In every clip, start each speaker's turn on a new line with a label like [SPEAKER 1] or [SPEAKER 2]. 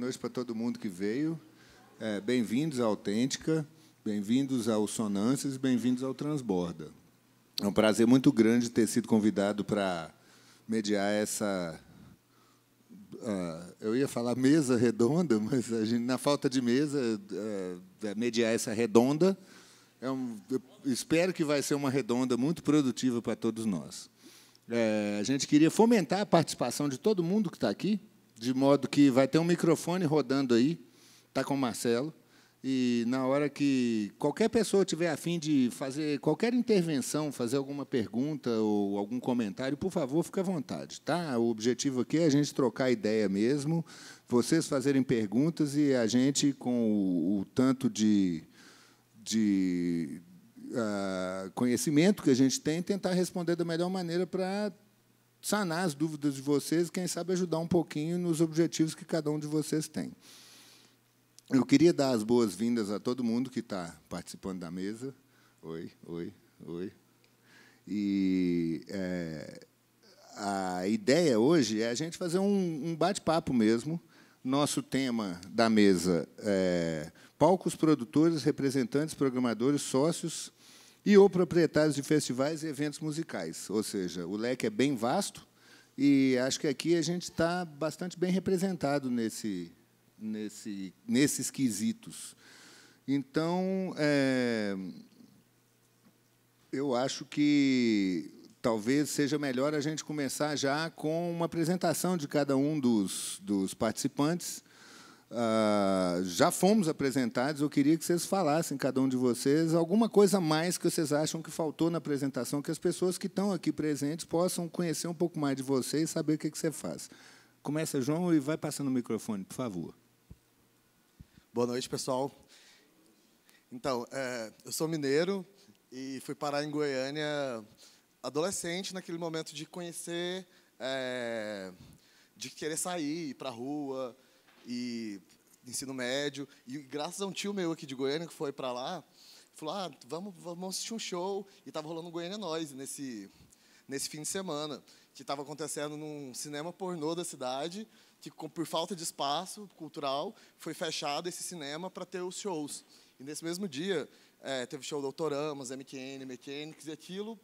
[SPEAKER 1] noite para todo mundo que veio. É, bem-vindos à Autêntica, bem-vindos ao Sonâncias e bem-vindos ao Transborda. É um prazer muito grande ter sido convidado para mediar essa. Uh, eu ia falar mesa redonda, mas a gente, na falta de mesa, uh, mediar essa redonda. É um, espero que vai ser uma redonda muito produtiva para todos nós. É, a gente queria fomentar a participação de todo mundo que está aqui, de modo que vai ter um microfone rodando aí, está com o Marcelo, e na hora que qualquer pessoa tiver afim de fazer qualquer intervenção, fazer alguma pergunta ou algum comentário, por favor, fique à vontade. Tá? O objetivo aqui é a gente trocar ideia mesmo, vocês fazerem perguntas e a gente, com o, o tanto de, de uh, conhecimento que a gente tem, tentar responder da melhor maneira para sanar as dúvidas de vocês, quem sabe ajudar um pouquinho nos objetivos que cada um de vocês tem. Eu queria dar as boas-vindas a todo mundo que está participando da mesa. Oi, oi, oi. E é, a ideia hoje é a gente fazer um, um bate-papo mesmo. Nosso tema da mesa é palcos, produtores, representantes, programadores, sócios e ou proprietários de festivais e eventos musicais. Ou seja, o leque é bem vasto e acho que aqui a gente está bastante bem representado nesse, nesse, nesses quesitos. Então, é, eu acho que talvez seja melhor a gente começar já com uma apresentação de cada um dos, dos participantes ah, já fomos apresentados, eu queria que vocês falassem, cada um de vocês, alguma coisa mais que vocês acham que faltou na apresentação, que as pessoas que estão aqui presentes possam conhecer um pouco mais de você e saber o que, que você faz. Começa, João, e vai passando o microfone, por favor. Boa noite, pessoal. Então, é,
[SPEAKER 2] eu sou mineiro e fui parar em Goiânia adolescente, naquele momento de conhecer, é, de querer sair, para a rua, e ensino médio. E graças a um tio meu aqui de Goiânia que foi para lá, falou: ah, vamos, vamos assistir um show. E tava rolando Goiânia Nós nesse, nesse fim de semana, que estava acontecendo num cinema pornô da cidade, que por falta de espaço cultural foi fechado esse cinema para ter os shows. E nesse mesmo dia é, teve show do Autoramas, MQN, Mechanics, e aquilo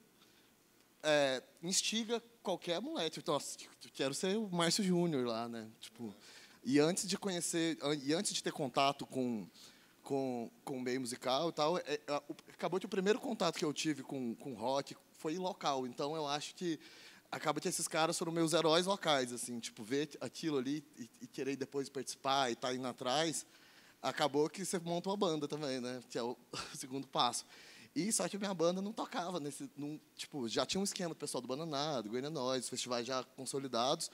[SPEAKER 2] é, instiga qualquer moleque. então nossa, quero ser o Márcio Júnior lá, né? Tipo. E antes de conhecer, e antes de ter contato com com, com meio musical e tal, é, é acabou que o primeiro contato que eu tive com, com rock foi em local. Então eu acho que acaba que esses caras foram meus heróis locais, assim, tipo ver aquilo ali e, e querer depois participar e estar tá indo atrás, acabou que você monta uma banda também, né? Que é o, o segundo passo. E só que minha banda não tocava nesse, num, tipo, já tinha um esquema do pessoal do Bananado, Goiânia é Nós, festivais já consolidados.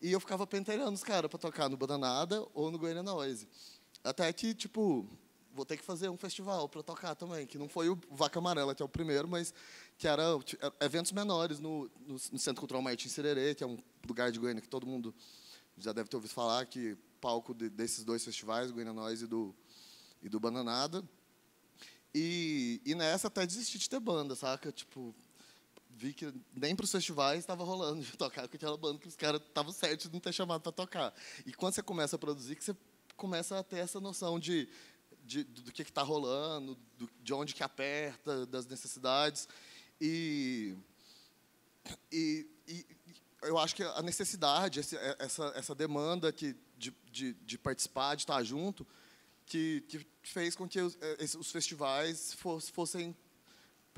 [SPEAKER 2] E eu ficava penteirando os caras para tocar no Bananada ou no Goiânia Noise. Até que, tipo, vou ter que fazer um festival para tocar também, que não foi o Vaca Amarela, que é o primeiro, mas que era é, eventos menores no, no, no Centro Cultural Martins Sererê, que é um lugar de Goiânia que todo mundo já deve ter ouvido falar, que palco de, desses dois festivais, Goiânia Noise e do, e do Bananada. E, e nessa até desisti de ter banda, saca? Tipo, vi que nem para os festivais estava rolando de tocar com aquela banda que os caras estavam certos de não ter chamado para tocar. E quando você começa a produzir, que você começa a ter essa noção de, de do que está rolando, do, de onde que aperta, das necessidades. E, e, e eu acho que a necessidade, é, essa, essa demanda que, de, de, de participar, de estar junto, que, que fez com que os, é, os festivais fossem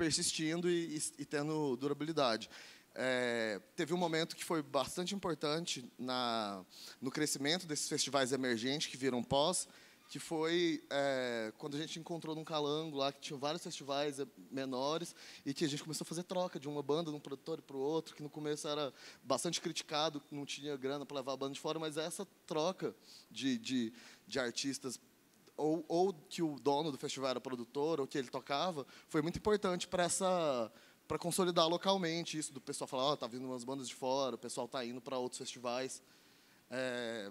[SPEAKER 2] persistindo e, e, e tendo durabilidade. É, teve um momento que foi bastante importante na, no crescimento desses festivais emergentes que viram pós, que foi é, quando a gente encontrou num calango lá, que tinha vários festivais menores, e que a gente começou a fazer troca de uma banda, de um produtor para o outro, que no começo era bastante criticado, não tinha grana para levar a banda de fora, mas essa troca de, de, de artistas ou, ou que o dono do festival era produtor, ou que ele tocava, foi muito importante para essa para consolidar localmente isso do pessoal falar, ó, oh, tá vindo umas bandas de fora, o pessoal tá indo para outros festivais. É,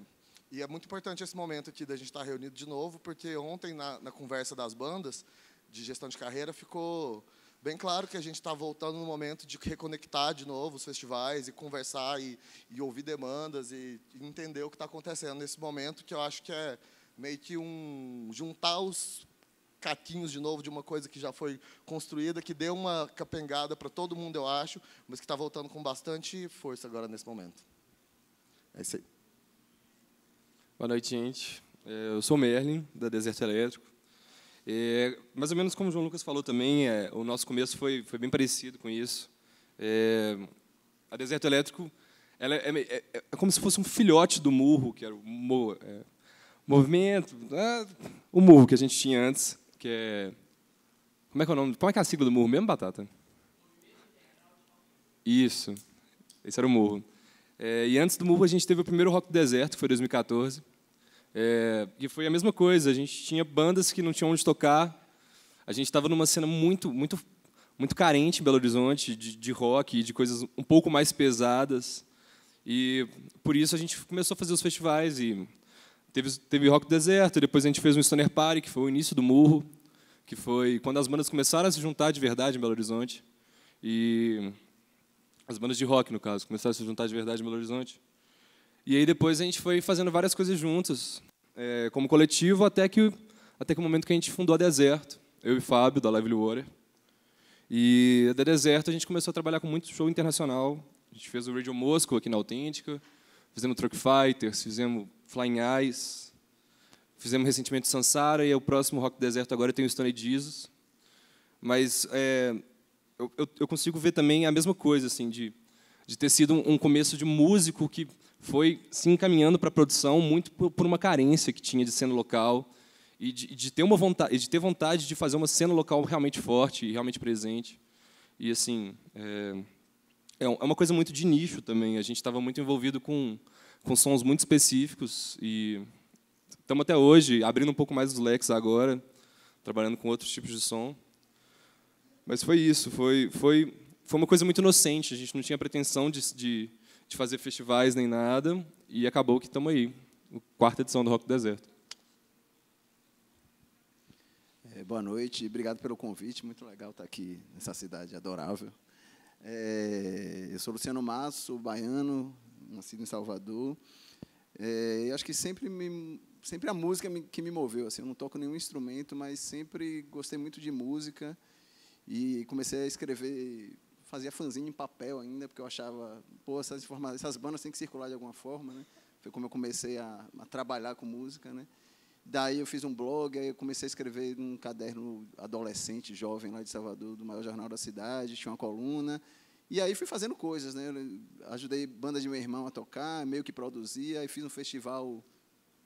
[SPEAKER 2] e é muito importante esse momento aqui da gente estar tá reunido de novo, porque ontem na, na conversa das bandas de gestão de carreira ficou bem claro que a gente está voltando no momento de reconectar de novo os festivais e conversar e, e ouvir demandas e, e entender o que está acontecendo nesse momento, que eu acho que é meio que um juntar os catinhos de novo de uma coisa que já foi construída, que deu uma capengada para todo mundo, eu acho, mas que está voltando com bastante força agora nesse momento.
[SPEAKER 3] É isso aí. Boa noite, gente. É, eu sou Merlin, da Deserto Elétrico. É, mais ou menos como o João Lucas falou também, é, o nosso começo foi, foi bem parecido com isso. É, a Deserto Elétrico ela é, é, é, é como se fosse um filhote do Murro, que era o Moa movimento, ah, o murro que a gente tinha antes, que é... Como é que é o nome? Como é que é a sigla do murro mesmo, Batata? Isso. Esse era o murro. É, e antes do murro, a gente teve o primeiro Rock do Deserto, que foi 2014. É, e foi a mesma coisa. A gente tinha bandas que não tinham onde tocar. A gente estava numa cena muito, muito, muito carente em Belo Horizonte, de, de rock, de coisas um pouco mais pesadas. E por isso a gente começou a fazer os festivais e Teve, teve Rock Deserto, depois a gente fez um Stoner Party, que foi o início do Murro, que foi quando as bandas começaram a se juntar de verdade em Belo Horizonte. E as bandas de rock, no caso, começaram a se juntar de verdade em Belo Horizonte. E aí depois a gente foi fazendo várias coisas juntas é, como coletivo, até que, até que o momento que a gente fundou a Deserto, eu e Fábio, da Lively Water. E da Deserto a gente começou a trabalhar com muito show internacional. A gente fez o Radio Moscow aqui na Autêntica, fizemos Truck Fighters, fizemos Flying Eyes. Fizemos recentemente Sansara e é o próximo Rock Deserto agora tem o Stone Jesus. Mas é, eu, eu, consigo ver também a mesma coisa, assim, de, de ter sido um, um começo de músico que foi se encaminhando para a produção muito por, por, uma carência que tinha de cena local e de, de, ter uma vontade, de ter vontade de fazer uma cena local realmente forte e realmente presente. E assim, é, é, é uma coisa muito de nicho também. A gente estava muito envolvido com com sons muito específicos e estamos até hoje abrindo um pouco mais os leques agora, trabalhando com outros tipos de som. Mas foi isso, foi foi foi uma coisa muito inocente, a gente não tinha pretensão de, de, de fazer festivais nem nada, e acabou que estamos aí, quarta edição do Rock do Deserto.
[SPEAKER 4] É, boa noite, obrigado pelo convite, muito legal estar aqui nessa cidade adorável. É, eu sou Luciano Masso, baiano, nascido em Salvador. É, e acho que sempre, me, sempre a música me, que me moveu. Assim, eu não toco nenhum instrumento, mas sempre gostei muito de música. E comecei a escrever, fazia fanzine em papel ainda, porque eu achava, pô, essas, essas bandas têm que circular de alguma forma. Né? Foi como eu comecei a, a trabalhar com música. Né? Daí eu fiz um blog, aí eu comecei a escrever num caderno adolescente, jovem, lá de Salvador, do maior jornal da cidade, tinha uma coluna. E aí fui fazendo coisas, né? Eu ajudei banda de meu irmão a tocar, meio que produzia, e fiz um festival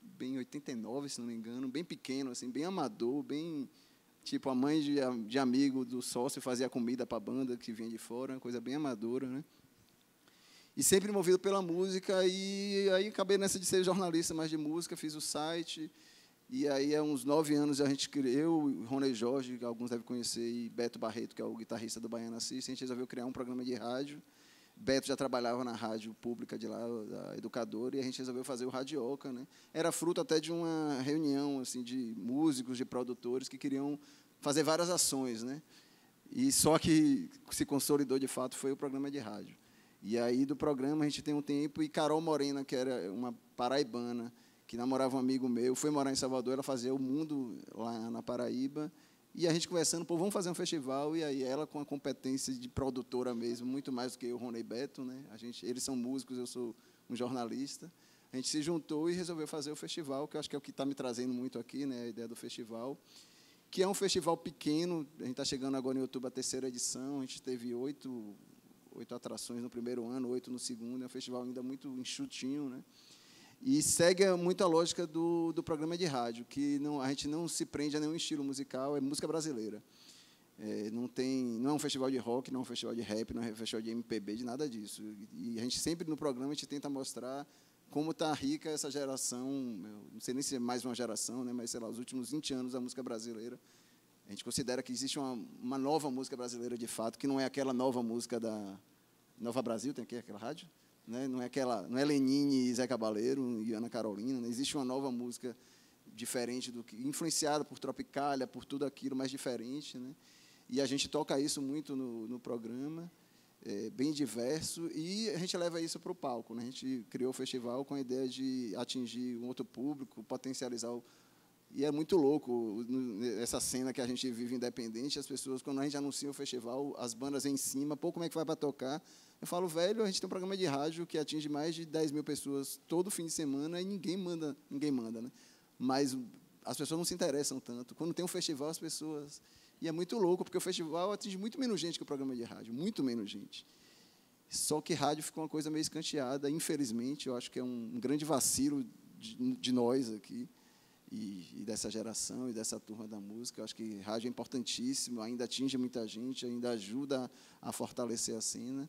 [SPEAKER 4] bem 89, se não me engano, bem pequeno, assim, bem amador, bem tipo a mãe de, de amigo do sócio fazia comida para a banda que vinha de fora, uma coisa bem amadora, né? E sempre movido pela música e aí acabei nessa de ser jornalista, mas de música, fiz o site, e aí, há uns nove anos, a gente eu, Rony Jorge, que alguns devem conhecer, e Beto Barreto, que é o guitarrista do Baiana Assist, a gente resolveu criar um programa de rádio. Beto já trabalhava na rádio pública de lá, da Educadora, e a gente resolveu fazer o Radioca. Né? Era fruto até de uma reunião assim de músicos, de produtores, que queriam fazer várias ações. Né? E só que se consolidou, de fato, foi o programa de rádio. E aí, do programa, a gente tem um tempo, e Carol Morena, que era uma paraibana, que namorava um amigo meu, foi morar em Salvador, ela fazia o mundo lá na Paraíba. E a gente conversando, pô, vamos fazer um festival. E aí ela com a competência de produtora mesmo, muito mais do que eu, Rony Beto, né? A gente, eles são músicos, eu sou um jornalista. A gente se juntou e resolveu fazer o festival, que eu acho que é o que está me trazendo muito aqui, né? A ideia do festival, que é um festival pequeno. A gente está chegando agora em outubro a terceira edição. A gente teve oito, oito atrações no primeiro ano, oito no segundo. É um festival ainda muito enxutinho, né? E segue muito a lógica do, do programa de rádio, que não, a gente não se prende a nenhum estilo musical, é música brasileira. É, não, tem, não é um festival de rock, não é um festival de rap, não é um festival de MPB, de nada disso. E a gente sempre no programa a gente tenta mostrar como está rica essa geração, não sei nem se é mais uma geração, né, mas sei lá, os últimos 20 anos da música brasileira. A gente considera que existe uma, uma nova música brasileira de fato, que não é aquela nova música da Nova Brasil, tem aqui aquela rádio? Né? Não é aquela, não é Lenine e Zé Cabaleiro e Ana Carolina. Né? Existe uma nova música diferente do que influenciada por Tropicália, por tudo aquilo, mas diferente, né? E a gente toca isso muito no, no programa, é, bem diverso, e a gente leva isso para o palco. Né? A gente criou o festival com a ideia de atingir um outro público, potencializar o, e é muito louco essa cena que a gente vive independente. As pessoas, quando a gente anuncia o festival, as bandas em cima, pô, como é que vai para tocar? Eu falo, velho, a gente tem um programa de rádio que atinge mais de 10 mil pessoas todo fim de semana e ninguém manda, ninguém manda, né? Mas as pessoas não se interessam tanto. Quando tem um festival, as pessoas. E é muito louco, porque o festival atinge muito menos gente que o programa de rádio, muito menos gente. Só que rádio ficou uma coisa meio escanteada, infelizmente. Eu acho que é um grande vacilo de, de nós aqui, e, e, dessa geração, e dessa turma da música. Eu acho que rádio é importantíssimo, ainda atinge muita gente, ainda ajuda a, a fortalecer a cena.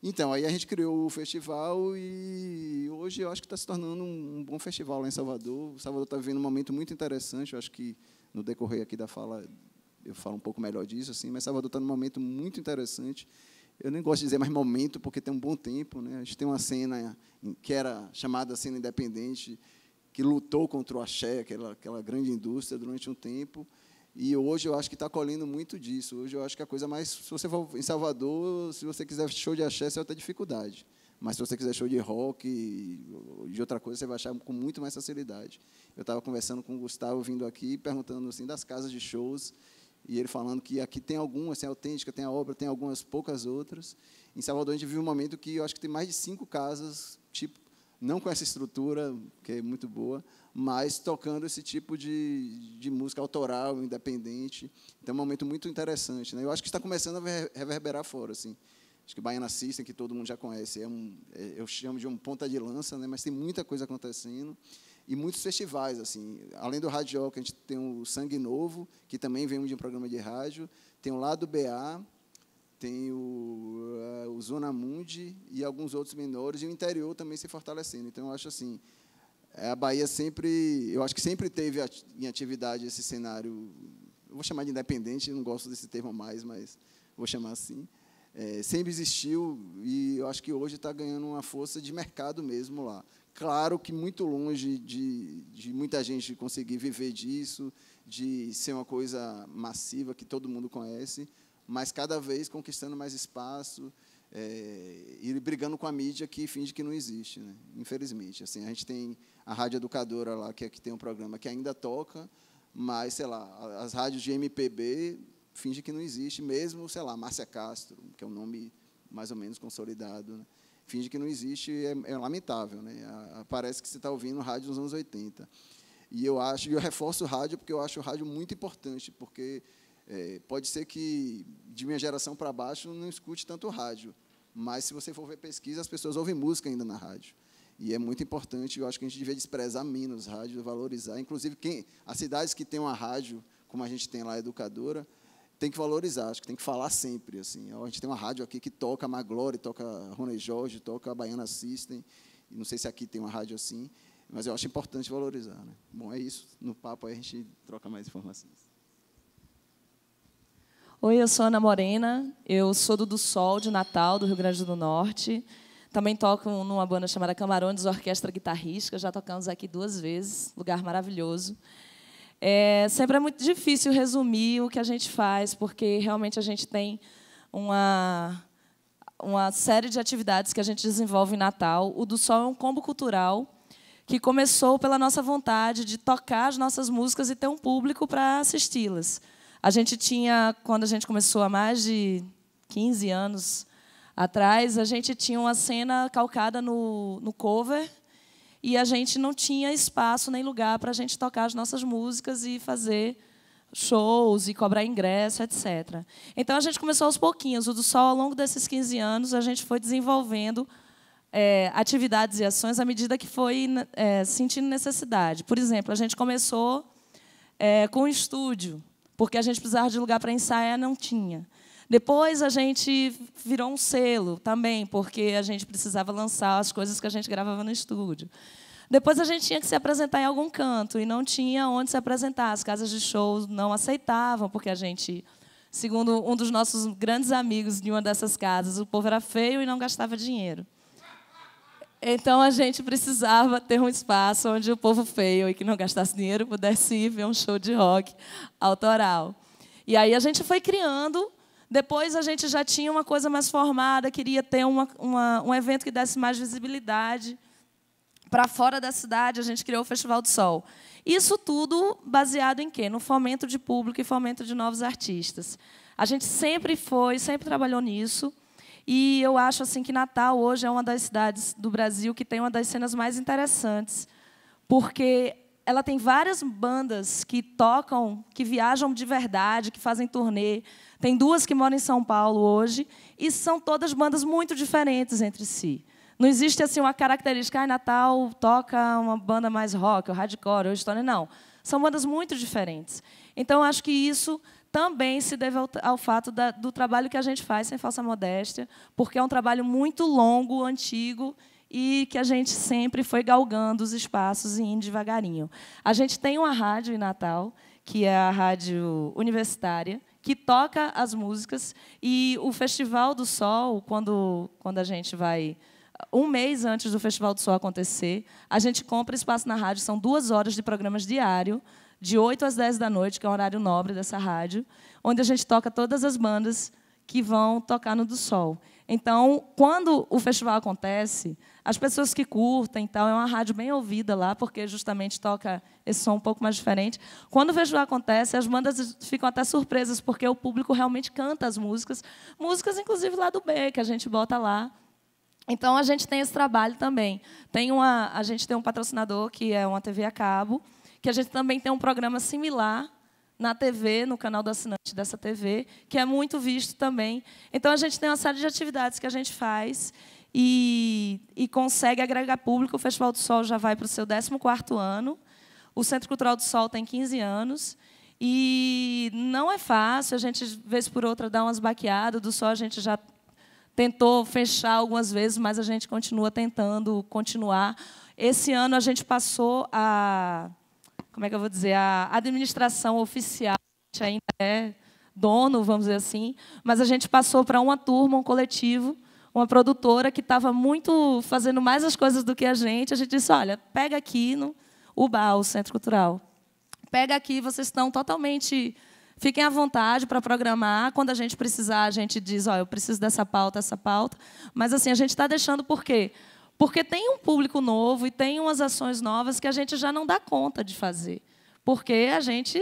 [SPEAKER 4] Então, aí a gente criou o festival e hoje eu acho que está se tornando um bom festival lá em Salvador. O Salvador está vivendo um momento muito interessante, eu acho que no decorrer aqui da fala eu falo um pouco melhor disso, assim, mas Salvador está num momento muito interessante. Eu nem gosto de dizer mais momento, porque tem um bom tempo. Né? A gente tem uma cena que era chamada cena independente, que lutou contra o axé, aquela, aquela grande indústria, durante um tempo. E hoje eu acho que está colhendo muito disso. Hoje eu acho que a coisa mais. Se você for em Salvador, se você quiser show de axé, é outra dificuldade. Mas se você quiser show de rock e de outra coisa, você vai achar com muito mais facilidade. Eu estava conversando com o Gustavo vindo aqui, perguntando assim das casas de shows, e ele falando que aqui tem algumas, autênticas autêntica, tem a obra, tem algumas poucas outras. Em Salvador a gente vive um momento que eu acho que tem mais de cinco casas tipo não com essa estrutura, que é muito boa, mas tocando esse tipo de, de música autoral, independente. Então, é um momento muito interessante. Né? Eu acho que está começando a reverberar fora, assim. Acho que Baiana System, que todo mundo já conhece, é um, é, eu chamo de um ponta de lança, né? mas tem muita coisa acontecendo. E muitos festivais, assim. Além do Rádio, que a gente tem o Sangue Novo, que também vem de um programa de rádio. Tem o Lado BA, tem o, eh, o Zona Mundi e alguns outros menores, e o interior também se fortalecendo. Então, eu acho assim, eh, a Bahia sempre, eu acho que sempre teve em atividade esse cenário, eu vou chamar de independente, não gosto desse termo mais, mas vou chamar assim, é, sempre existiu e eu acho que hoje está ganhando uma força de mercado mesmo lá. Claro que muito longe de, de muita gente conseguir viver disso, de ser uma coisa massiva que todo mundo conhece, mas cada vez conquistando mais espaço é, e brigando com a mídia que finge que não existe, né? infelizmente. Assim, a gente tem a Rádio Educadora lá, que, é que tem um programa que ainda toca, mas, sei lá, as rádios de MPB fingem que não existe, mesmo, sei lá, Márcia Castro, que é um nome mais ou menos consolidado, né? finge que não existe, é, é lamentável. Né? A, a, parece que você está ouvindo rádio dos anos 80. E eu acho, e eu reforço o rádio porque eu acho o rádio muito importante, porque é, pode ser que de minha geração para baixo não escute tanto rádio, mas se você for ver pesquisa, as pessoas ouvem música ainda na rádio. E é muito importante, eu acho que a gente deveria desprezar menos rádio, valorizar. Inclusive, quem, as cidades que têm uma rádio, como a gente tem lá, educadora, tem que valorizar, acho que tem que falar sempre. assim. A gente tem uma rádio aqui que toca Maglore, toca Rony Jorge, toca Baiana System, e não sei se aqui tem uma rádio assim, mas eu acho importante valorizar. Né? Bom, é isso. No papo aí a gente troca mais informações.
[SPEAKER 5] Oi, eu sou Ana Morena, eu sou do Do Sol, de Natal, do Rio Grande do Norte. Também toco numa banda chamada Camarões Orquestra Guitarrística, já tocamos aqui duas vezes, lugar maravilhoso. É, sempre é muito difícil resumir o que a gente faz, porque realmente a gente tem uma, uma série de atividades que a gente desenvolve em Natal. O Do Sol é um combo cultural que começou pela nossa vontade de tocar as nossas músicas e ter um público para assisti-las. A gente tinha, quando a gente começou há mais de 15 anos atrás, a gente tinha uma cena calcada no, no cover e a gente não tinha espaço nem lugar para a gente tocar as nossas músicas e fazer shows e cobrar ingresso, etc. Então a gente começou aos pouquinhos. O do Sol, ao longo desses 15 anos, a gente foi desenvolvendo é, atividades e ações à medida que foi é, sentindo necessidade. Por exemplo, a gente começou é, com o estúdio porque a gente precisava de lugar para ensaiar, não tinha. Depois a gente virou um selo também, porque a gente precisava lançar as coisas que a gente gravava no estúdio. Depois a gente tinha que se apresentar em algum canto e não tinha onde se apresentar. As casas de shows não aceitavam, porque a gente, segundo um dos nossos grandes amigos de uma dessas casas, o povo era feio e não gastava dinheiro. Então a gente precisava ter um espaço onde o povo feio e que não gastasse dinheiro pudesse ir ver um show de rock autoral. E aí a gente foi criando. Depois a gente já tinha uma coisa mais formada, queria ter uma, uma, um evento que desse mais visibilidade. Para fora da cidade, a gente criou o Festival do Sol. Isso tudo baseado em quê? No fomento de público e fomento de novos artistas. A gente sempre foi, sempre trabalhou nisso. E eu acho assim que Natal hoje é uma das cidades do Brasil que tem uma das cenas mais interessantes, porque ela tem várias bandas que tocam, que viajam de verdade, que fazem turnê. Tem duas que moram em São Paulo hoje e são todas bandas muito diferentes entre si. Não existe assim uma característica, ah, Natal toca uma banda mais rock, ou hardcore, ou história, não. São bandas muito diferentes. Então acho que isso também se deve ao, ao fato da, do trabalho que a gente faz, sem falsa modéstia, porque é um trabalho muito longo, antigo, e que a gente sempre foi galgando os espaços e indo devagarinho. A gente tem uma rádio em Natal, que é a Rádio Universitária, que toca as músicas, e o Festival do Sol, quando, quando a gente vai um mês antes do Festival do Sol acontecer, a gente compra espaço na rádio, são duas horas de programas diário, de 8 às 10 da noite, que é o horário nobre dessa rádio, onde a gente toca todas as bandas que vão tocar no do Sol. Então, quando o festival acontece, as pessoas que curtem então é uma rádio bem ouvida lá, porque justamente toca esse som um pouco mais diferente. Quando o festival acontece, as bandas ficam até surpresas, porque o público realmente canta as músicas, músicas inclusive lá do B, que a gente bota lá então a gente tem esse trabalho também. Tem uma, a gente tem um patrocinador que é uma TV a cabo que a gente também tem um programa similar na TV, no canal do assinante dessa TV, que é muito visto também. Então, a gente tem uma série de atividades que a gente faz e, e consegue agregar público. O Festival do Sol já vai para o seu 14º ano. O Centro Cultural do Sol tem 15 anos. E não é fácil, a gente, vez por outra, dá umas baqueadas. Do Sol a gente já tentou fechar algumas vezes, mas a gente continua tentando continuar. Esse ano a gente passou a como é que eu vou dizer, a administração oficial ainda é dono, vamos dizer assim, mas a gente passou para uma turma, um coletivo, uma produtora que estava muito fazendo mais as coisas do que a gente. A gente disse: olha, pega aqui no UBA, o Centro Cultural. Pega aqui, vocês estão totalmente. Fiquem à vontade para programar. Quando a gente precisar, a gente diz: olha, eu preciso dessa pauta, essa pauta. Mas assim, a gente está deixando por quê? Porque tem um público novo e tem umas ações novas que a gente já não dá conta de fazer. Porque a gente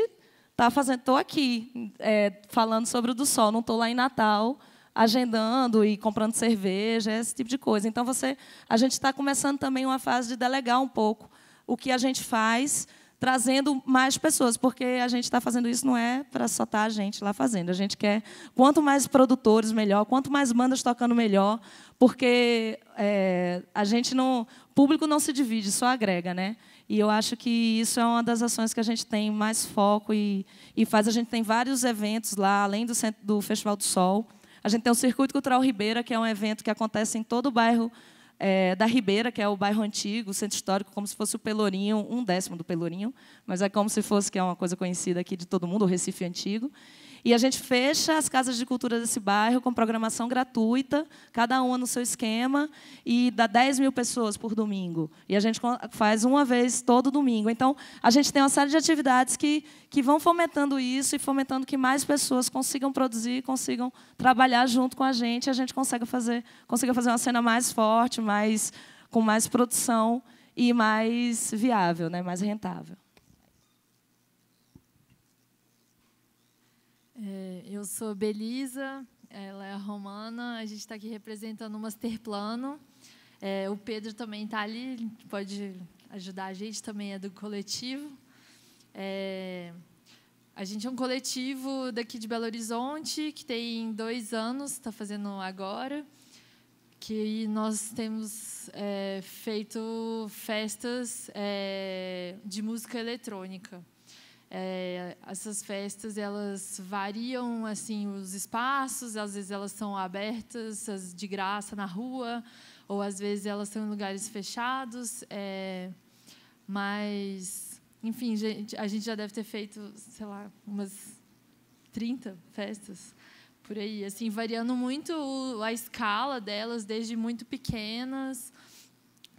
[SPEAKER 5] está fazendo. Estou aqui é, falando sobre o do sol, não estou lá em Natal agendando e comprando cerveja, esse tipo de coisa. Então você, a gente está começando também uma fase de delegar um pouco o que a gente faz trazendo mais pessoas, porque a gente está fazendo isso não é para só estar tá a gente lá fazendo. A gente quer quanto mais produtores, melhor, quanto mais bandas tocando, melhor, porque é, a gente não. público não se divide, só agrega, né? E eu acho que isso é uma das ações que a gente tem mais foco e, e faz. A gente tem vários eventos lá, além do, centro, do Festival do Sol. A gente tem o Circuito Cultural Ribeira, que é um evento que acontece em todo o bairro é, da Ribeira, que é o bairro antigo, o centro histórico, como se fosse o Pelourinho, um décimo do Pelourinho, mas é como se fosse, que é uma coisa conhecida aqui de todo mundo, o Recife antigo. E a gente fecha as casas de cultura desse bairro com programação gratuita, cada uma no seu esquema, e dá 10 mil pessoas por domingo. E a gente faz uma vez todo domingo. Então, a gente tem uma série de atividades que, que vão fomentando isso e fomentando que mais pessoas consigam produzir, consigam trabalhar junto com a gente, e a gente consegue fazer, consiga fazer uma cena mais forte, mais, com mais produção e mais viável, né, mais rentável.
[SPEAKER 6] É, eu sou Belisa, ela é romana, a gente está aqui representando o Masterplano. É, o Pedro também está ali, pode ajudar a gente, também é do coletivo. É, a gente é um coletivo daqui de Belo Horizonte, que tem dois anos, está fazendo agora, que nós temos é, feito festas é, de música eletrônica. É, essas festas elas variam assim os espaços, às vezes elas são abertas, de graça na rua, ou às vezes elas são em lugares fechados. É, mas, enfim, gente, a gente já deve ter feito, sei lá, umas 30 festas por aí, assim, variando muito a escala delas, desde muito pequenas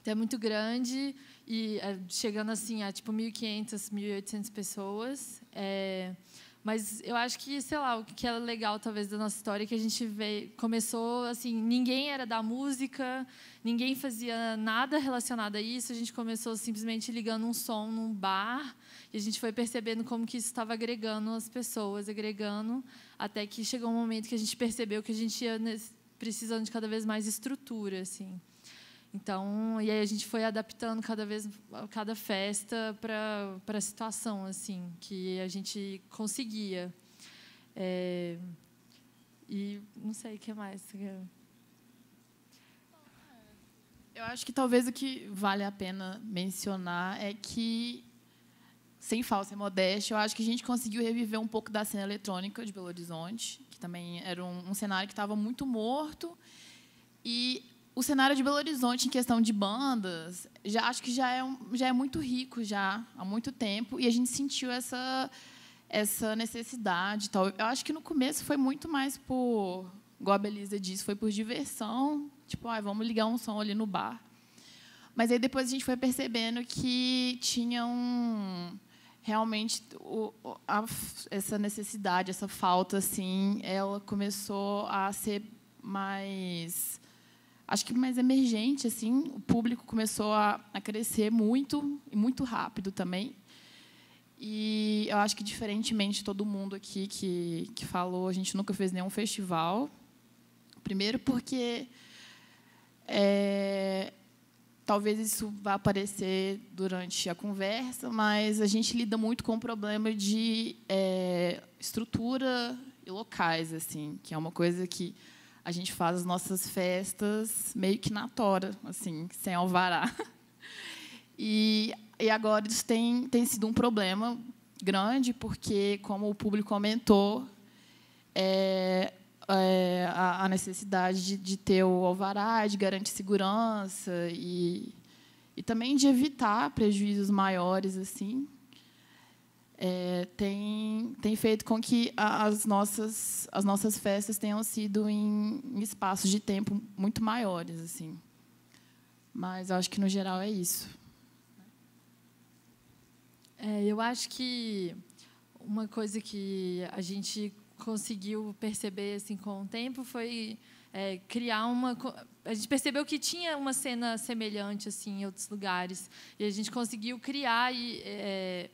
[SPEAKER 6] até muito grande e é, chegando assim a tipo 1.500, 1.800 pessoas. É, mas eu acho que, sei lá, o que é legal talvez da nossa história é que a gente veio, começou assim, ninguém era da música, ninguém fazia nada relacionado a isso. A gente começou simplesmente ligando um som num bar e a gente foi percebendo como que isso estava agregando as pessoas, agregando, até que chegou um momento que a gente percebeu que a gente ia precisando de cada vez mais estrutura, assim. Então, e aí a gente foi adaptando cada vez, cada festa para a situação, assim, que a gente conseguia. É,
[SPEAKER 7] e não sei o que mais. Eu acho que talvez o que vale a pena mencionar é que, sem falsa modéstia, eu acho que a gente conseguiu reviver um pouco da cena eletrônica de Belo Horizonte, que também era um, um cenário que estava muito morto. E o cenário de Belo Horizonte em questão de bandas, já acho que já é, já é muito rico já há muito tempo e a gente sentiu essa essa necessidade tal. Eu acho que no começo foi muito mais por, igual a Belisa disse, foi por diversão, tipo, ah, vamos ligar um som ali no bar. Mas aí depois a gente foi percebendo que tinha um realmente o, a, essa necessidade, essa falta assim, ela começou a ser mais acho que mais emergente, assim, o público começou a, a crescer muito e muito rápido também. E eu acho que, diferentemente de todo mundo aqui que, que falou, a gente nunca fez nenhum festival. Primeiro, porque é, talvez isso vá aparecer durante a conversa, mas a gente lida muito com o problema de é, estrutura e locais, assim, que é uma coisa que a gente faz as nossas festas meio que na tora, assim, sem alvará. E, e agora isso tem, tem sido um problema grande, porque, como o público aumentou, é, é, a, a, necessidade de, de, ter o alvará, de garantir segurança e, e também de evitar prejuízos maiores. assim é, tem, tem feito com que as nossas, as nossas festas tenham sido em, em espaços de tempo muito maiores. assim. Mas acho que, no geral, é isso. É, eu
[SPEAKER 6] acho que uma coisa que a gente conseguiu perceber assim com o tempo foi é, criar uma a gente percebeu que tinha uma cena semelhante assim em outros lugares e a gente conseguiu criar e, é,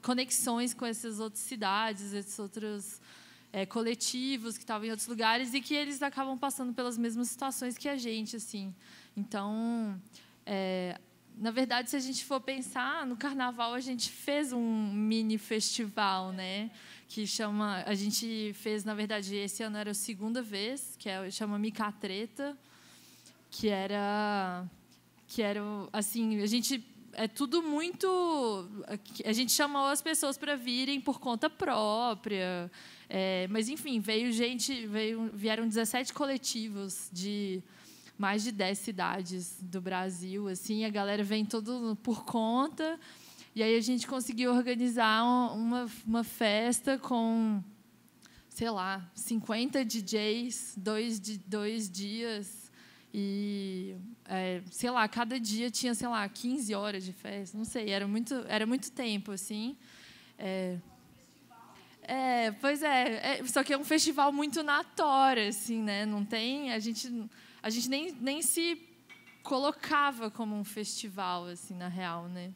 [SPEAKER 6] conexões com essas outras cidades, esses outros é, coletivos que estavam em outros lugares e que eles acabam passando pelas mesmas situações que a gente, assim. Então, é, na verdade, se a gente for pensar, no Carnaval a gente fez um mini festival, né? Que chama, a gente fez, na verdade, esse ano era a segunda vez, que é, chama Mica Treta que era que era assim, a gente é tudo muito a gente chamou as pessoas para virem por conta própria. É, mas enfim, veio gente, veio vieram 17 coletivos de mais de 10 cidades do Brasil, assim, a galera vem todo por conta. E aí a gente conseguiu organizar uma, uma festa com, sei lá, 50 DJs, dois, dois dias, e, é, sei lá, cada dia tinha, sei lá, 15 horas de festa, não sei, era muito, era muito tempo, assim. É, é pois é, é, só que é um festival muito na tora, assim, né? Não tem, a gente, a gente nem, nem se colocava como um festival, assim, na real, né?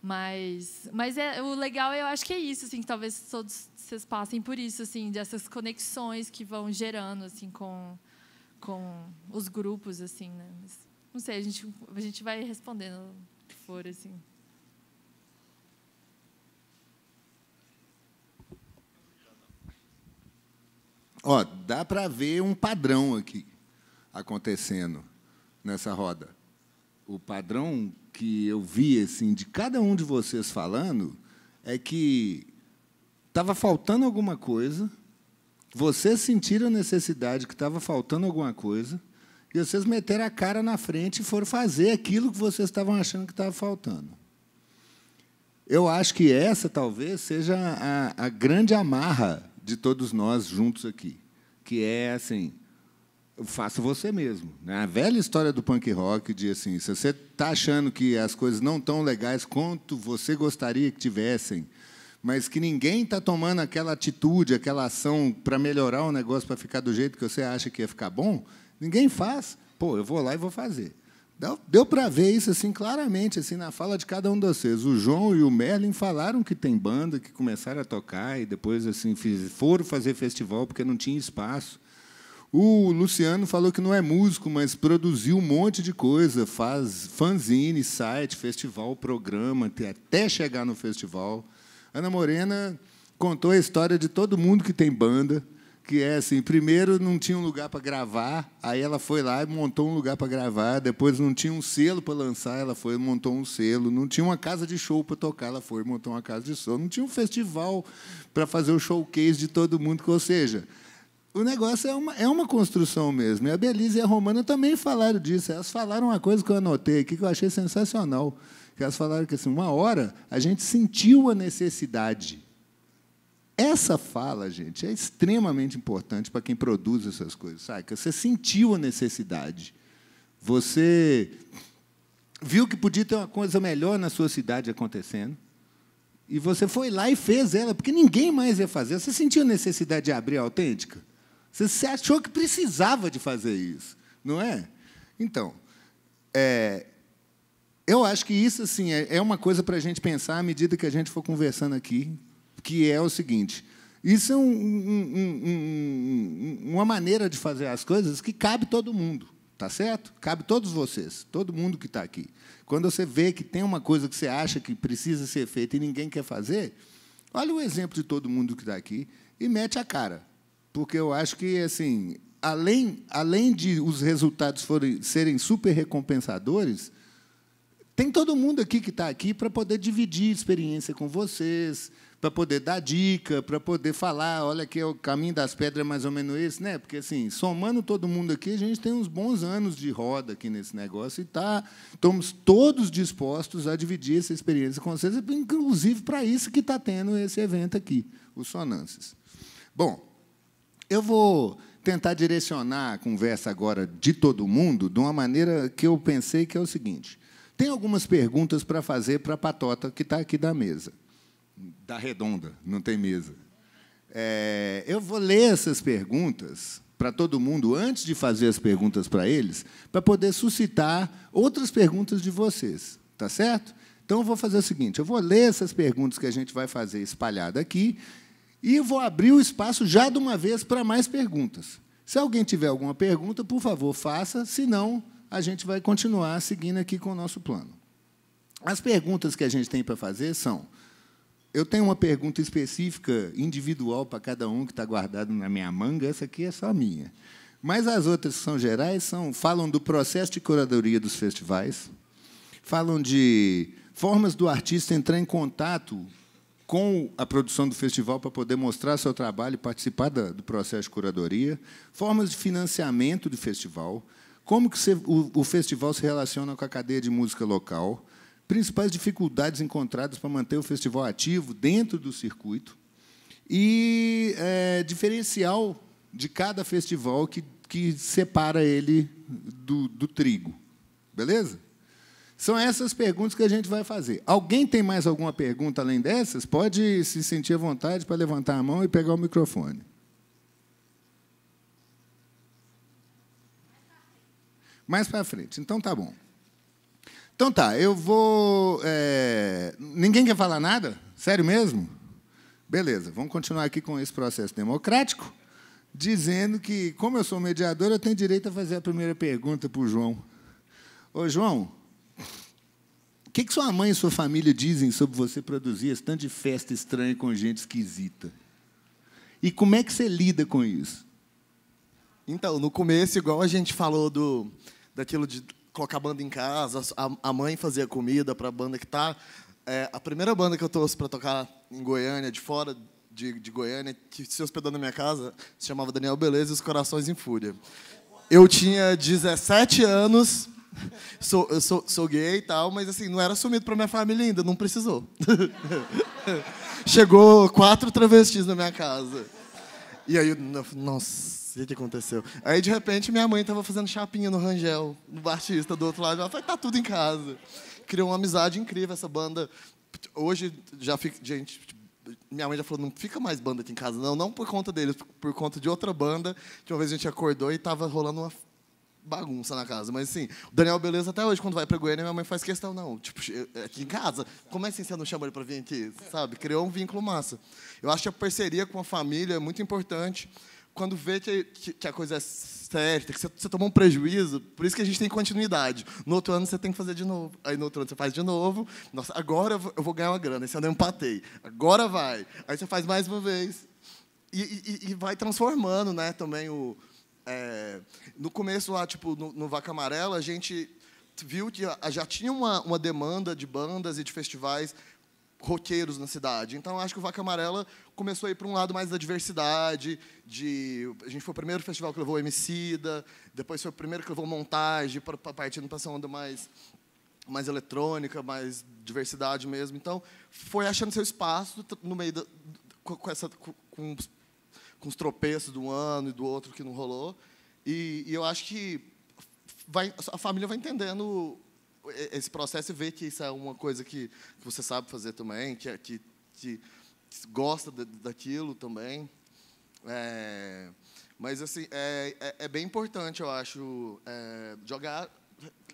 [SPEAKER 6] Mas, mas é, o legal, eu acho que é isso, assim, que talvez todos vocês passem por isso, assim, dessas conexões que vão gerando, assim, com com os grupos, assim, né? Mas, não sei, a gente, a gente vai respondendo o que for, assim.
[SPEAKER 1] Ó, dá para ver um padrão aqui acontecendo nessa roda. O padrão que eu vi assim de cada um de vocês falando é que estava faltando alguma coisa vocês sentiram a necessidade que estava faltando alguma coisa e vocês meteram a cara na frente e foram fazer aquilo que vocês estavam achando que estava faltando. Eu acho que essa talvez seja a, a grande amarra de todos nós juntos aqui, que é assim, faça você mesmo. Né? A velha história do punk rock diz assim, se você está achando que as coisas não tão legais quanto você gostaria que tivessem, mas que ninguém está tomando aquela atitude, aquela ação para melhorar o negócio, para ficar do jeito que você acha que ia ficar bom, ninguém faz. Pô, eu vou lá e vou fazer. Deu, deu para ver isso assim claramente assim na fala de cada um de vocês. O João e o Merlin falaram que tem banda que começaram a tocar e depois assim fiz, foram fazer festival porque não tinha espaço. O Luciano falou que não é músico, mas produziu um monte de coisa, faz fanzine, site, festival, programa, até chegar no festival. Ana Morena contou a história de todo mundo que tem banda, que é assim, primeiro não tinha um lugar para gravar, aí ela foi lá e montou um lugar para gravar, depois não tinha um selo para lançar, ela foi e montou um selo, não tinha uma casa de show para tocar, ela foi e montou uma casa de show, não tinha um festival para fazer o showcase de todo mundo, ou seja, o negócio é uma, é uma construção mesmo. E a Belize e a Romana também falaram disso. Elas falaram uma coisa que eu anotei aqui que eu achei sensacional elas falaram que assim, uma hora a gente sentiu a necessidade. Essa fala, gente, é extremamente importante para quem produz essas coisas, que Você sentiu a necessidade. Você viu que podia ter uma coisa melhor na sua cidade acontecendo. E você foi lá e fez ela, porque ninguém mais ia fazer. Você sentiu a necessidade de abrir a autêntica? Você achou que precisava de fazer isso, não é? Então, é, eu acho que isso assim é, é uma coisa para a gente pensar à medida que a gente for conversando aqui, que é o seguinte: isso é um, um, um, uma maneira de fazer as coisas que cabe todo mundo, tá certo? Cabe todos vocês, todo mundo que está aqui. Quando você vê que tem uma coisa que você acha que precisa ser feita e ninguém quer fazer, olha o exemplo de todo mundo que está aqui e mete a cara, porque eu acho que assim, além, além de os resultados forem, serem super recompensadores, tem todo mundo aqui que está aqui para poder dividir experiência com vocês, para poder dar dica, para poder falar, olha que é o caminho das pedras é mais ou menos esse, né? Porque assim, somando todo mundo aqui, a gente tem uns bons anos de roda aqui nesse negócio e tá, estamos todos dispostos a dividir essa experiência com vocês, inclusive para isso que está tendo esse evento aqui, o Sonances. Bom, eu vou tentar direcionar a conversa agora de todo mundo de uma maneira que eu pensei que é o seguinte. Tem algumas perguntas para fazer para a patota que está aqui da mesa. Da redonda, não tem mesa. É, eu vou ler essas perguntas para todo mundo antes de fazer as perguntas para eles, para poder suscitar outras perguntas de vocês, tá certo? Então eu vou fazer o seguinte, eu vou ler essas perguntas que a gente vai fazer espalhada aqui e vou abrir o espaço já de uma vez para mais perguntas. Se alguém tiver alguma pergunta, por favor, faça, se não, a gente vai continuar seguindo aqui com o nosso plano. As perguntas que a gente tem para fazer são: eu tenho uma pergunta específica, individual, para cada um que está guardado na minha manga, essa aqui é só minha. Mas as outras que são gerais são, falam do processo de curadoria dos festivais, falam de formas do artista entrar em contato com a produção do festival para poder mostrar seu trabalho e participar do processo de curadoria, formas de financiamento do festival, como que você, o, o festival se relaciona com a cadeia de música local? Principais dificuldades encontradas para manter o festival ativo dentro do circuito e é, diferencial de cada festival que, que separa ele do, do trigo. Beleza? São essas perguntas que a gente vai fazer. Alguém tem mais alguma pergunta além dessas? Pode se sentir à vontade para levantar a mão e pegar o microfone. Mais para frente. Então tá bom. Então tá, eu vou. É... Ninguém quer falar nada? Sério mesmo? Beleza, vamos continuar aqui com esse processo democrático, dizendo que, como eu sou mediador, eu tenho direito a fazer a primeira pergunta para o João. Ô, João, o que, que sua mãe e sua família dizem sobre você produzir esse tanto de festa estranha com gente esquisita? E como é que você lida com isso?
[SPEAKER 2] Então, no começo, igual a gente falou do daquilo de colocar a banda em casa, a, a mãe fazia comida para a banda que tá. É, a primeira banda que eu trouxe para tocar em Goiânia, de fora de, de Goiânia, que se hospedou na minha casa, se chamava Daniel Beleza e os Corações em Fúria. Eu tinha 17 anos, sou, eu sou, sou gay e tal, mas assim, não era assumido para minha família ainda, não precisou. Chegou quatro travestis na minha casa. E aí, nossa, o que aconteceu? Aí, de repente, minha mãe estava fazendo chapinha no Rangel, no Batista, do outro lado. Ela falou, tá tudo em casa. Criou uma amizade incrível essa banda. Hoje, já fica... Gente, minha mãe já falou, não fica mais banda aqui em casa. Não, não por conta deles, por conta de outra banda. De uma vez a gente acordou e estava rolando uma bagunça na casa. Mas, assim, o Daniel Beleza até hoje, quando vai para Goiânia, minha mãe faz questão, não. Tipo, é aqui em casa, como é que assim você não chama ele para vir aqui? Sabe? Criou um vínculo massa. Eu acho que a parceria com a família é muito importante quando vê que, que, que a coisa é certa, que você, você tomou um prejuízo, por isso que a gente tem continuidade. No outro ano você tem que fazer de novo. Aí no outro ano você faz de novo. Nossa, agora eu vou, ganhar uma grana. Esse ano eu empatei. Agora vai. Aí você faz mais uma vez. E, e, e vai transformando né, também o. É, no começo lá, tipo, no, no Vaca Amarela, a gente viu que já tinha uma, uma demanda de bandas e de festivais roqueiros na cidade. Então, acho que o Vaca Amarela começou a ir para um lado mais da diversidade, de... A gente foi o primeiro festival que levou Emicida, depois foi o primeiro que levou montagem, para partindo para essa onda mais mais eletrônica, mais diversidade mesmo. Então, foi achando seu espaço no meio da, com, essa, com, com, os tropeços de um ano e do outro que não rolou. E, e eu acho que vai, a família vai entendendo esse processo e ver que isso é uma coisa que, que você sabe fazer também, que, é, que, que gosta de, daquilo também. É, mas assim, é, é, é, bem importante, eu acho, é, jogar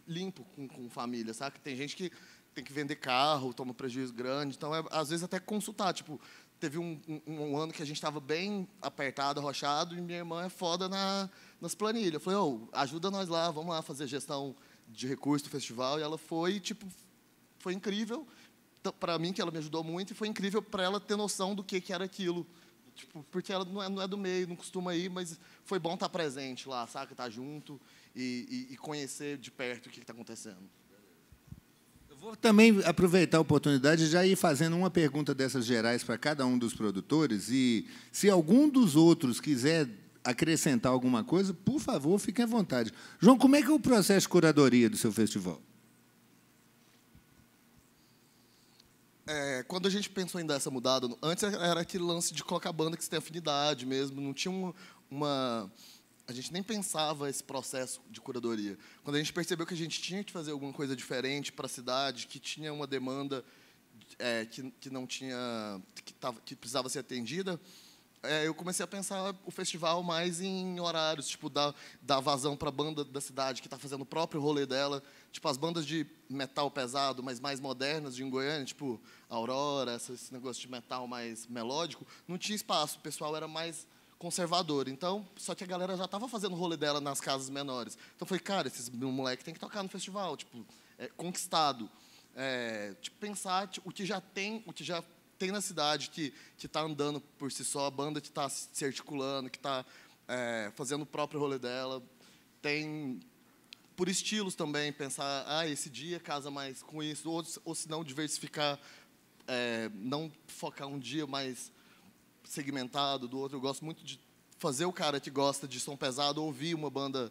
[SPEAKER 2] limpo com, com família, sabe? Tem gente que tem que vender carro, toma prejuízo grande, então é, às vezes até consultar, tipo, teve um, um, um, ano que a gente estava bem apertado, arrochado, e minha irmã é foda na, nas planilhas. Eu falei, oh, ajuda nós lá, vamos lá fazer gestão de recurso do festival, e ela foi, tipo, foi incrível para mim, que ela me ajudou muito, e foi incrível para ela ter noção do que, que era aquilo. Tipo, porque ela não é, não é, do meio, não costuma ir, mas foi bom estar tá presente lá, saca? Estar tá junto e, e, e conhecer de perto o que está acontecendo.
[SPEAKER 1] Eu vou também aproveitar a oportunidade já ir fazendo uma pergunta dessas gerais para cada um dos produtores e se algum dos outros quiser acrescentar alguma coisa, por favor, fiquem à vontade. João, como é que é o processo de curadoria do seu festival?
[SPEAKER 2] É, quando a gente pensou em dar essa mudada, antes era aquele lance de colocar banda que você tem afinidade mesmo, não tinha uma, uma, A gente nem pensava esse processo de curadoria. Quando a gente percebeu que a gente tinha que fazer alguma coisa diferente para a cidade, que tinha uma demanda é, que, que não tinha. Que, tava, que precisava ser atendida, é, eu comecei a pensar o festival mais em horários, tipo, da da vazão para a banda da cidade que está fazendo o próprio rolê dela. Tipo, as bandas de metal pesado, mas mais modernas de Goiânia, tipo Aurora, esse negócio de metal mais melódico, não tinha espaço, o pessoal era mais conservador. Então, só que a galera já estava fazendo o rolê dela nas casas menores. Então, foi cara, esses moleque tem que tocar no festival, tipo, é, conquistado. É, tipo, pensar tipo, o que já tem, o que já tem na cidade que está andando por si só, a banda que está se articulando, que está é, fazendo o próprio rolê dela. Tem por estilos também, pensar, ah, esse dia casa mais com isso, ou, ou se não, diversificar, é, não focar um dia mais segmentado do outro. Eu gosto muito de fazer o cara que gosta de som pesado ouvir uma banda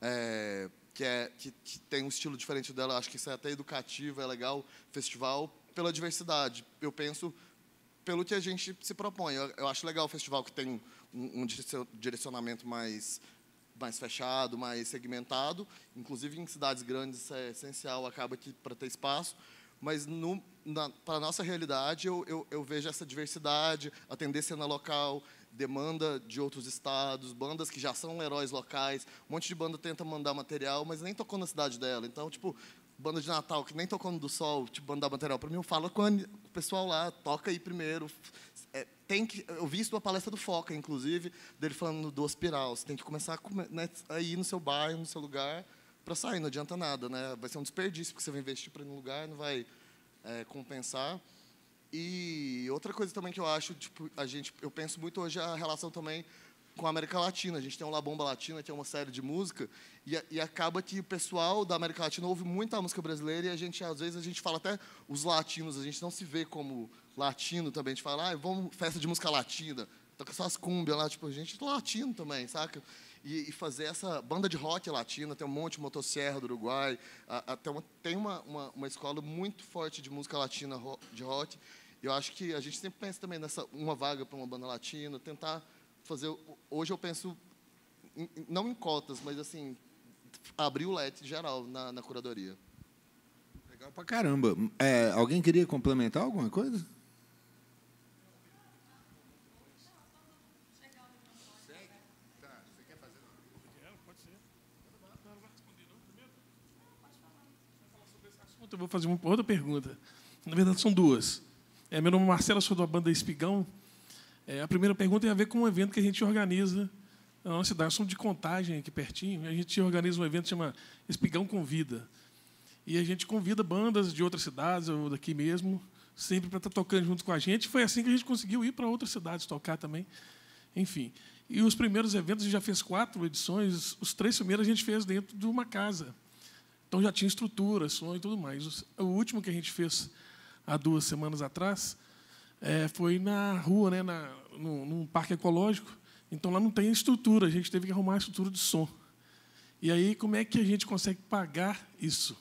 [SPEAKER 2] é, que, é, que, que, tem um estilo diferente dela. Acho que isso é até educativo, é legal. Festival, pela diversidade. Eu penso pelo que a gente se propõe. Eu, eu acho legal o festival que tem um, um direcionamento mais mais fechado, mais segmentado. Inclusive, em cidades grandes, isso é essencial, acaba aqui para ter espaço. Mas, para a nossa realidade, eu, eu, eu, vejo essa diversidade, a tendência na local, demanda de outros estados, bandas que já são heróis locais. Um monte de banda tenta mandar material, mas nem tocou na cidade dela. Então, tipo, banda de Natal que nem tocando do sol, tipo banda material para mim, fala com o pessoal lá, toca aí primeiro. É, tem que, eu vi isso na palestra do Foca, inclusive, dele falando do Aspiral. Você tem que começar né, a, ir no seu bairro, no seu lugar, para sair. Não adianta nada, né? Vai ser um desperdício, porque você vai investir para ir no lugar, não vai é, compensar. E outra coisa também que eu acho, tipo, a gente, eu penso muito hoje é a relação também com a América Latina. A gente tem um La Bomba Latina, que é uma série de música, e, e, acaba que o pessoal da América Latina ouve muita música brasileira e a gente, às vezes, a gente fala até os latinos, a gente não se vê como latino também. A gente fala, ah, vamos festa de música latina, toca só as lá, tipo, a gente é latino também, saca? E, e, fazer essa banda de rock latina, tem um monte de motosserra do Uruguai, a, a, tem, uma, tem uma, uma, uma escola muito forte de música latina, de rock, eu acho que a gente sempre pensa também nessa uma vaga para uma banda latina, tentar fazer. Hoje eu penso, não em cotas, mas assim, abrir o let geral na, na curadoria.
[SPEAKER 1] Legal pra caramba. É, alguém queria complementar alguma coisa?
[SPEAKER 8] eu vou fazer uma outra pergunta. Na verdade, são duas. É, meu nome é Marcelo, sou da banda Espigão. É, a primeira pergunta tem a ver com um evento que a gente organiza na nossa cidade. Somos de contagem aqui pertinho. A gente organiza um evento que chama Espigão Convida. E a gente convida bandas de outras cidades ou daqui mesmo, sempre para estar tá tocando junto com a gente. Foi assim que a gente conseguiu ir para outras cidades tocar também. Enfim. E os primeiros eventos, a gente já fez quatro edições. Os três primeiros a gente fez dentro de uma casa. Então já tinha estrutura, som e tudo mais. O último que a gente fez há duas semanas atrás é, foi na rua, né, na, num, num parque ecológico, então lá não tem estrutura, a gente teve que arrumar a estrutura de som. E aí, como é que a gente consegue pagar isso?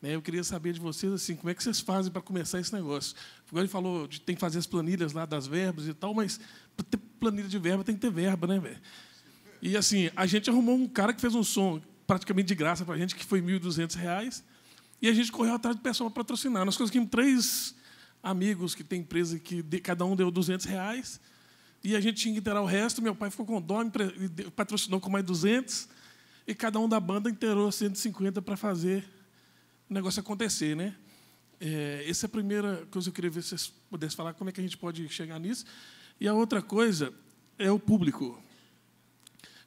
[SPEAKER 8] Né, eu queria saber de vocês assim, como é que vocês fazem para começar esse negócio? Agora ele falou de tem que fazer as planilhas lá das verbas e tal, mas para ter planilha de verba tem que ter verba, né, velho? E assim, a gente arrumou um cara que fez um som praticamente de graça para a gente, que foi R$ reais e a gente correu atrás do pessoal para patrocinar. Nós conseguimos três amigos que tem empresa que de, cada um deu 200 reais e a gente tinha que inteirar o resto. Meu pai ficou com dó, patrocinou com mais 200 e cada um da banda inteirou 150 para fazer o negócio acontecer, né? É, essa é a primeira coisa que eu queria ver se vocês pudessem falar como é que a gente pode chegar nisso. E a outra coisa é o público.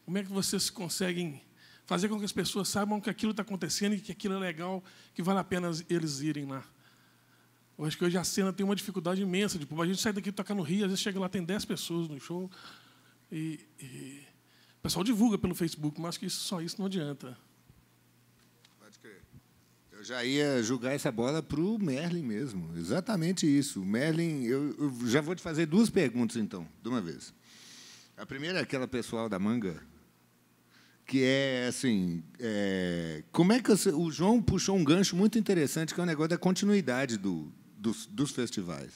[SPEAKER 8] Como é que vocês conseguem fazer com que as pessoas saibam que aquilo está acontecendo e que aquilo é legal, que vale a pena eles irem lá? Eu acho que hoje a cena tem uma dificuldade imensa. Tipo, a gente sai daqui tocar no Rio, às vezes chega lá, tem 10 pessoas no show. E, e, o pessoal divulga pelo Facebook, mas acho que só isso não adianta.
[SPEAKER 1] Pode crer. Eu já ia julgar essa bola para o Merlin mesmo. Exatamente isso. Merlin, eu, eu já vou te fazer duas perguntas, então, de uma vez. A primeira é aquela pessoal da manga, que é assim, é, como é que o João puxou um gancho muito interessante que é o negócio da continuidade do, dos, dos festivais.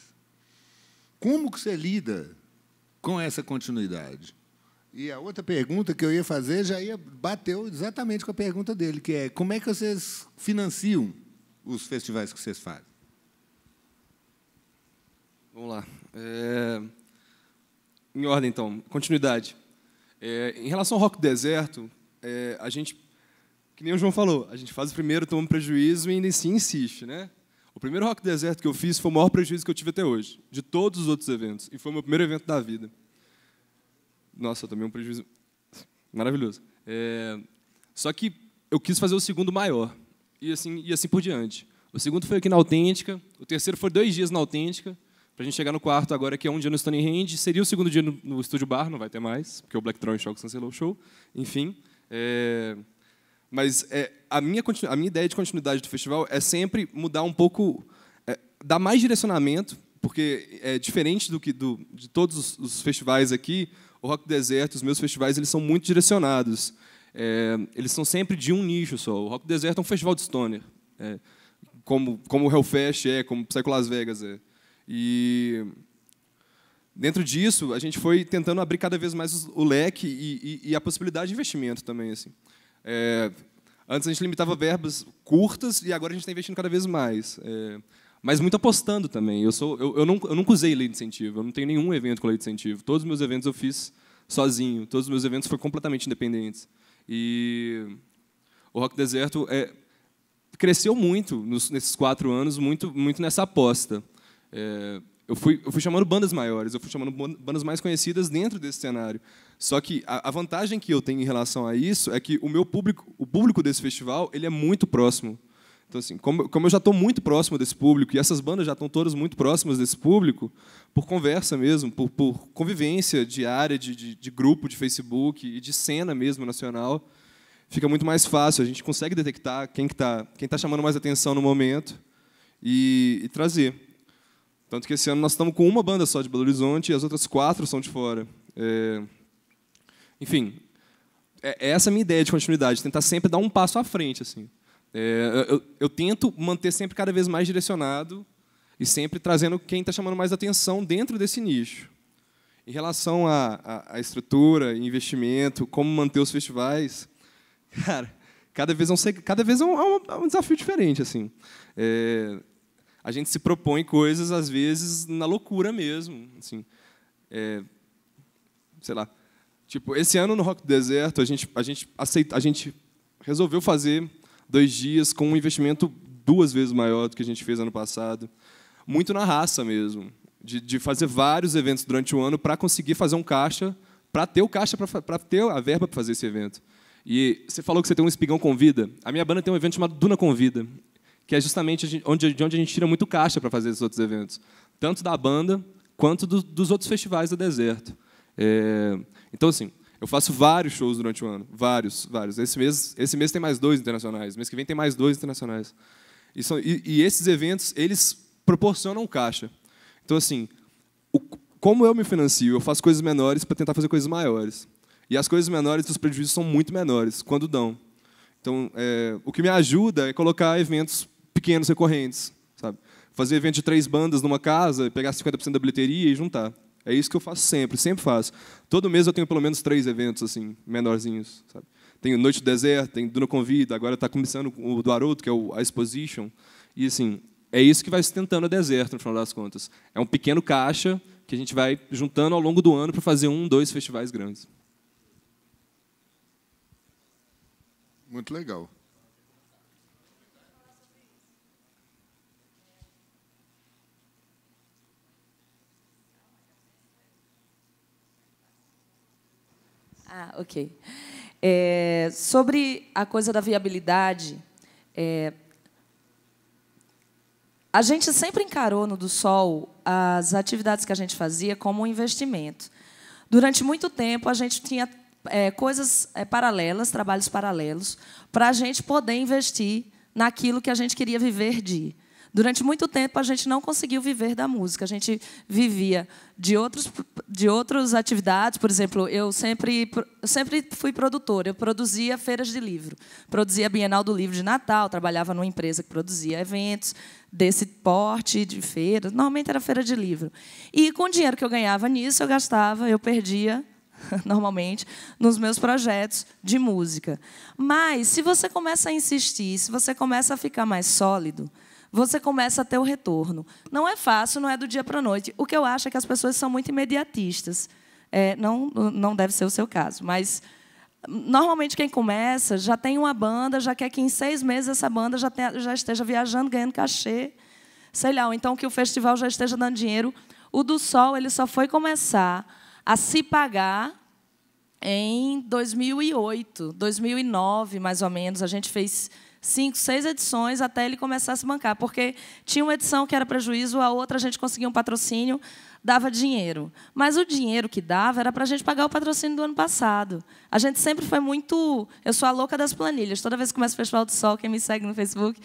[SPEAKER 1] Como que você lida com essa continuidade? E a outra pergunta que eu ia fazer já ia bateu exatamente com a pergunta dele, que é como é que vocês financiam os festivais que vocês fazem? Vamos lá.
[SPEAKER 3] É... Em ordem, então. Continuidade. É, em relação ao Rock Deserto, é, a gente, que nem o João falou, a gente faz o primeiro, toma um prejuízo e ainda assim insiste. Né? O primeiro Rock Deserto que eu fiz foi o maior prejuízo que eu tive até hoje, de todos os outros eventos. E foi o meu primeiro evento da vida. Nossa, eu tomei um prejuízo maravilhoso. É... Só que eu quis fazer o segundo maior, e assim, e assim por diante. O segundo foi aqui na Autêntica, o terceiro foi dois dias na Autêntica, para a gente chegar no quarto agora, que é um dia no Stonehenge, seria o segundo dia no, no Estúdio Bar, não vai ter mais, porque o Black Throne Show cancelou o show, enfim. É... Mas é, a, minha, a minha ideia de continuidade do festival é sempre mudar um pouco, é, dar mais direcionamento, porque é diferente do que do, de todos os, os festivais aqui, o Rock Deserto, os meus festivais, eles são muito direcionados. É, eles são sempre de um nicho só. O Rock Deserto é um festival de stoner, é, como, como o Hellfest é, como o Psycho Las Vegas é. E dentro disso, a gente foi tentando abrir cada vez mais o leque e, e, e a possibilidade de investimento também. Assim. É, antes a gente limitava verbas curtas e agora a gente está investindo cada vez mais. É, mas muito apostando também. Eu, sou, eu, eu, não, eu nunca usei lei de incentivo, eu não tenho nenhum evento com lei de incentivo. Todos os meus eventos eu fiz sozinho, todos os meus eventos foram completamente independentes. E o Rock Deserto é, cresceu muito nos, nesses quatro anos, muito, muito nessa aposta. É, eu, fui, eu fui chamando bandas maiores, eu fui chamando bandas mais conhecidas dentro desse cenário. Só que a, a, vantagem que eu tenho em relação a isso é que o meu público, o público desse festival, ele é muito próximo. Então, assim, como, como eu já estou muito próximo desse público, e essas bandas já estão todas muito próximas desse público, por conversa mesmo, por, por convivência diária de, de, de grupo de Facebook e de cena mesmo nacional, fica muito mais fácil. A gente consegue detectar quem está quem tá chamando mais atenção no momento e, e trazer. Tanto que esse ano nós estamos com uma banda só de Belo Horizonte e as outras quatro são de fora. É, enfim, é, é essa a minha ideia de continuidade, tentar sempre dar um passo à frente. assim. É, eu, eu, tento manter sempre cada vez mais direcionado e sempre trazendo quem está chamando mais atenção dentro desse nicho. Em relação à estrutura, investimento, como manter os festivais, cara, cada vez é um, cada vez é, é um, é um desafio diferente. assim. É, a gente se propõe coisas, às vezes, na loucura mesmo. Assim, é, sei lá, Tipo, esse ano no Rock do Deserto, a gente, a gente, aceita, a gente resolveu fazer dois dias com um investimento duas vezes maior do que a gente fez ano passado. Muito na raça mesmo, de, de fazer vários eventos durante o ano para conseguir fazer um caixa, para ter o caixa, para ter a verba para fazer esse evento. E você falou que você tem um espigão convida. A minha banda tem um evento chamado Duna Convida, que é justamente onde, de onde a gente tira muito caixa para fazer esses outros eventos, tanto da banda quanto do, dos outros festivais do deserto. É, então, assim, eu faço vários shows durante o ano. Vários, vários. Esse mês, esse mês tem mais dois internacionais. Mês que vem tem mais dois internacionais. E, são, e, e esses eventos, eles proporcionam caixa. Então, assim, o, como eu me financio? Eu faço coisas menores para tentar fazer coisas maiores. E as coisas menores, os prejuízos são muito menores, quando dão. Então, é, o que me ajuda é colocar eventos pequenos recorrentes. Sabe? Fazer evento de três bandas numa casa, pegar 50% da bilheteria e juntar. É isso que eu faço sempre, sempre faço. Todo mês eu tenho pelo menos três eventos assim, menorzinhos, sabe? Tenho Noite do Deserto, tenho Duna Convida, agora está começando o do Haroldo, que é o, a Exposition. E assim, é isso que vai sustentando a Deserto, no final das contas. É um pequeno caixa que a gente vai juntando ao longo do ano para fazer um, dois festivais grandes.
[SPEAKER 1] Muito legal.
[SPEAKER 5] Ah, ok. É, sobre a coisa da viabilidade, é, a gente sempre encarou no do Sol as atividades que a gente fazia como um investimento. Durante muito tempo, a gente tinha é, coisas é, paralelas, trabalhos paralelos, para a gente poder investir naquilo que a gente queria viver de. Durante muito tempo, a gente não conseguiu viver da música. A gente vivia de, outros, de outras atividades. Por exemplo, eu sempre, eu sempre fui produtora. Eu produzia feiras de livro. Produzia a Bienal do Livro de Natal. Trabalhava numa empresa que produzia eventos desse porte de feira. Normalmente era feira de livro. E com o dinheiro que eu ganhava nisso, eu gastava, eu perdia normalmente, nos meus projetos de música. Mas se você começa a insistir, se você começa a ficar mais sólido, você começa a ter o retorno. Não é fácil, não é do dia para a noite. O que eu acho é que as pessoas são muito imediatistas. É, não, não deve ser o seu caso, mas normalmente quem começa já tem uma banda, já quer que em seis meses essa banda já, tenha, já esteja viajando, ganhando cachê, sei lá, ou então que o festival já esteja dando dinheiro. O do Sol ele só foi começar a se pagar em 2008, 2009, mais ou menos. A gente fez cinco, seis edições até ele começar a se bancar, porque tinha uma edição que era prejuízo, a outra a gente conseguia um patrocínio, dava dinheiro. Mas o dinheiro que dava era para a gente pagar o patrocínio do ano passado. A gente sempre foi muito. Eu sou a louca das planilhas. Toda vez que começa o Festival do Sol, quem me segue no Facebook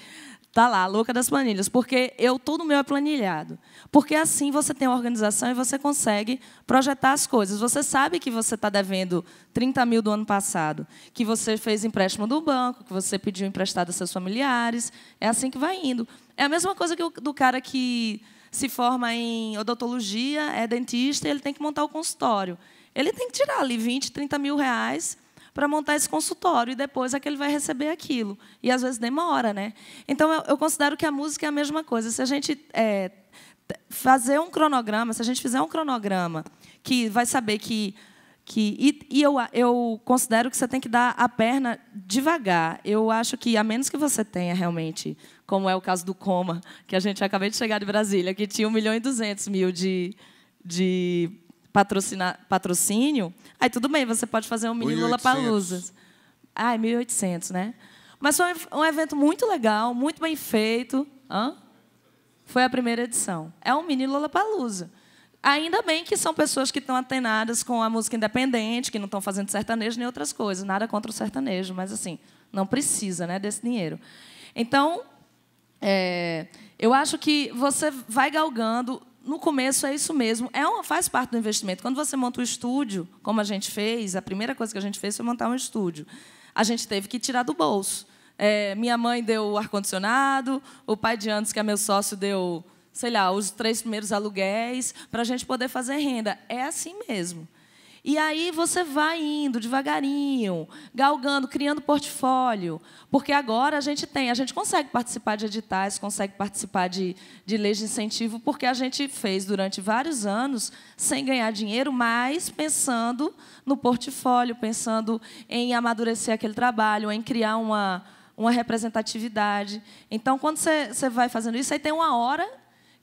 [SPEAKER 5] Tá lá, louca das planilhas, porque eu todo meu é planilhado. Porque assim você tem uma organização e você consegue projetar as coisas. Você sabe que você está devendo 30 mil do ano passado, que você fez empréstimo do banco, que você pediu emprestado a seus familiares. É assim que vai indo. É a mesma coisa que o, do cara que se forma em odontologia, é dentista, e ele tem que montar o consultório. Ele tem que tirar ali 20, 30 mil reais para montar esse consultório e depois é que ele vai receber aquilo. E às vezes demora, né? Então eu, eu considero que a música é a mesma coisa. Se a gente é, fazer um cronograma, se a gente fizer um cronograma que vai saber que que, e, e eu, eu, considero que você tem que dar a perna devagar. Eu acho que, a menos que você tenha realmente, como é o caso do Coma, que a gente acabei de chegar de Brasília, que tinha 1 milhão e 200 mil de, de patrocínio, Aí tudo bem, você pode fazer um mini Lula Palusas. Ah, 1800, né? Mas foi um evento muito legal, muito bem feito. Hã? Foi a primeira edição. É um mini Lula Palusa. Ainda bem que são pessoas que estão atenadas com a música independente, que não estão fazendo sertanejo nem outras coisas. Nada contra o sertanejo, mas assim, não precisa né, desse dinheiro. Então, é, eu acho que você vai galgando no começo é isso mesmo. É uma, faz parte do investimento. Quando você monta um estúdio, como a gente fez, a primeira coisa que a gente fez foi montar um estúdio. A gente teve que tirar do bolso. É, minha mãe deu o ar-condicionado, o pai de antes, que é meu sócio, deu, sei lá, os três primeiros aluguéis, para a gente poder fazer renda. É assim mesmo. E aí você vai indo devagarinho, galgando, criando portfólio, porque agora a gente tem, a gente consegue participar de editais, consegue participar de, de leis de incentivo, porque a gente fez durante vários anos sem ganhar dinheiro, mas pensando no portfólio, pensando em amadurecer aquele trabalho, em criar uma, uma representatividade. Então, quando você, você vai fazendo isso, aí tem uma hora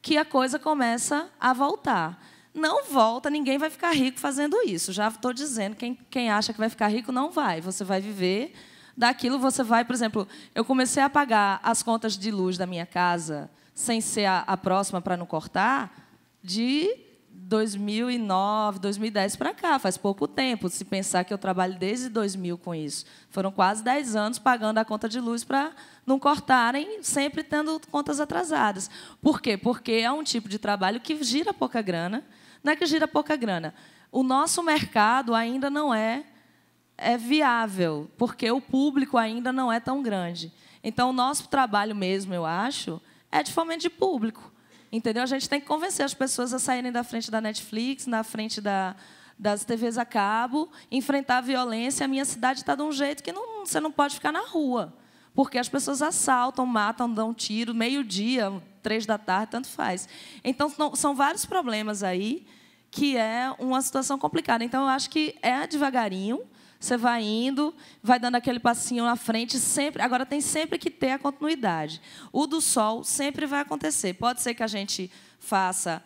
[SPEAKER 5] que a coisa começa a voltar não volta, ninguém vai ficar rico fazendo isso. Já estou dizendo, quem, quem acha que vai ficar rico não vai. Você vai viver daquilo, você vai, por exemplo, eu comecei a pagar as contas de luz da minha casa, sem ser a, a próxima para não cortar, de 2009, 2010 para cá, faz pouco tempo, se pensar que eu trabalho desde 2000 com isso. Foram quase 10 anos pagando a conta de luz para não cortarem, sempre tendo contas atrasadas. Por quê? Porque é um tipo de trabalho que gira pouca grana, não é que gira pouca grana. O nosso mercado ainda não é, é viável, porque o público ainda não é tão grande. Então, o nosso trabalho mesmo, eu acho, é de fomento de público. Entendeu? A gente tem que convencer as pessoas a saírem da frente da Netflix, na frente da, das TVs a cabo, enfrentar a violência. A minha cidade está de um jeito que não, você não pode ficar na rua, porque as pessoas assaltam, matam, dão tiro, meio-dia, três da tarde, tanto faz. Então, não, são vários problemas aí que é uma situação complicada. Então, eu acho que é devagarinho, você vai indo, vai dando aquele passinho na frente, sempre. Agora tem sempre que ter a continuidade. O do sol sempre vai acontecer. Pode ser que a gente faça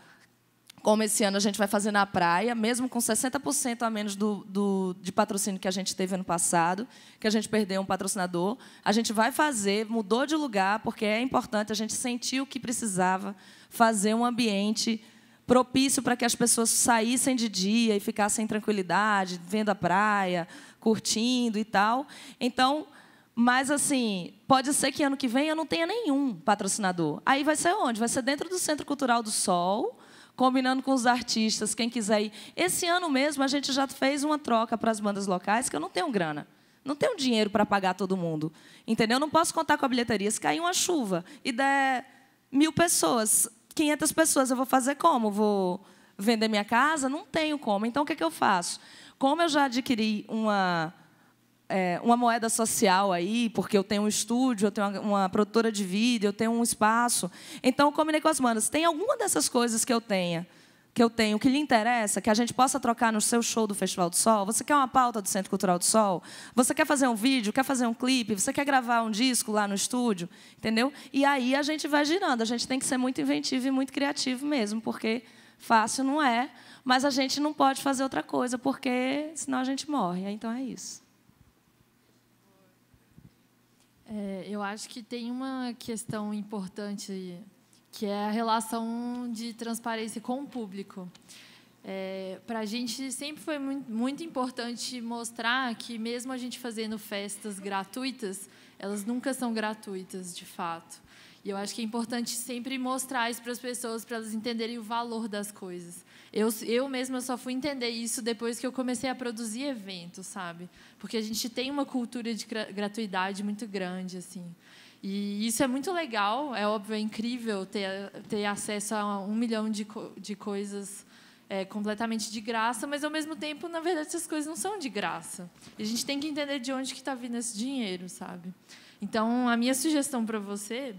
[SPEAKER 5] como esse ano a gente vai fazer na praia, mesmo com 60% a menos do, do, de patrocínio que a gente teve ano passado, que a gente perdeu um patrocinador, a gente vai fazer, mudou de lugar, porque é importante, a gente sentir o que precisava fazer um ambiente propício para que as pessoas saíssem de dia e ficassem em tranquilidade, vendo a praia, curtindo e tal. Então, mas assim, pode ser que ano que vem eu não tenha nenhum patrocinador. Aí vai ser onde? Vai ser dentro do Centro Cultural do Sol, combinando com os artistas, quem quiser ir. Esse ano mesmo a gente já fez uma troca para as bandas locais que eu não tenho grana. Não tenho dinheiro para pagar todo mundo. Entendeu? Não posso contar com a bilheteria. Se cair uma chuva e der mil pessoas, 500 pessoas, eu vou fazer como? Vou vender minha casa? Não tenho como. Então, o que, é que eu faço? Como eu já adquiri uma, é, uma moeda social aí, porque eu tenho um estúdio, eu tenho uma, uma produtora de vídeo, eu tenho um espaço, então eu combinei com as manas. Tem alguma dessas coisas que eu tenha? que eu tenho, que lhe interessa, é que a gente possa trocar no seu show do Festival do Sol? Você quer uma pauta do Centro Cultural do Sol? Você quer fazer um vídeo? Quer fazer um clipe? Você quer gravar um disco lá no estúdio? Entendeu? E aí a gente vai girando. A gente tem que ser muito inventivo e muito criativo mesmo, porque fácil não é, mas a gente não pode fazer outra coisa, porque senão a gente morre. Então é isso.
[SPEAKER 6] É, eu acho que tem uma questão importante que é a relação de transparência com o público. É, para a gente sempre foi muito, muito, importante mostrar que mesmo a gente fazendo festas gratuitas, elas nunca são gratuitas de fato. E eu acho que é importante sempre mostrar isso para as pessoas para elas entenderem o valor das coisas. Eu, eu mesma só fui entender isso depois que eu comecei a produzir eventos, sabe? Porque a gente tem uma cultura de gratuidade muito grande, assim. E isso é muito legal, é óbvio, é incrível ter, ter acesso a um milhão de, co de coisas é, completamente de graça, mas, ao mesmo tempo, na verdade, essas coisas não são de graça. E a gente tem que entender de onde que está vindo esse dinheiro, sabe? Então, a minha sugestão para você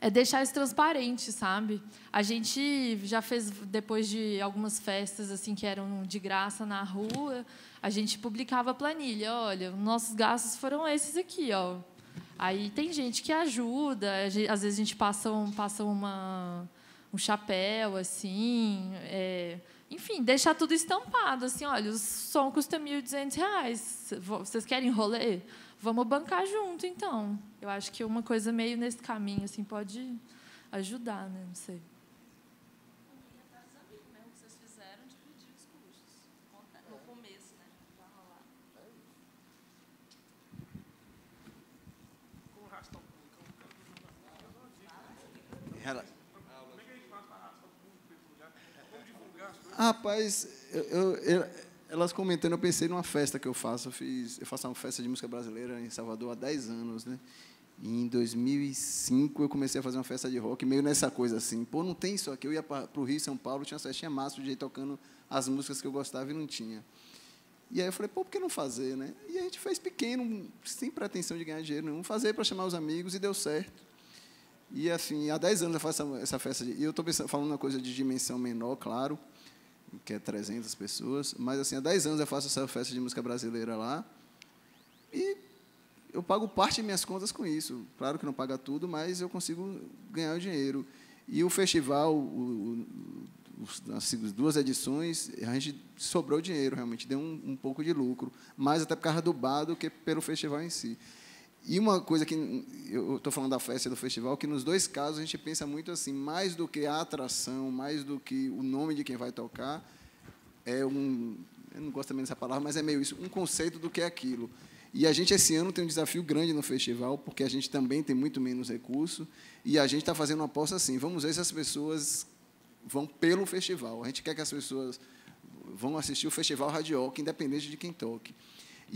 [SPEAKER 6] é deixar isso transparente, sabe? A gente já fez depois de algumas festas assim que eram de graça na rua, a gente publicava planilha, olha, nossos gastos foram esses aqui, ó. Aí tem gente que ajuda, às vezes a gente passa, um, passa uma, um chapéu, assim. É, enfim, deixar tudo estampado. Assim, olha, o som custa R$ reais Vocês querem rolê? Vamos bancar junto, então. Eu acho que uma coisa meio nesse caminho assim pode ajudar, né? Não sei.
[SPEAKER 4] Ah, rapaz, eu, eu, eu, elas comentando, eu pensei numa festa que eu faço. Eu, fiz, eu faço uma festa de música brasileira em Salvador há 10 anos, né? em 2005 eu comecei a fazer uma festa de rock, meio nessa coisa assim. Pô, não tem isso aqui. Eu ia para o Rio, São Paulo, tinha uma festinha massa de jeito tocando as músicas que eu gostava e não tinha. E aí eu falei, pô, por que não fazer, né? E a gente fez pequeno, sem pretensão de ganhar dinheiro nenhum, fazer para chamar os amigos e deu certo. E assim, há 10 anos eu faço essa, essa festa. De, e eu estou falando uma coisa de dimensão menor, claro, que é 300 pessoas. Mas, assim, há 10 anos eu faço essa festa de música brasileira lá. E eu pago parte das minhas contas com isso. Claro que não paga tudo, mas eu consigo ganhar o dinheiro. E o festival, o, o, as duas edições, a gente sobrou dinheiro, realmente, deu um, um pouco de lucro. Mais até por causa do bar do que é pelo festival em si. E uma coisa que eu estou falando da festa e do festival, que nos dois casos a gente pensa muito assim, mais do que a atração, mais do que o nome de quem vai tocar, é um, eu não gosto também dessa palavra, mas é meio isso, um conceito do que é aquilo. E a gente, esse ano, tem um desafio grande no festival, porque a gente também tem muito menos recurso, e a gente está fazendo uma aposta assim, vamos ver se as pessoas vão pelo festival. A gente quer que as pessoas vão assistir o Festival Radioca, independente de quem toque.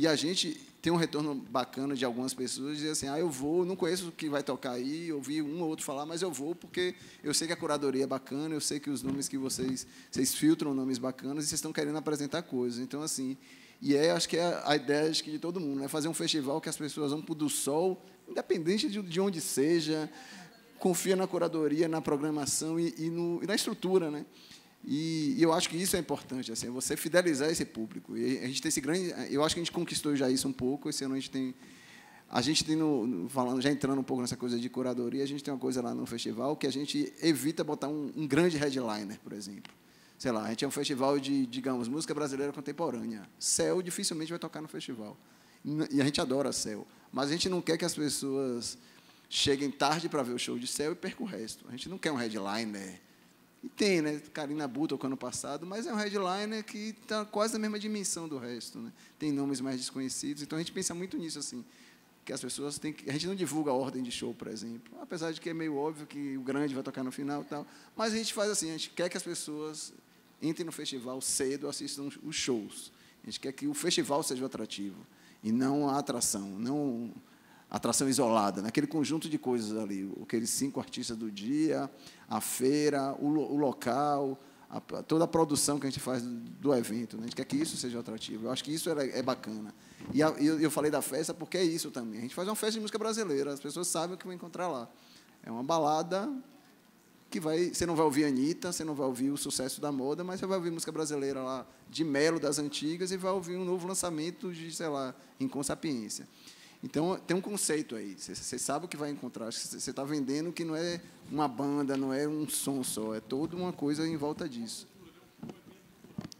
[SPEAKER 4] E a gente tem um retorno bacana de algumas pessoas dizer assim, ah, eu vou, não conheço o que vai tocar aí, ouvi um ou outro falar, mas eu vou porque eu sei que a curadoria é bacana, eu sei que os nomes que vocês vocês filtram nomes bacanas e vocês estão querendo apresentar coisas. Então assim, e é, acho que é a ideia acho que de todo mundo, né? Fazer um festival que as pessoas vão pro do sol, independente de, de onde seja, confia na curadoria, na programação e, e, no, e na estrutura, né? E, eu acho que isso é importante, assim, você fidelizar esse público. E a gente tem esse grande, eu acho que a gente conquistou já isso um pouco. Esse ano a gente tem, a gente tem no, falando já entrando um pouco nessa coisa de curadoria, a gente tem uma coisa lá no festival que a gente evita botar um, um grande headliner, por exemplo. Sei lá, a gente é um festival de, digamos, música brasileira contemporânea. Céu dificilmente vai tocar no festival. E a gente adora Céu, mas a gente não quer que as pessoas cheguem tarde para ver o show de Céu e percam o resto. A gente não quer um headliner e tem, né? Karina Buta o ano passado, mas é um headliner que está quase na mesma dimensão do resto. Né? Tem nomes mais desconhecidos, então a gente pensa muito nisso, assim, que as pessoas têm que... A gente não divulga a ordem de show, por exemplo, apesar de que é meio óbvio que o grande vai tocar no final e tal, mas a gente faz assim, a gente quer que as pessoas entrem no festival cedo, assistam os shows. A gente quer que o festival seja o atrativo, e não a atração, não atração isolada, naquele né? conjunto de coisas ali, aqueles cinco artistas do dia, a feira, o, o local, a, toda a produção que a gente faz do, do evento. Né? A gente quer que isso seja atrativo. Eu acho que isso é, é bacana. E a, eu, eu, falei da festa porque é isso também. A gente faz uma festa de música brasileira, as pessoas sabem o que vão encontrar lá. É uma balada que vai, você não vai ouvir Anitta, você não vai ouvir o sucesso da moda, mas você vai ouvir música brasileira lá de Melo das antigas e vai ouvir um novo lançamento de, sei lá, Inconsapiência. Então, tem um conceito aí. Você sabe o que vai encontrar. Você está vendendo que não é uma banda, não é um som só. É toda uma coisa em volta disso.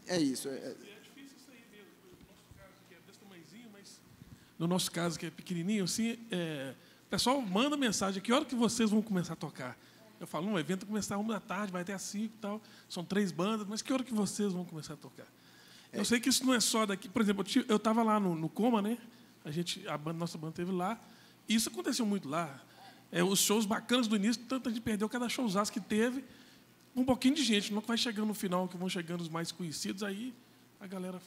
[SPEAKER 4] É isso. É, é. é, é
[SPEAKER 8] No nosso caso, que é pequenininho, assim, é, o pessoal manda mensagem: que hora que vocês vão começar a tocar? Eu falo: um evento começar uma da tarde, vai até às cinco e tal. São três bandas, mas que hora que vocês vão começar a tocar? É. Eu sei que isso não é só daqui. Por exemplo, eu estava lá no, no Coma, né? A gente, a banda, nossa banda teve lá. Isso aconteceu muito lá. É, os shows bacanas do início, tanto a gente perdeu cada showzaço que teve, um pouquinho de gente, não que vai chegando no final, que vão chegando os mais conhecidos, aí a galera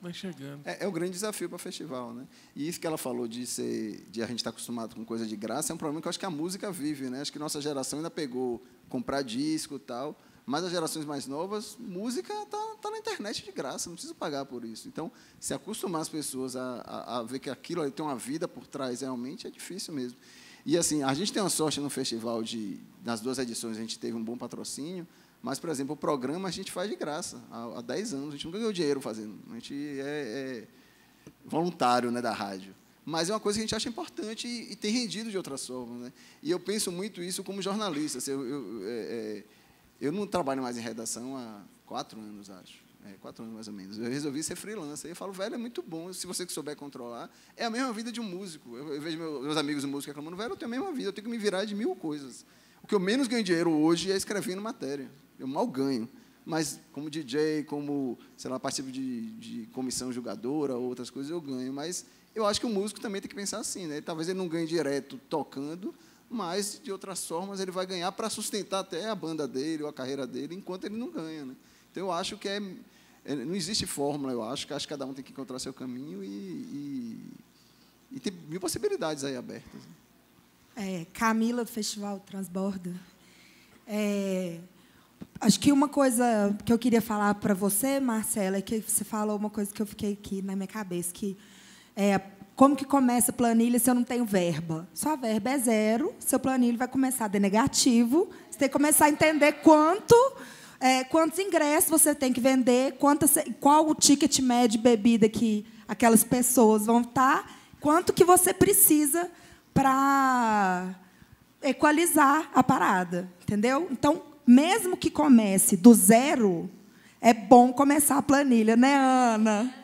[SPEAKER 8] vai chegando.
[SPEAKER 4] É, é o grande desafio para o festival, né? E isso que ela falou de ser, de a gente estar tá acostumado com coisa de graça, é um problema que eu acho que a música vive, né? Acho que nossa geração ainda pegou comprar disco e tal, mas as gerações mais novas, música está tá na internet de graça, não precisa pagar por isso. Então, se acostumar as pessoas a, a, a ver que aquilo ali tem uma vida por trás realmente é difícil mesmo. E assim, a gente tem uma sorte no festival de. Nas duas edições a gente teve um bom patrocínio, mas, por exemplo, o programa a gente faz de graça. Há, há 10 anos, a gente nunca ganhou dinheiro fazendo. A gente é, é voluntário né, da rádio mas é uma coisa que a gente acha importante e, e tem rendido de outras formas. Né? E eu penso muito isso como jornalista. Assim, eu, eu, é, é eu não trabalho mais em redação há quatro anos, acho. É, quatro anos mais ou menos. Eu resolvi ser freelancer. Eu falo, velho, é muito bom. Se você que souber controlar, é a mesma vida de um músico. Eu, eu vejo meus amigos músicos reclamando, velho, eu tenho a mesma vida, eu tenho que me virar de mil coisas. O que eu menos ganho dinheiro hoje é escrevendo matéria. Eu mal ganho. Mas como DJ, como, sei lá, participo de, de comissão julgadora, outras coisas, eu ganho. Mas eu acho que o músico também tem que pensar assim, né? Talvez ele não ganhe direto tocando, mas de outras formas ele vai ganhar para sustentar até a banda dele ou a carreira dele, enquanto ele não ganha. Né? Então eu acho que é, é, não existe fórmula, eu acho, que acho que cada um tem que encontrar seu caminho e, e, e tem mil possibilidades aí abertas.
[SPEAKER 9] Né? É, Camila do Festival Transborda. É, acho que uma coisa que eu queria falar para você, Marcela, é que você falou uma coisa que eu fiquei aqui na minha cabeça, que é, como que começa a planilha se eu não tenho verba? Sua verba é zero, seu planilho vai começar a de negativo. Você tem que começar a entender quanto, é, quantos ingressos você tem que vender, qual o ticket médio de bebida que aquelas pessoas vão estar, quanto que você precisa para equalizar a parada, entendeu? Então, mesmo que comece do zero, é bom começar a planilha, né, Ana?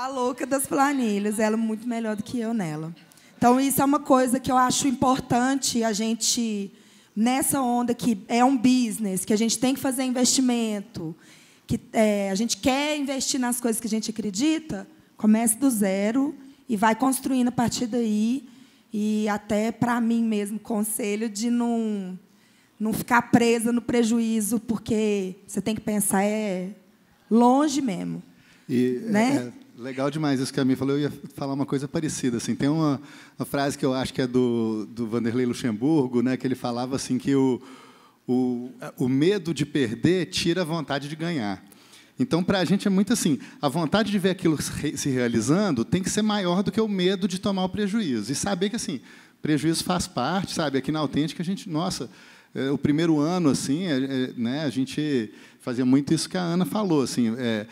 [SPEAKER 9] A louca das planilhas, ela é muito melhor do que eu nela. Então, isso é uma coisa que eu acho importante a gente, nessa onda que é um business, que a gente tem que fazer investimento, que é, a gente quer investir nas coisas que a gente acredita, comece do zero e vai construindo a partir daí. E até para mim mesmo, conselho de não, não ficar presa no prejuízo, porque você tem que pensar, é longe mesmo.
[SPEAKER 10] E, né? É, é Legal demais isso que a Mi falou. Eu ia falar uma coisa parecida. Assim. Tem uma, uma, frase que eu acho que é do, do Vanderlei Luxemburgo, né, que ele falava assim que o, o, o medo de perder tira a vontade de ganhar. Então, para a gente é muito assim: a vontade de ver aquilo se realizando tem que ser maior do que o medo de tomar o prejuízo. E saber que, assim, prejuízo faz parte, sabe? Aqui na Autêntica, a gente, nossa, é, o primeiro ano, assim, é, é, né, a gente fazia muito isso que a Ana falou, assim. É,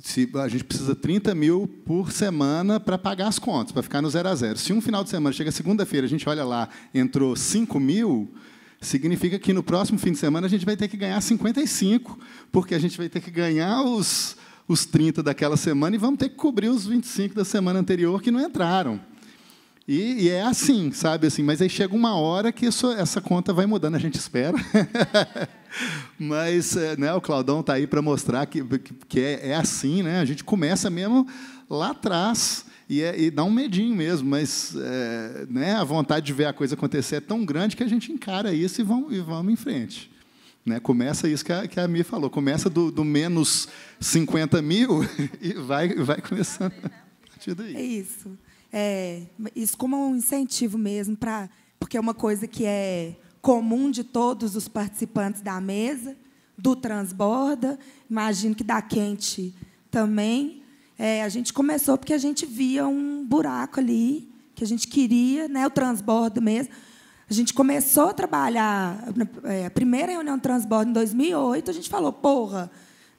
[SPEAKER 10] se a gente precisa 30 mil por semana para pagar as contas, para ficar no zero a zero. Se um final de semana chega segunda-feira, a gente olha lá, entrou 5 mil, significa que no próximo fim de semana a gente vai ter que ganhar 55, porque a gente vai ter que ganhar os, os 30 daquela semana e vamos ter que cobrir os 25 da semana anterior que não entraram. E, e, é assim, sabe assim, mas aí chega uma hora que isso, essa conta vai mudando, a gente espera. mas eh, né, o Claudão está aí para mostrar que, que, é, é, assim, né? A gente começa mesmo lá atrás e, é, e dá um medinho mesmo, mas é, né, a vontade de ver a coisa acontecer é tão grande que a gente encara isso e vamos, e vamos em frente. Né? Começa isso que a, que a Mi falou, começa do, do menos 50 mil e vai, vai começando a partir daí. É isso
[SPEAKER 9] é, isso como um incentivo mesmo, para, porque é uma coisa que é comum de todos os participantes da mesa, do transborda, imagino que da quente também. É, a gente começou porque a gente via um buraco ali que a gente queria, né, o transbordo mesmo. A gente começou a trabalhar é, a primeira reunião do transbordo em 2008, a gente falou, porra,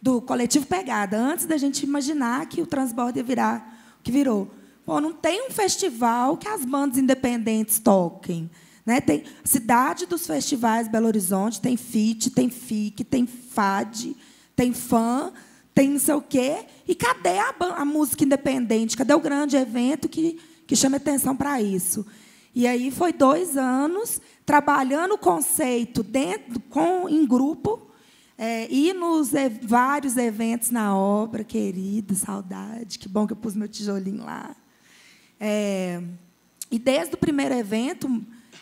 [SPEAKER 9] do coletivo pegada, antes da gente imaginar que o transbordo ia virar o que virou. Pô, não tem um festival que as bandas independentes toquem. Né? Tem cidade dos festivais Belo Horizonte, tem FIT, tem FIC, tem FAD, tem Fã, tem não sei o quê. E cadê a, a música independente? Cadê o grande evento que, que chame atenção para isso? E aí foi dois anos trabalhando o conceito dentro, com, em grupo, é, eh, ir nos e, vários eventos na obra, querida, saudade, que bom que eu pus meu tijolinho lá. É, e desde o primeiro evento,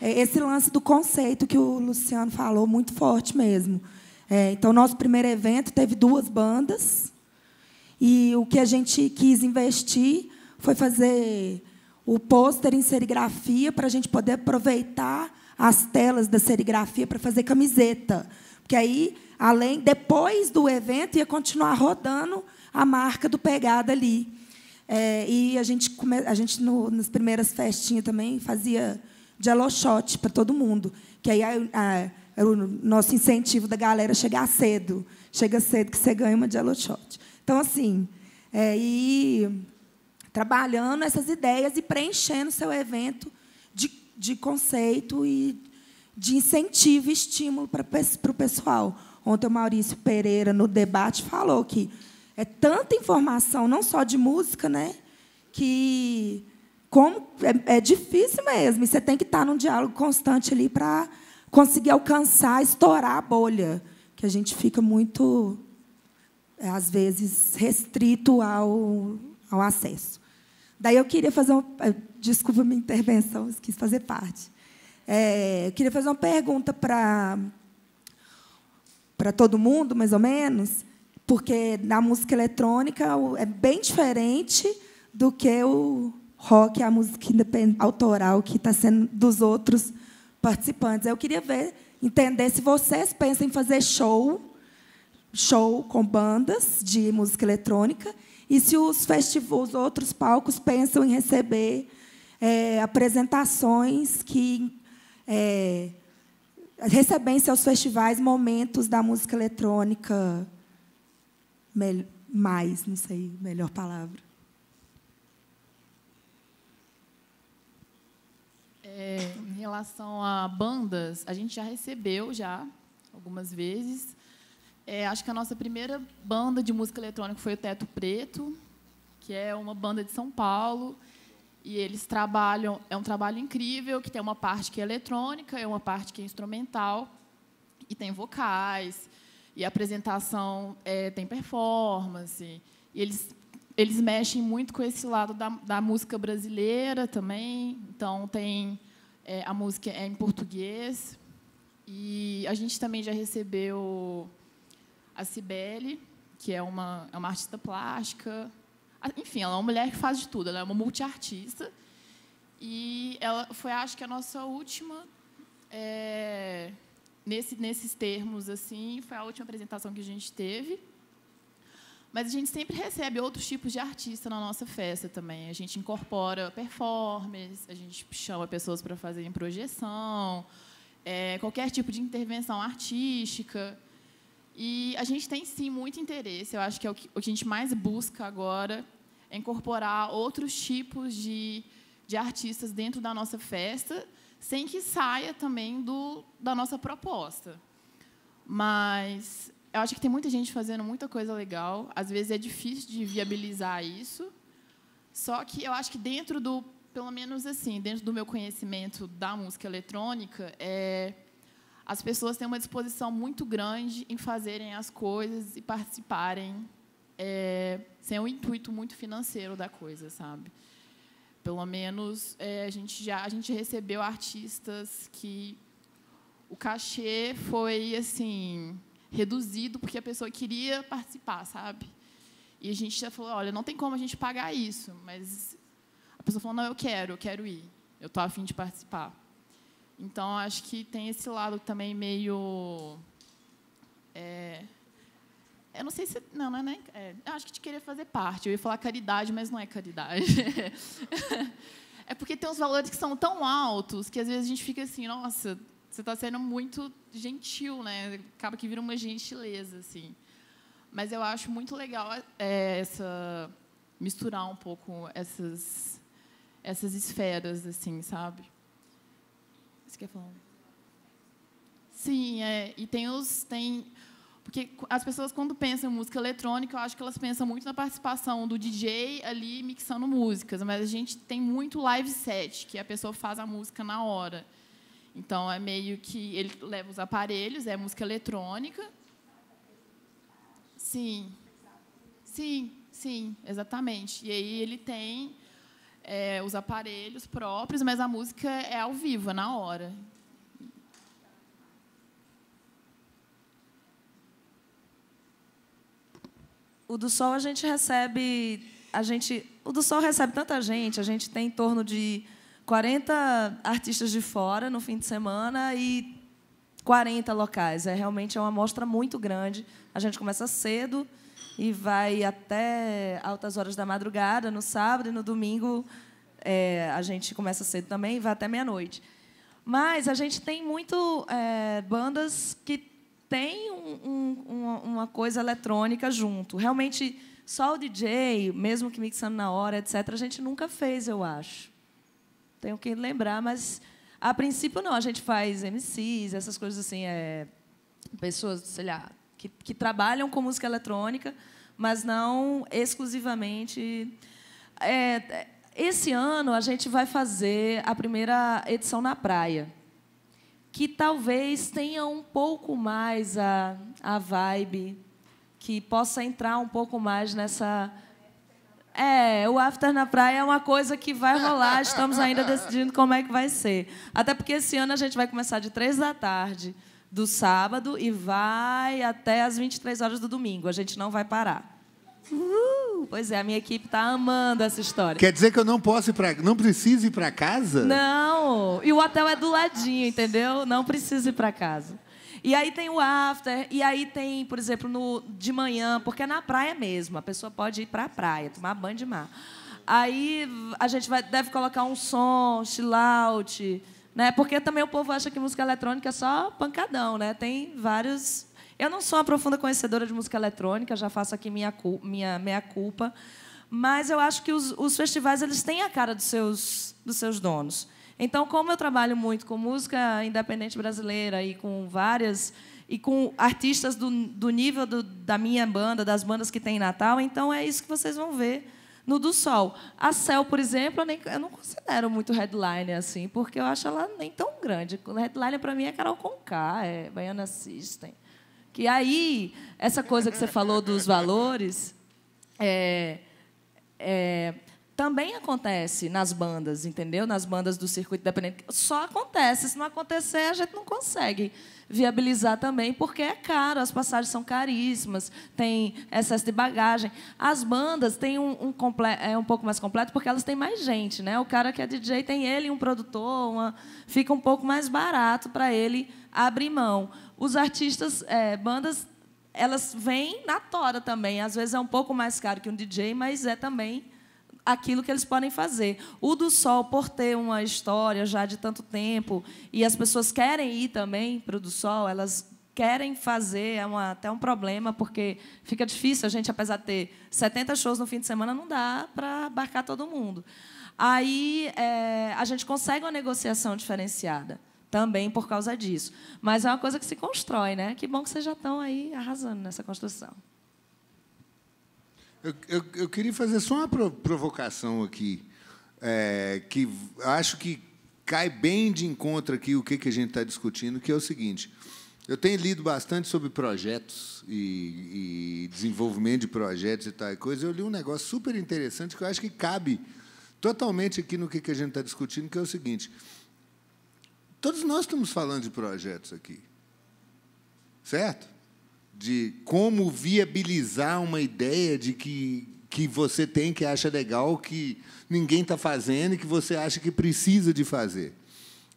[SPEAKER 9] é, esse lance do conceito que o Luciano falou, muito forte mesmo. É, então, nosso primeiro evento teve duas bandas, e o que a gente quis investir foi fazer o pôster em serigrafia para a gente poder aproveitar as telas da serigrafia para fazer camiseta. Porque aí, além, depois do evento, ia continuar rodando a marca do pegada ali. É, e a gente, come, a gente no, nas primeiras festinhas também fazia de shot para todo mundo. Que aí a, a, era o nosso incentivo da galera chegar cedo. Chega cedo que você ganha uma de shot Então, assim, é, e trabalhando essas ideias e preenchendo seu evento de, de conceito e de incentivo e estímulo para, para o pessoal. Ontem o Maurício Pereira, no debate, falou que é tanta informação, não só de música, né? Que como é, é difícil mesmo. E você tem que estar num diálogo constante ali para conseguir alcançar, estourar a bolha, que a gente fica muito é, às vezes restrito ao, ao acesso. Daí eu queria fazer uma, desculpa minha intervenção, quis fazer parte. É, eu queria fazer uma pergunta para para todo mundo, mais ou menos porque na música eletrônica é bem diferente do que o rock, a música autoral que está sendo dos outros participantes. Eu queria ver, entender se vocês pensam em fazer show, show com bandas de música eletrônica, e se os, festivais outros palcos pensam em receber é, apresentações que é, recebem seus festivais momentos da música eletrônica mais, não sei, melhor palavra.
[SPEAKER 7] É, em relação a bandas, a gente já recebeu já algumas vezes. É, acho que a nossa primeira banda de música eletrônica foi o Teto Preto, que é uma banda de São Paulo. E eles trabalham, é um trabalho incrível, que tem uma parte que é eletrônica, é uma parte que é instrumental, e tem vocais, e a apresentação é, tem performance. E eles, eles mexem muito com esse lado da, da música brasileira também. Então, tem é, a música é em português. E a gente também já recebeu a Cibele, que é uma, é uma artista plástica. Enfim, ela é uma mulher que faz de tudo. Ela é uma multiartista. E ela foi, acho que, a nossa última é, nesse, nesses termos, assim, foi a última apresentação que a gente teve. Mas a gente sempre recebe outros tipos de artista na nossa festa também. A gente incorpora performers, a gente chama pessoas para fazerem projeção, é, qualquer tipo de intervenção artística. E a gente tem, sim, muito interesse. Eu acho que é o que, o que a gente mais busca agora é incorporar outros tipos de, de artistas dentro da nossa festa, sem que saia também do, da nossa proposta. Mas eu acho que tem muita gente fazendo muita coisa legal. Às vezes é difícil de viabilizar isso. Só que eu acho que dentro do, pelo menos assim, dentro do meu conhecimento da música eletrônica, é, as pessoas têm uma disposição muito grande em fazerem as coisas e participarem é, sem o um intuito muito financeiro da coisa, sabe? Pelo menos é, a gente já a gente recebeu artistas que o cachê foi assim reduzido porque a pessoa queria participar, sabe? E a gente já falou, olha, não tem como a gente pagar isso, mas a pessoa falou, não, eu quero, eu quero ir, eu tô afim de participar. Então acho que tem esse lado também meio é, eu não sei se. Não, não é. Nem, é eu acho que te queria fazer parte. Eu ia falar caridade, mas não é caridade. é porque tem uns valores que são tão altos que às vezes a gente fica assim, nossa, você está sendo muito gentil, né? Acaba que vira uma gentileza, assim. Mas eu acho muito legal é, essa misturar um pouco essas essas esferas, assim, sabe? Você quer falar? Sim, é, e tem os tem porque as pessoas, quando pensam em música eletrônica, eu acho que elas pensam muito na participação do DJ ali mixando músicas, mas a gente tem muito live set, que a pessoa faz a música na hora. Então, é meio que ele leva os aparelhos, é música eletrônica. Sim. Sim, sim, exatamente. E aí ele tem é, os aparelhos próprios, mas a música é ao vivo, é na hora.
[SPEAKER 5] O do Sol a gente recebe, a gente, o do Sol recebe tanta gente, a gente tem em torno de 40 artistas de fora no fim de semana e 40 locais. É realmente é uma amostra muito grande. A gente começa cedo e vai até altas horas da madrugada, no sábado e no domingo é, a gente começa cedo também e vai até meia-noite. Mas a gente tem muito é, bandas que tem um, um, uma coisa eletrônica junto. Realmente, só o DJ, mesmo que mixando na hora, etc., a gente nunca fez, eu acho. Tenho que lembrar, mas a princípio não. A gente faz MCs, essas coisas assim, é, pessoas, sei lá, que, que trabalham com música eletrônica, mas não exclusivamente. É, é esse ano a gente vai fazer a primeira edição na praia que talvez tenha um pouco mais a, a vibe, que possa entrar um pouco mais nessa. É, o after na praia é uma coisa que vai rolar, estamos ainda decidindo como é que vai ser. Até porque esse ano a gente vai começar de três da tarde do sábado e vai até as 23 horas do domingo. A gente não vai parar. Uhul. Pois é, a minha equipe tá amando essa história. Quer
[SPEAKER 1] dizer que eu não posso ir pra, não preciso ir para casa?
[SPEAKER 5] Não. E o hotel é do ladinho, entendeu? Não preciso ir para casa. E aí tem o after, e aí tem, por exemplo, no de manhã, porque é na praia mesmo, a pessoa pode ir para a praia, tomar banho de mar. Aí a gente vai, deve colocar um som, chill out, né? Porque também o povo acha que música eletrônica é só pancadão, né? Tem vários eu não sou uma profunda conhecedora de música eletrônica, já faço aqui minha, minha meia culpa, mas eu acho que os, os, festivais eles têm a cara dos seus, dos seus donos. Então, como eu trabalho muito com música independente brasileira e com várias e com artistas do, do nível do, da minha banda, das bandas que tem em Natal, então é isso que vocês vão ver no do Sol. A Cell, por exemplo, eu, nem, eu não considero muito headliner assim, porque eu acho ela nem tão grande. Headliner para mim é Carol Conká, é Baiana System. Que aí, essa coisa que você falou dos valores, é, é, também acontece nas bandas, entendeu? Nas bandas do circuito independente. Só acontece. Se não acontecer, a gente não consegue viabilizar também, porque é caro, as passagens são caríssimas, tem excesso de bagagem. As bandas têm um, um, é um pouco mais completo, porque elas têm mais gente. Né? O cara que é DJ tem ele, um produtor, uma, fica um pouco mais barato para ele abrir mão os artistas, é, bandas, elas vêm na tora também. Às vezes é um pouco mais caro que um DJ, mas é também aquilo que eles podem fazer. O do Sol, por ter uma história já de tanto tempo, e as pessoas querem ir também para o do Sol, elas querem fazer, é uma, até um problema, porque fica difícil a gente, apesar de ter 70 shows no fim de semana, não dá para abarcar todo mundo. Aí é, a gente consegue uma negociação diferenciada também por causa disso. Mas é uma coisa que se constrói, né? Que bom que vocês já estão aí arrasando nessa construção.
[SPEAKER 1] Eu, eu, eu queria fazer só uma provocação aqui, é, que acho que cai bem de encontro aqui o que, que a gente está discutindo, que é o seguinte. Eu tenho lido bastante sobre projetos e, e, desenvolvimento de projetos e tal coisa. Eu li um negócio super interessante que eu acho que cabe totalmente aqui no que a gente está discutindo, que é o seguinte: Todos nós estamos falando de projetos aqui, certo? De como viabilizar uma ideia de que, que você tem, que acha legal, que ninguém está fazendo e que você acha que precisa de fazer.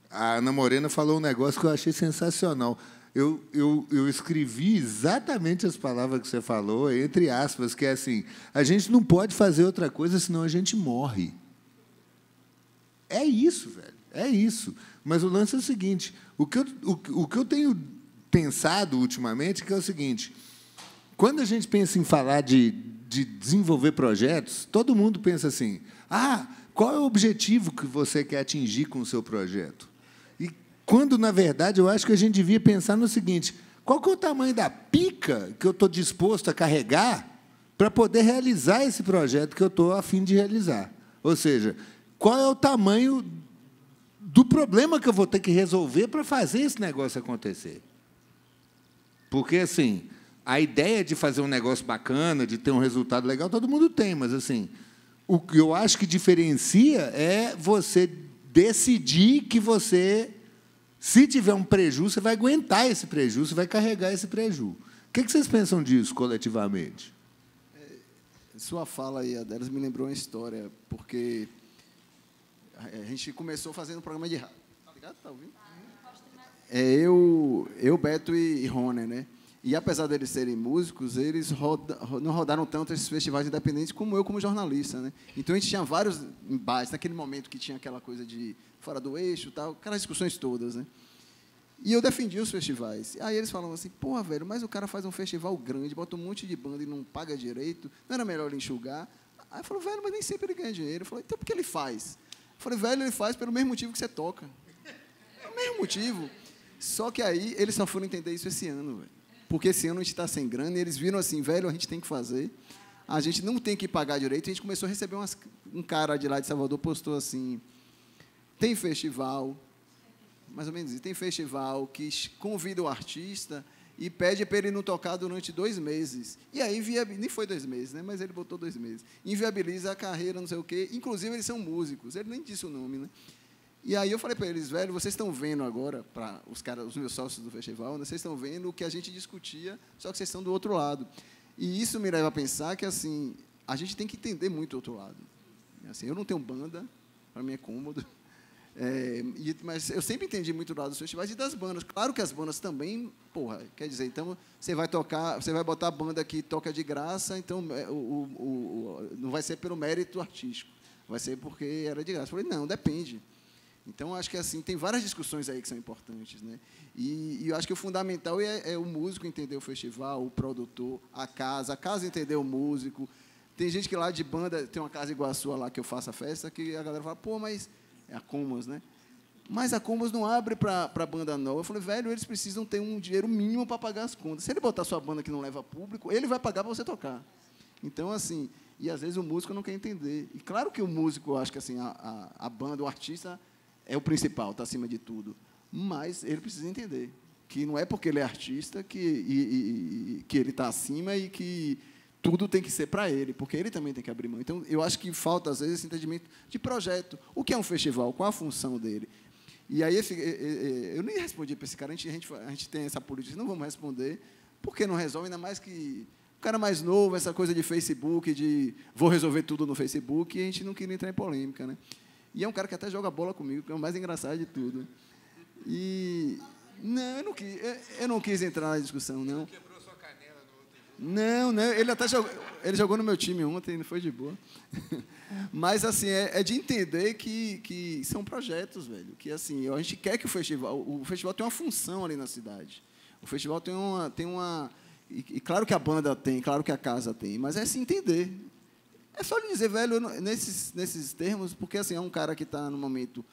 [SPEAKER 1] A Ana Morena falou um negócio que eu achei sensacional. Eu, eu, eu, escrevi exatamente as palavras que você falou, entre aspas, que é assim: a gente não pode fazer outra coisa senão a gente morre. É isso, velho. É isso. Mas o lance é o seguinte: o que eu, o, o que eu tenho pensado ultimamente é, é o seguinte. Quando a gente pensa em falar de, de desenvolver projetos, todo mundo pensa assim: ah, qual é o objetivo que você quer atingir com o seu projeto? E quando, na verdade, eu acho que a gente devia pensar no seguinte: qual que é o tamanho da pica que eu estou disposto a carregar para poder realizar esse projeto que eu estou a fim de realizar? Ou seja, qual é o tamanho do problema que eu vou ter que resolver para fazer esse negócio acontecer. Porque, assim, a ideia de fazer um negócio bacana, de ter um resultado legal, todo mundo tem, mas, assim, o que eu acho que diferencia é você decidir que você, se tiver um prejuízo, você vai aguentar esse prejuízo, você vai carregar esse prejuízo. O que, vocês pensam disso coletivamente?
[SPEAKER 4] É, sua fala aí, Adélio, me lembrou uma história, porque a gente começou fazendo um programa de rádio.
[SPEAKER 10] Tá ligado? Tá ouvindo? Ah,
[SPEAKER 4] é eu, eu Beto e, e Rony, né? E apesar deles serem músicos, eles roda, não rodaram tanto esses festivais independentes como eu, como jornalista. Né? Então a gente tinha vários embates, naquele momento que tinha aquela coisa de fora do eixo, tal, aquelas discussões todas. Né? E eu defendia os festivais. Aí eles falavam assim: porra, velho, mas o cara faz um festival grande, bota um monte de banda e não paga direito, não era melhor ele enxugar? Aí eu falo, velho, mas nem sempre ele ganha dinheiro. Eu falo, então por que ele faz? Eu falei, velho, ele faz pelo mesmo motivo que você toca. É o mesmo motivo. Só que aí eles só foram entender isso esse ano, velho. Porque esse ano a gente está sem grana e eles viram assim, velho, a gente tem que fazer. A gente não tem que pagar direito. A gente começou a receber umas, um cara de lá de Salvador postou assim: tem festival, mais ou menos, tem festival que convida o artista e pede para ele não tocar durante dois meses. E aí, nem foi dois meses, né? mas ele botou dois meses. Inviabiliza a carreira, não sei o quê. Inclusive, eles são músicos, ele nem disse o nome. Né? E aí eu falei para eles, velho, vocês estão vendo agora, para os, caras os meus sócios do festival, né? vocês estão vendo o que a gente discutia, só que vocês estão do outro lado. E isso me leva a pensar que, assim, a gente tem que entender muito o outro lado. Assim, eu não tenho banda, para mim é cômodo. É, e, mas eu sempre entendi muito do lado dos festivais e das bandas. Claro que as bandas também, porra, quer dizer, então você vai tocar, você vai botar a banda que toca de graça, então é, o, o, o, não vai ser pelo mérito artístico, vai ser porque era de graça. Eu falei, não, depende. Então acho que assim tem várias discussões aí que são importantes, né? E, e eu acho que o fundamental é, é o músico entender o festival, o produtor, a casa, a casa entender o músico. Tem gente que lá de banda tem uma casa igual a sua lá que eu faço a festa que a galera fala, pô, mas é a Comas, né? Mas a Comas não abre para a banda nova. Eu falei, velho, eles precisam ter um dinheiro mínimo para pagar as contas. Se ele botar sua banda que não leva público, ele vai pagar para você tocar. Então, assim, e às vezes o músico não quer entender. E claro que o músico, acho que assim, a, a, a banda, o artista é o principal, está acima de tudo. Mas ele precisa entender que não é porque ele é artista que, e, e, que ele está acima e que tudo tem que ser para ele, porque ele também tem que abrir mão. Então, eu acho que falta, às vezes, esse entendimento de projeto. O que é um festival? Qual a função dele? E aí, eu nem respondi para esse cara. A gente, a gente tem essa política, não vamos responder, porque não resolve, ainda mais que o cara mais novo, essa coisa de Facebook, de vou resolver tudo no Facebook, e a gente não queria entrar em polêmica. Né? E é um cara que até joga bola comigo, que é o mais engraçado de tudo. E. Não, eu não quis, eu, eu não quis entrar na discussão, não. Não, não, ele até jogou, ele jogou no meu time ontem, não foi de boa. Mas, assim, é, é, de entender que, que são projetos, velho. Que, assim, a gente quer que o festival... O festival tem uma função ali na cidade. O festival tem uma... Tem uma e, e claro que a banda tem, claro que a casa tem, mas é se entender. É só lhe dizer, velho, nesses, nesses termos, porque, assim, é um cara que está, no momento,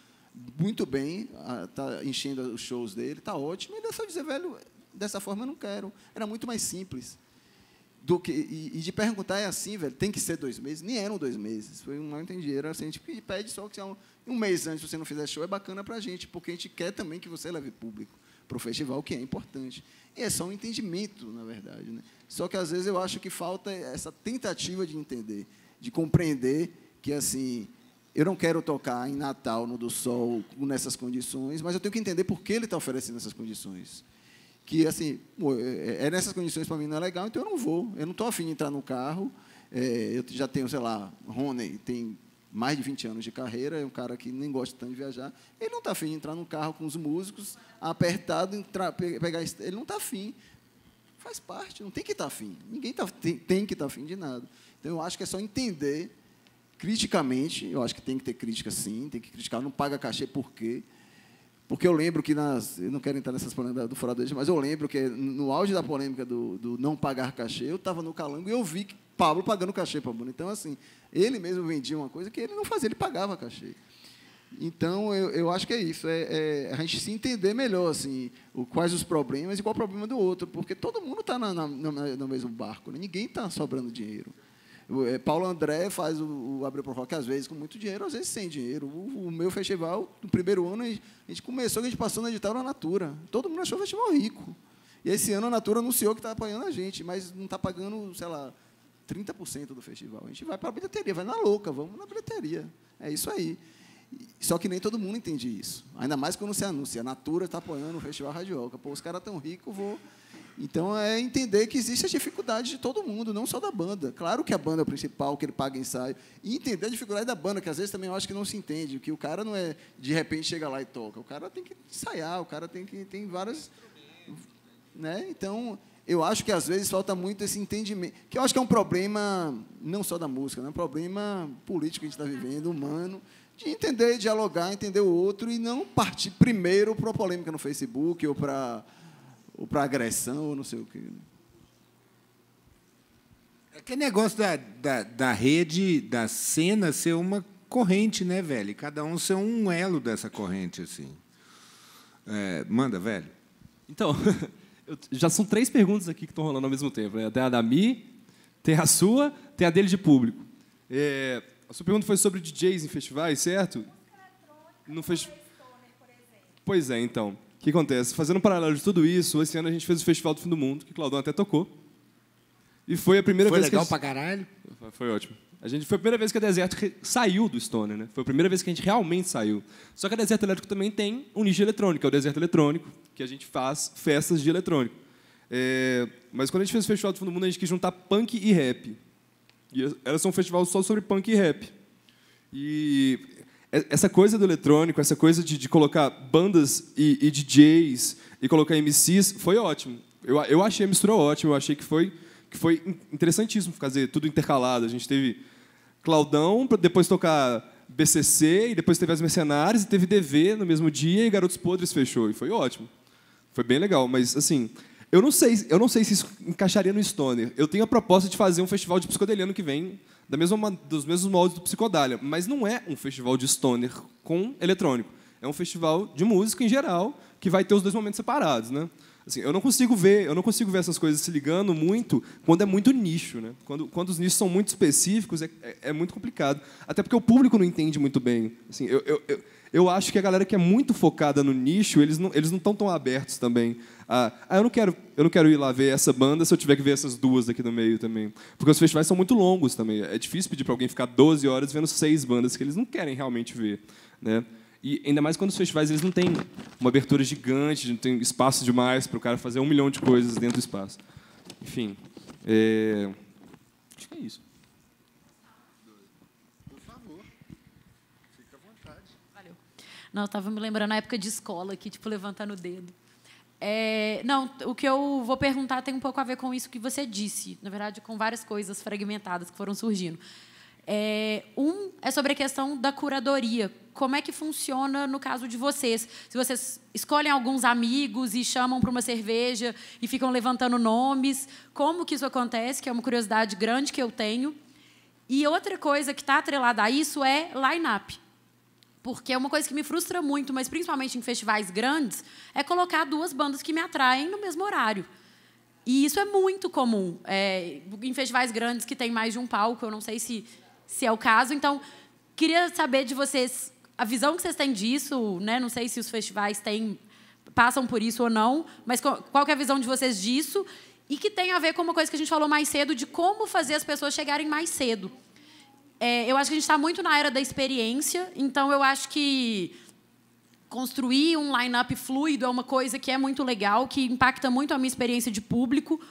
[SPEAKER 4] muito bem, está enchendo os shows dele, está ótimo, ele é só dizer, velho, dessa forma eu não quero. Era muito mais simples do que e, e, de perguntar é assim, velho, tem que ser dois meses. Nem eram dois meses, foi um mal entendido. Assim, a gente pede só que é um, um mês antes você não fizer show é bacana para a gente, porque a gente quer também que você leve público para o festival, que é importante. E é só um entendimento, na verdade. Né? Só que às vezes eu acho que falta essa tentativa de entender, de compreender que assim eu não quero tocar em Natal no do Sol nessas condições, mas eu tenho que entender por que ele está oferecendo essas condições que, assim, é, é, é nessas condições para mim não é legal, então eu não vou. Eu não estou afim de entrar no carro. É, eu já tenho, sei lá, Rony tem mais de 20 anos de carreira, é um cara que nem gosta tanto de viajar. Ele não está afim de entrar no carro com os músicos, apertado, entrar, pegar. Ele não está afim. Faz parte, não tem que estar tá afim. Ninguém tá, tem, tem que estar tá afim de nada. Então eu acho que é só entender criticamente, eu acho que tem que ter crítica sim, tem que criticar, não paga cachê por quê? Porque eu lembro que nas. Eu não quero entrar nessas polêmicas do Fora do Eixo, mas eu lembro que no auge da polêmica do, do não pagar cachê, eu estava no calango e eu vi que Pablo pagando cachê para Bruno. Então, assim, ele mesmo vendia uma coisa que ele não fazia, ele pagava cachê. Então, eu, eu acho que é isso, é, é, a gente se entender melhor, assim, o, quais os problemas e qual o problema do outro, porque todo mundo está no mesmo barco, né? ninguém está sobrando dinheiro. É, Paulo André faz o, o Abril Pro Rock às vezes com muito dinheiro, às vezes sem dinheiro. O, o meu festival, no primeiro ano, a gente, a gente começou, a gente passou no edital na Natura. Todo mundo achou o festival rico. E esse ano a Natura anunciou que está apoiando a gente, mas não está pagando, sei lá, 30% do festival. A gente vai para a bilheteria, vai na louca, vamos na bilheteria. É isso aí. Só que nem todo mundo entende isso. Ainda mais quando se anuncia. A Natura está apoiando o Festival Radioca. Pô, os caras tão ricos, vou então é entender que existe a dificuldade de todo mundo, não só da banda. Claro que a banda é o principal, que ele paga ensaio. E entender a dificuldade da banda, que às vezes também eu acho que não se entende, que o cara não é de repente chega lá e toca. O cara tem que ensaiar, o cara tem que tem várias, né? Então eu acho que às vezes falta muito esse entendimento, que eu acho que é um problema não só da música, né? é né? um problema político que a gente está vivendo, humano, de entender, dialogar, entender o outro e não partir primeiro para a polêmica no Facebook ou para
[SPEAKER 1] ou para agressão, ou não sei o quê. Aquele né? é negócio da, da, da rede, da cena ser uma corrente, né, velho? Cada um ser um elo dessa corrente, assim. É, manda, velho. Então,
[SPEAKER 3] eu, já são três perguntas aqui que estão rolando ao mesmo tempo. Né? Tem a da Mi, tem a sua, tem a dele de público. É, a sua pergunta foi sobre DJs em festivais, certo? No fez é é Pois é, então que acontece? Fazendo um paralelo de tudo isso, esse ano a gente fez o Festival do Fim do Mundo, que Claudão até tocou. E foi a primeira foi vez que. Foi legal pra caralho? Foi ótimo. A gente, foi a primeira vez que a Deserto saiu do Stone, né? Foi a primeira vez que a gente realmente saiu. Só que a Deserto Elétrico também tem um nicho eletrônico, é o Deserto Eletrônico, que a gente faz festas de eletrônico. É, mas quando a gente fez o Festival do Fundo do Mundo, a gente quis juntar punk e rap. E era só um festival só sobre punk e rap. E é, essa coisa do eletrônico, essa coisa de, de colocar bandas e, e, DJs e colocar MCs, foi ótimo. Eu, eu achei a mistura ótima, eu achei que foi, que foi interessantíssimo fazer tudo intercalado. A gente teve Claudão, para depois tocar BCC, e depois teve As Mercenárias, e teve DV no mesmo dia, e Garotos Podres fechou, e foi ótimo. Foi bem legal, mas assim, eu não sei, eu não sei se isso encaixaria no Stoner. Eu tenho a proposta de fazer um festival de psicodelia ano que vem, da mesma, dos mesmos moldes do Psicodália, mas não é um festival de stoner com eletrônico. É um festival de música em geral, que vai ter os dois momentos separados. Né? Assim, eu não consigo ver, eu não consigo ver essas coisas se ligando muito quando é muito nicho, né? Quando, quando os nichos são muito específicos é, é, é muito complicado, até porque o público não entende muito bem. Assim, eu, eu, eu, eu, acho que a galera que é muito focada no nicho, eles não eles não estão tão abertos também. Ah, eu não quero eu não quero ir lá ver essa banda se eu tiver que ver essas duas aqui no meio também, porque os festivais são muito longos também. É difícil pedir para alguém ficar 12 horas vendo seis bandas que eles não querem realmente ver, né? E ainda mais quando os festivais eles não têm uma abertura gigante, não tem espaço demais para o cara fazer um milhão de coisas dentro do espaço. Enfim, é... acho que é isso. Por
[SPEAKER 11] favor, à vontade. Valeu. Não, estava me lembrando na época de escola, aqui, tipo levantando o dedo. É, não, o que eu vou perguntar tem um pouco a ver com isso que você disse, na verdade, com várias coisas fragmentadas que foram surgindo. É, um é sobre a questão da curadoria como é que funciona no caso de vocês? Se vocês escolhem alguns amigos e chamam para uma cerveja e ficam levantando nomes, como que isso acontece? Que é uma curiosidade grande que eu tenho. E outra coisa que está atrelada a isso é line-up. Porque é uma coisa que me frustra muito, mas principalmente em festivais grandes, é colocar duas bandas que me atraem no mesmo horário. E isso é muito comum é, em festivais grandes que tem mais de um palco. Eu não sei se, se é o caso. Então, queria saber de vocês a visão que vocês têm disso, né? Não sei se os festivais têm passam por isso ou não, mas qual é a visão de vocês disso? E que tem a ver com uma coisa que a gente falou mais cedo, de como fazer as pessoas chegarem mais cedo. É, eu acho que a gente está muito na era da experiência, então eu acho que construir um line-up fluido é uma coisa que é muito legal, que impacta muito a minha experiência de público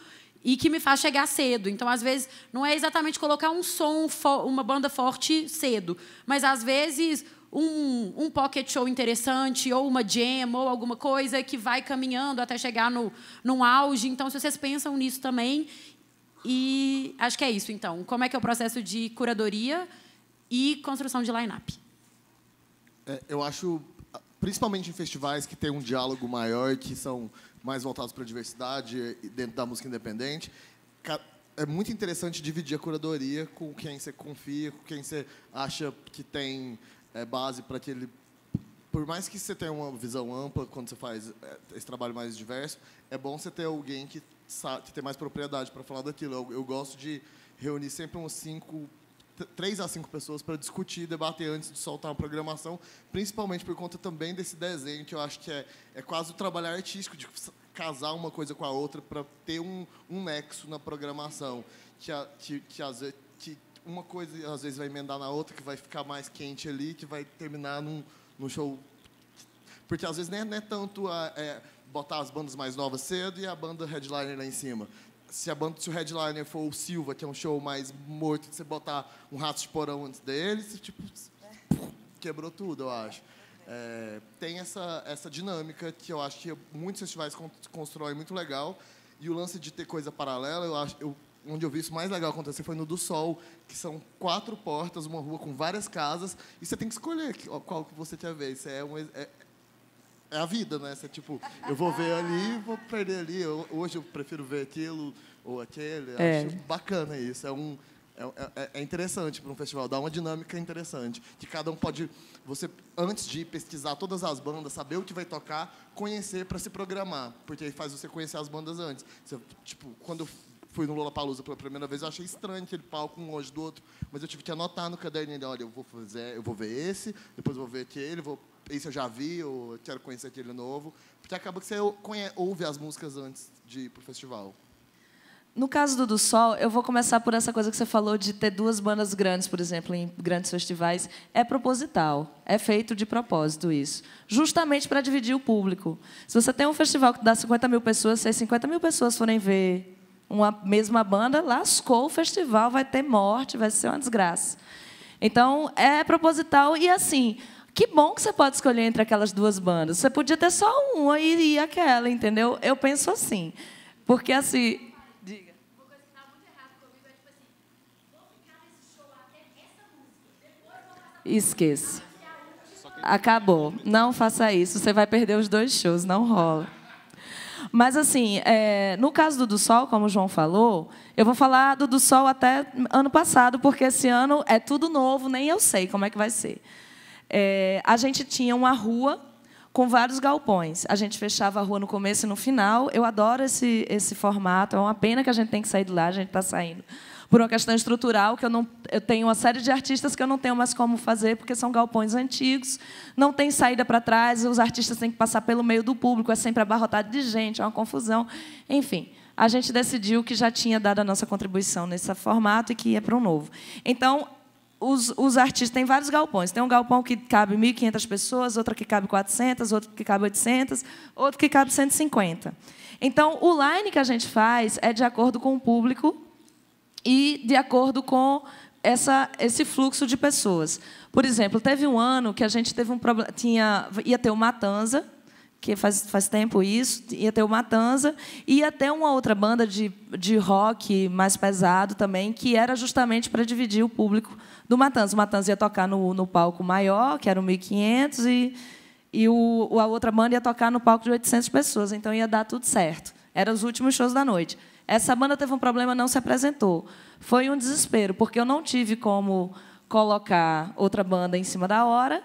[SPEAKER 11] e que me faz chegar cedo. Então, às vezes, não é exatamente colocar um som, uma banda forte cedo, mas às vezes um, um pocket show interessante, ou uma jam, ou alguma coisa que vai caminhando até chegar no, num auge. Então, se vocês pensam nisso também. E acho que é isso, então. Como é que é o processo de curadoria e construção de line-up?
[SPEAKER 2] É, eu acho, principalmente em festivais que tem um diálogo maior, que são mais voltados para a diversidade dentro da música independente, é muito interessante dividir a curadoria com quem você confia, com quem você acha que tem é, base para que ele por mais que você tenha uma visão ampla quando você faz é, esse trabalho mais diverso, é bom você ter alguém que, que tem mais propriedade para falar daquilo. Eu, eu, gosto de reunir sempre uns cinco, três a cinco pessoas para discutir, debater antes de soltar uma programação, principalmente por conta também desse desenho que eu acho que é, é quase o trabalho artístico de casar uma coisa com a outra para ter um, um nexo na programação que, que, que às vezes uma coisa às vezes vai emendar na outra, que vai ficar mais quente ali, que vai terminar num, num show. Porque às vezes não é, não é tanto a, é, botar as bandas mais novas cedo e a banda headliner lá em cima. Se a banda, se o headliner for o Silva, que é um show mais morto, você botar um rato de porão antes dele, você, tipo, quebrou tudo, eu acho. É, tem essa, essa dinâmica que eu acho que muitos festivais constroem muito legal. E o lance de ter coisa paralela, eu acho. Eu onde eu vi isso mais legal acontecer foi no do Sol, que são quatro portas, uma rua com várias casas, e você tem que escolher qual que você quer ver. Isso é, um, é, é a vida, né? Você, é tipo, eu vou ver ali, vou perder ali. Eu, hoje eu prefiro ver aquilo ou aquele. É. Acho bacana isso. É um é, é, é, é interessante para um festival, dá uma dinâmica interessante. Que cada um pode, você, antes de ir pesquisar todas as bandas, saber o que vai tocar, conhecer para se programar. Porque aí faz você conhecer as bandas antes. Você, tipo, quando eu fui no Lollapalooza pela primeira vez, eu achei estranho aquele palco um longe do outro, mas eu tive que anotar no caderno, ele, olha, eu vou fazer, eu vou ver esse, depois vou ver aquele, vou, esse eu já vi, eu quero conhecer aquele novo, porque acaba que você ouve as músicas antes de ir pro festival.
[SPEAKER 5] No caso do Do Sol, eu vou começar por essa coisa que você falou de ter duas bandas grandes, por exemplo, em grandes festivais. É proposital, é feito de propósito isso, justamente para dividir o público. Se você tem um festival que dá 50 mil pessoas, se as 50 mil pessoas forem ver uma mesma banda, lascou o festival, vai ter morte, vai ser uma desgraça. Então, é proposital e assim. Que bom que você pode escolher entre aquelas duas bandas. Você podia ter só uma e, e aquela, entendeu? Eu penso assim. Porque assim, Esqueça. Acabou. Não faça isso. Você vai perder os dois shows. Não rola. Mas, assim, é, no caso do do Sol, como o João falou, eu vou falar do do Sol até ano passado, porque esse ano é tudo novo, nem eu sei como é que vai ser. É, a gente tinha uma rua com vários galpões. A gente fechava a rua no começo e no final. Eu adoro esse, esse formato. É uma pena que a gente tem que sair de lá, a gente está saindo por uma questão estrutural, que eu, não, eu tenho uma série de artistas que eu não tenho mais como fazer, porque são galpões antigos, não tem saída para trás, os artistas têm que passar pelo meio do público, é sempre abarrotado de gente, é uma confusão. Enfim, a gente decidiu que já tinha dado a nossa contribuição nesse formato e que ia para um novo. Então, os, os, artistas têm vários galpões. Tem um galpão que cabe 1.500 pessoas, outro que cabe 400, outro que cabe 800, outro que cabe 150. Então, o line que a gente faz é de acordo com o público e de acordo com essa, esse fluxo de pessoas. Por exemplo, teve um ano que a gente teve um problema, tinha ia ter o Matanza, que faz, faz tempo isso, ia ter o Matanza, e ia ter uma outra banda de, de rock mais pesado também, que era justamente para dividir o público do Matanza. O Matanza ia tocar no, no palco maior, que era o 1.500, e, e o, a outra banda ia tocar no palco de 800 pessoas, então ia dar tudo certo. Eram os últimos shows da noite. Essa banda teve um problema, não se apresentou. Foi um desespero, porque eu não tive como colocar outra banda em cima da hora.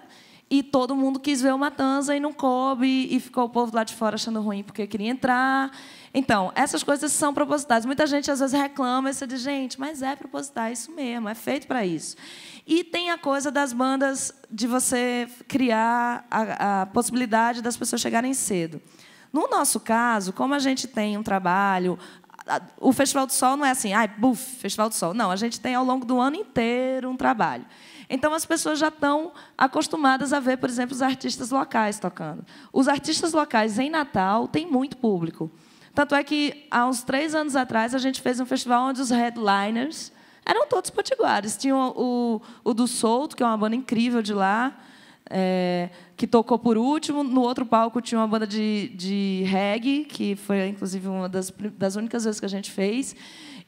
[SPEAKER 5] E todo mundo quis ver o Matanza e não coube, e ficou o povo lá de fora achando ruim porque queria entrar. Então, essas coisas são propositais. Muita gente às vezes reclama e você diz, gente, mas é proposital, é isso mesmo, é feito para isso. E tem a coisa das bandas de você criar a, a possibilidade das pessoas chegarem cedo. No nosso caso, como a gente tem um trabalho o Festival do Sol não é assim, ai, buf, Festival do Sol. Não, a gente tem ao longo do ano inteiro um trabalho. Então as pessoas já estão acostumadas a ver, por exemplo, os artistas locais tocando. Os artistas locais em Natal têm muito público. Tanto é que há uns três anos atrás a gente fez um festival onde os headliners eram todos potiguares. Tinha o, o, o do Souto, que é uma banda incrível de lá. É, que tocou por último. No outro palco tinha uma banda de, de reggae, que foi, inclusive, uma das, das únicas vezes que a gente fez.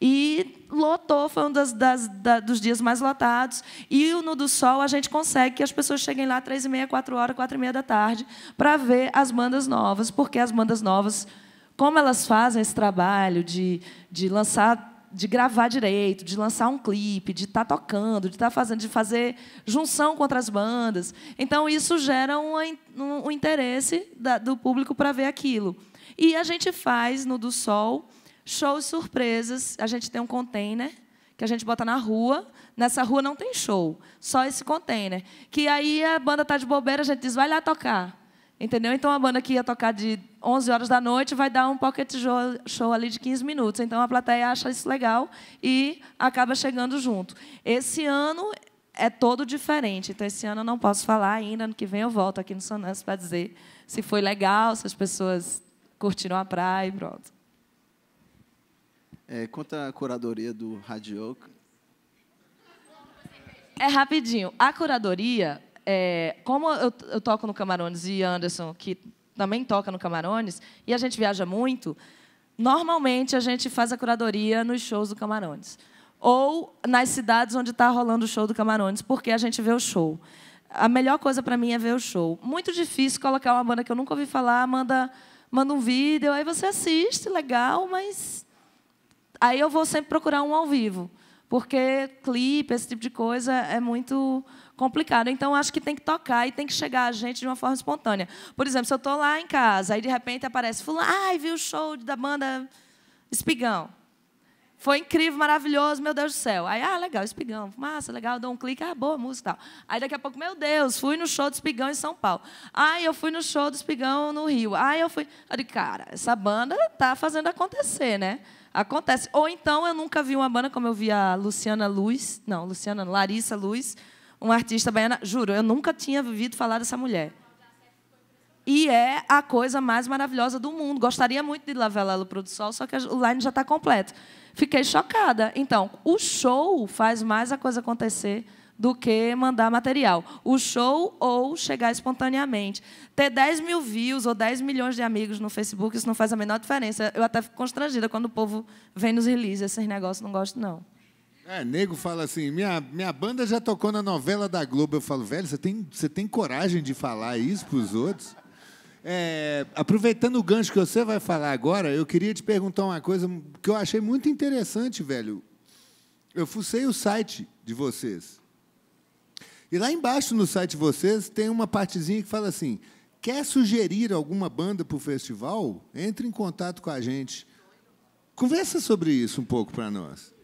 [SPEAKER 5] E lotou, foi um das, das, da, dos dias mais lotados. E no do Sol a gente consegue que as pessoas cheguem lá três e meia, quatro horas, quatro e meia da tarde, para ver as bandas novas, porque as bandas novas, como elas fazem esse trabalho de, de lançar de gravar direito, de lançar um clipe, de estar tá tocando, de estar tá fazendo, de fazer junção com outras bandas. Então isso gera um, um, um interesse da, do público para ver aquilo. E a gente faz no do Sol shows surpresas. A gente tem um container que a gente bota na rua. Nessa rua não tem show, só esse container. Que aí a banda tá de bobeira, a gente diz, vai lá tocar. Entendeu? Então a banda que ia tocar de 11 horas da noite vai dar um pocket show ali de 15 minutos. Então a plateia acha isso legal e acaba chegando junto. Esse ano é todo diferente. Então esse ano eu não posso falar ainda, ano que vem eu volto aqui no Sonance para dizer se foi legal, se as pessoas curtiram a praia e pronto.
[SPEAKER 4] É, quanto à curadoria do Radio.
[SPEAKER 5] É rapidinho. A curadoria é, como eu, eu toco no Camarones e Anderson, que também toca no Camarones, e a gente viaja muito, normalmente a gente faz a curadoria nos shows do Camarones. Ou nas cidades onde está rolando o show do Camarones, porque a gente vê o show. A melhor coisa para mim é ver o show. Muito difícil colocar uma banda que eu nunca ouvi falar, manda, manda um vídeo, aí você assiste, legal, mas. Aí eu vou sempre procurar um ao vivo, porque clipe, esse tipo de coisa é muito complicado. Então, acho que tem que tocar e tem que chegar a gente de uma forma espontânea. Por exemplo, se eu estou lá em casa, aí de repente aparece fulano, ai, vi o show da banda Espigão. Foi incrível, maravilhoso, meu Deus do céu. Aí, ah, legal, Espigão, massa, legal, dou um clique, ah, boa música e tal. Aí daqui a pouco, meu Deus, fui no show do Espigão em São Paulo. ai eu fui no show do Espigão no Rio. ai eu fui. Eu digo, cara, essa banda tá fazendo acontecer, né? Acontece. Ou então eu nunca vi uma banda como eu vi a Luciana Luz, não, Luciana Larissa Luz, uma artista baiana. Juro, eu nunca tinha ouvido falar dessa mulher. E é a coisa mais maravilhosa do mundo. Gostaria muito de lavar ela para o sol, só que o line já está completo. Fiquei chocada. Então, o show faz mais a coisa acontecer do que mandar material. O show ou chegar espontaneamente. Ter 10 mil views ou 10 milhões de amigos no Facebook, isso não faz a menor diferença. Eu até fico constrangida quando o povo vem nos releases esses negócios, não gosto, não.
[SPEAKER 1] É, nego fala assim, minha, minha banda já tocou na novela da Globo. Eu falo, velho, você tem, você tem coragem de falar isso para os outros? É, aproveitando o gancho que você vai falar agora, eu queria te perguntar uma coisa que eu achei muito interessante, velho. Eu fucei o site de vocês. E lá embaixo no site de vocês tem uma partezinha que fala assim: quer sugerir alguma banda para o festival? Entre em contato com a gente. Conversa sobre isso um pouco para nós.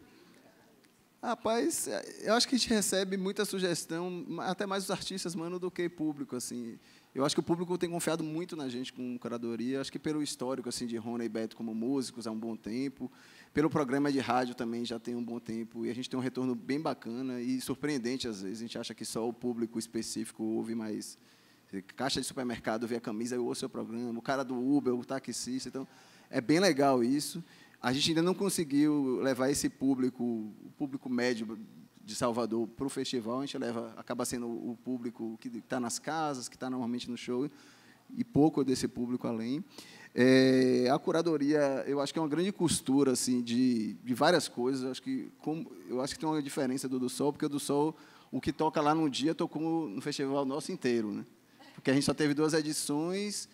[SPEAKER 1] Rapaz,
[SPEAKER 4] é, eu acho que a gente recebe muita sugestão, até mais os artistas, mano, do que público, assim. Eu acho que o público tem confiado muito na gente com curadoria, acho que pelo histórico assim de Rony e Beto como músicos há um bom tempo, pelo programa de rádio também já tem um bom tempo e a gente tem um retorno bem bacana e surpreendente às vezes. A gente acha que só o público específico ouve, mas caixa de supermercado vê a camisa eu ouço o seu programa, o cara do Uber, o taxista, então é bem legal isso a gente ainda não conseguiu levar esse público, o público médio de Salvador, para o festival. A gente leva, acaba sendo o público que está nas casas, que está normalmente no show, e pouco desse público além. É, a curadoria, eu acho que é uma grande costura assim de, de várias coisas. Eu acho que como, eu acho que tem uma diferença do do Sol, porque o do Sol, o que toca lá num dia tocou no festival nosso inteiro, né? Porque a gente só teve duas edições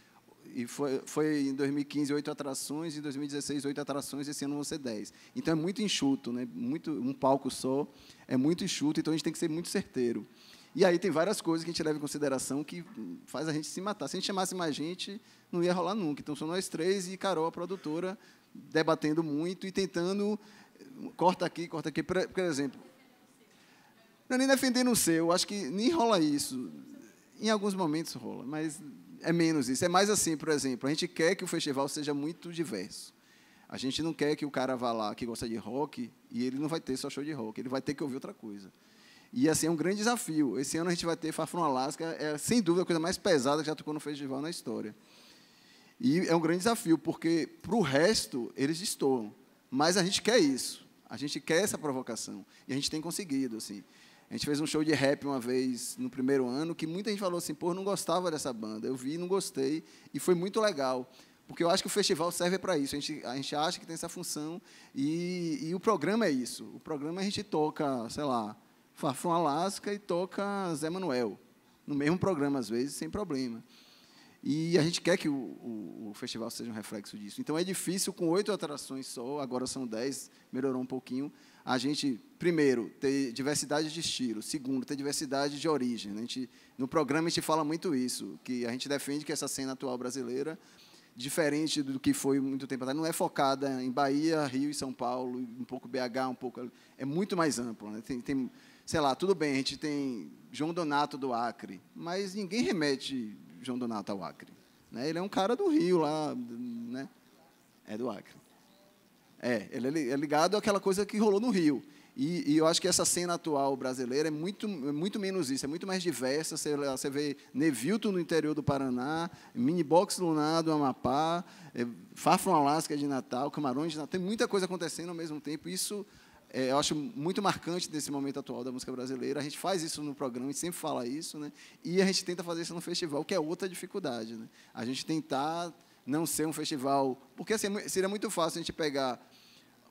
[SPEAKER 4] e foi, foi em 2015 oito atrações, em 2016 oito atrações, esse ano vão ser dez. Então é muito enxuto, né? Muito um palco só é muito enxuto, então a gente tem que ser muito certeiro. E aí tem várias coisas que a gente leva em consideração que faz a gente se matar. Se a gente chamasse mais gente, não ia rolar nunca. Então são nós três e Carol, a produtora, debatendo muito e tentando corta aqui, corta aqui, por, exemplo. Não é nem defender o seu, acho que nem rola isso. Em alguns momentos rola, mas é menos isso. É mais assim, por exemplo, a gente quer que o festival seja muito diverso. A gente não quer que o cara vá lá que gosta de rock e ele não vai ter só show de rock, ele vai ter que ouvir outra coisa. E assim é um grande desafio. Esse ano a gente vai ter Fafron Alaska, é sem dúvida a coisa mais pesada que já tocou no festival na história. E é um grande desafio, porque para o resto eles destoam. Mas a gente quer isso. A gente quer essa provocação. E a gente tem conseguido, assim. A gente fez um show de rap uma vez no primeiro ano que muita gente falou assim, pô, não gostava dessa banda. Eu vi, não gostei e foi muito legal. Porque eu acho que o festival serve para isso. A gente, a gente acha que tem essa função e, e o programa é isso. O programa a gente toca, sei lá, Far Alaska e toca Zé Manuel. No mesmo programa, às vezes, sem problema. E a gente quer que o, o, o, festival seja um reflexo disso. Então é difícil com oito atrações só, agora são dez, melhorou um pouquinho, a gente, primeiro, ter diversidade de estilo, segundo, ter diversidade de origem. Né? A gente, no programa a gente fala muito isso, que a gente defende que essa cena atual brasileira, diferente do que foi muito tempo atrás, não é focada em Bahia, Rio e São Paulo, um pouco BH, um pouco. É muito mais amplo Né? Tem, tem, sei lá, tudo bem, a gente tem João Donato do Acre, mas ninguém remete João Donato ao Acre. Né? Ele é um cara do Rio lá, né? é do Acre. É, ele é, é ligado àquela coisa que rolou no Rio. E, e, eu acho que essa cena atual brasileira é muito, é muito menos isso, é muito mais diversa. Você, você vê Nevilton no interior do Paraná, Minibox Lunar do Amapá, é, Fafron Alasca de Natal, Camarões de Natal. Tem muita coisa acontecendo ao mesmo tempo. Isso é, eu acho muito marcante desse momento atual da música brasileira. A gente faz isso no programa, a gente sempre fala isso, né? e a gente tenta fazer isso no festival, que é outra dificuldade. Né? A gente tentar não ser um festival. Porque assim, é seria muito fácil a gente pegar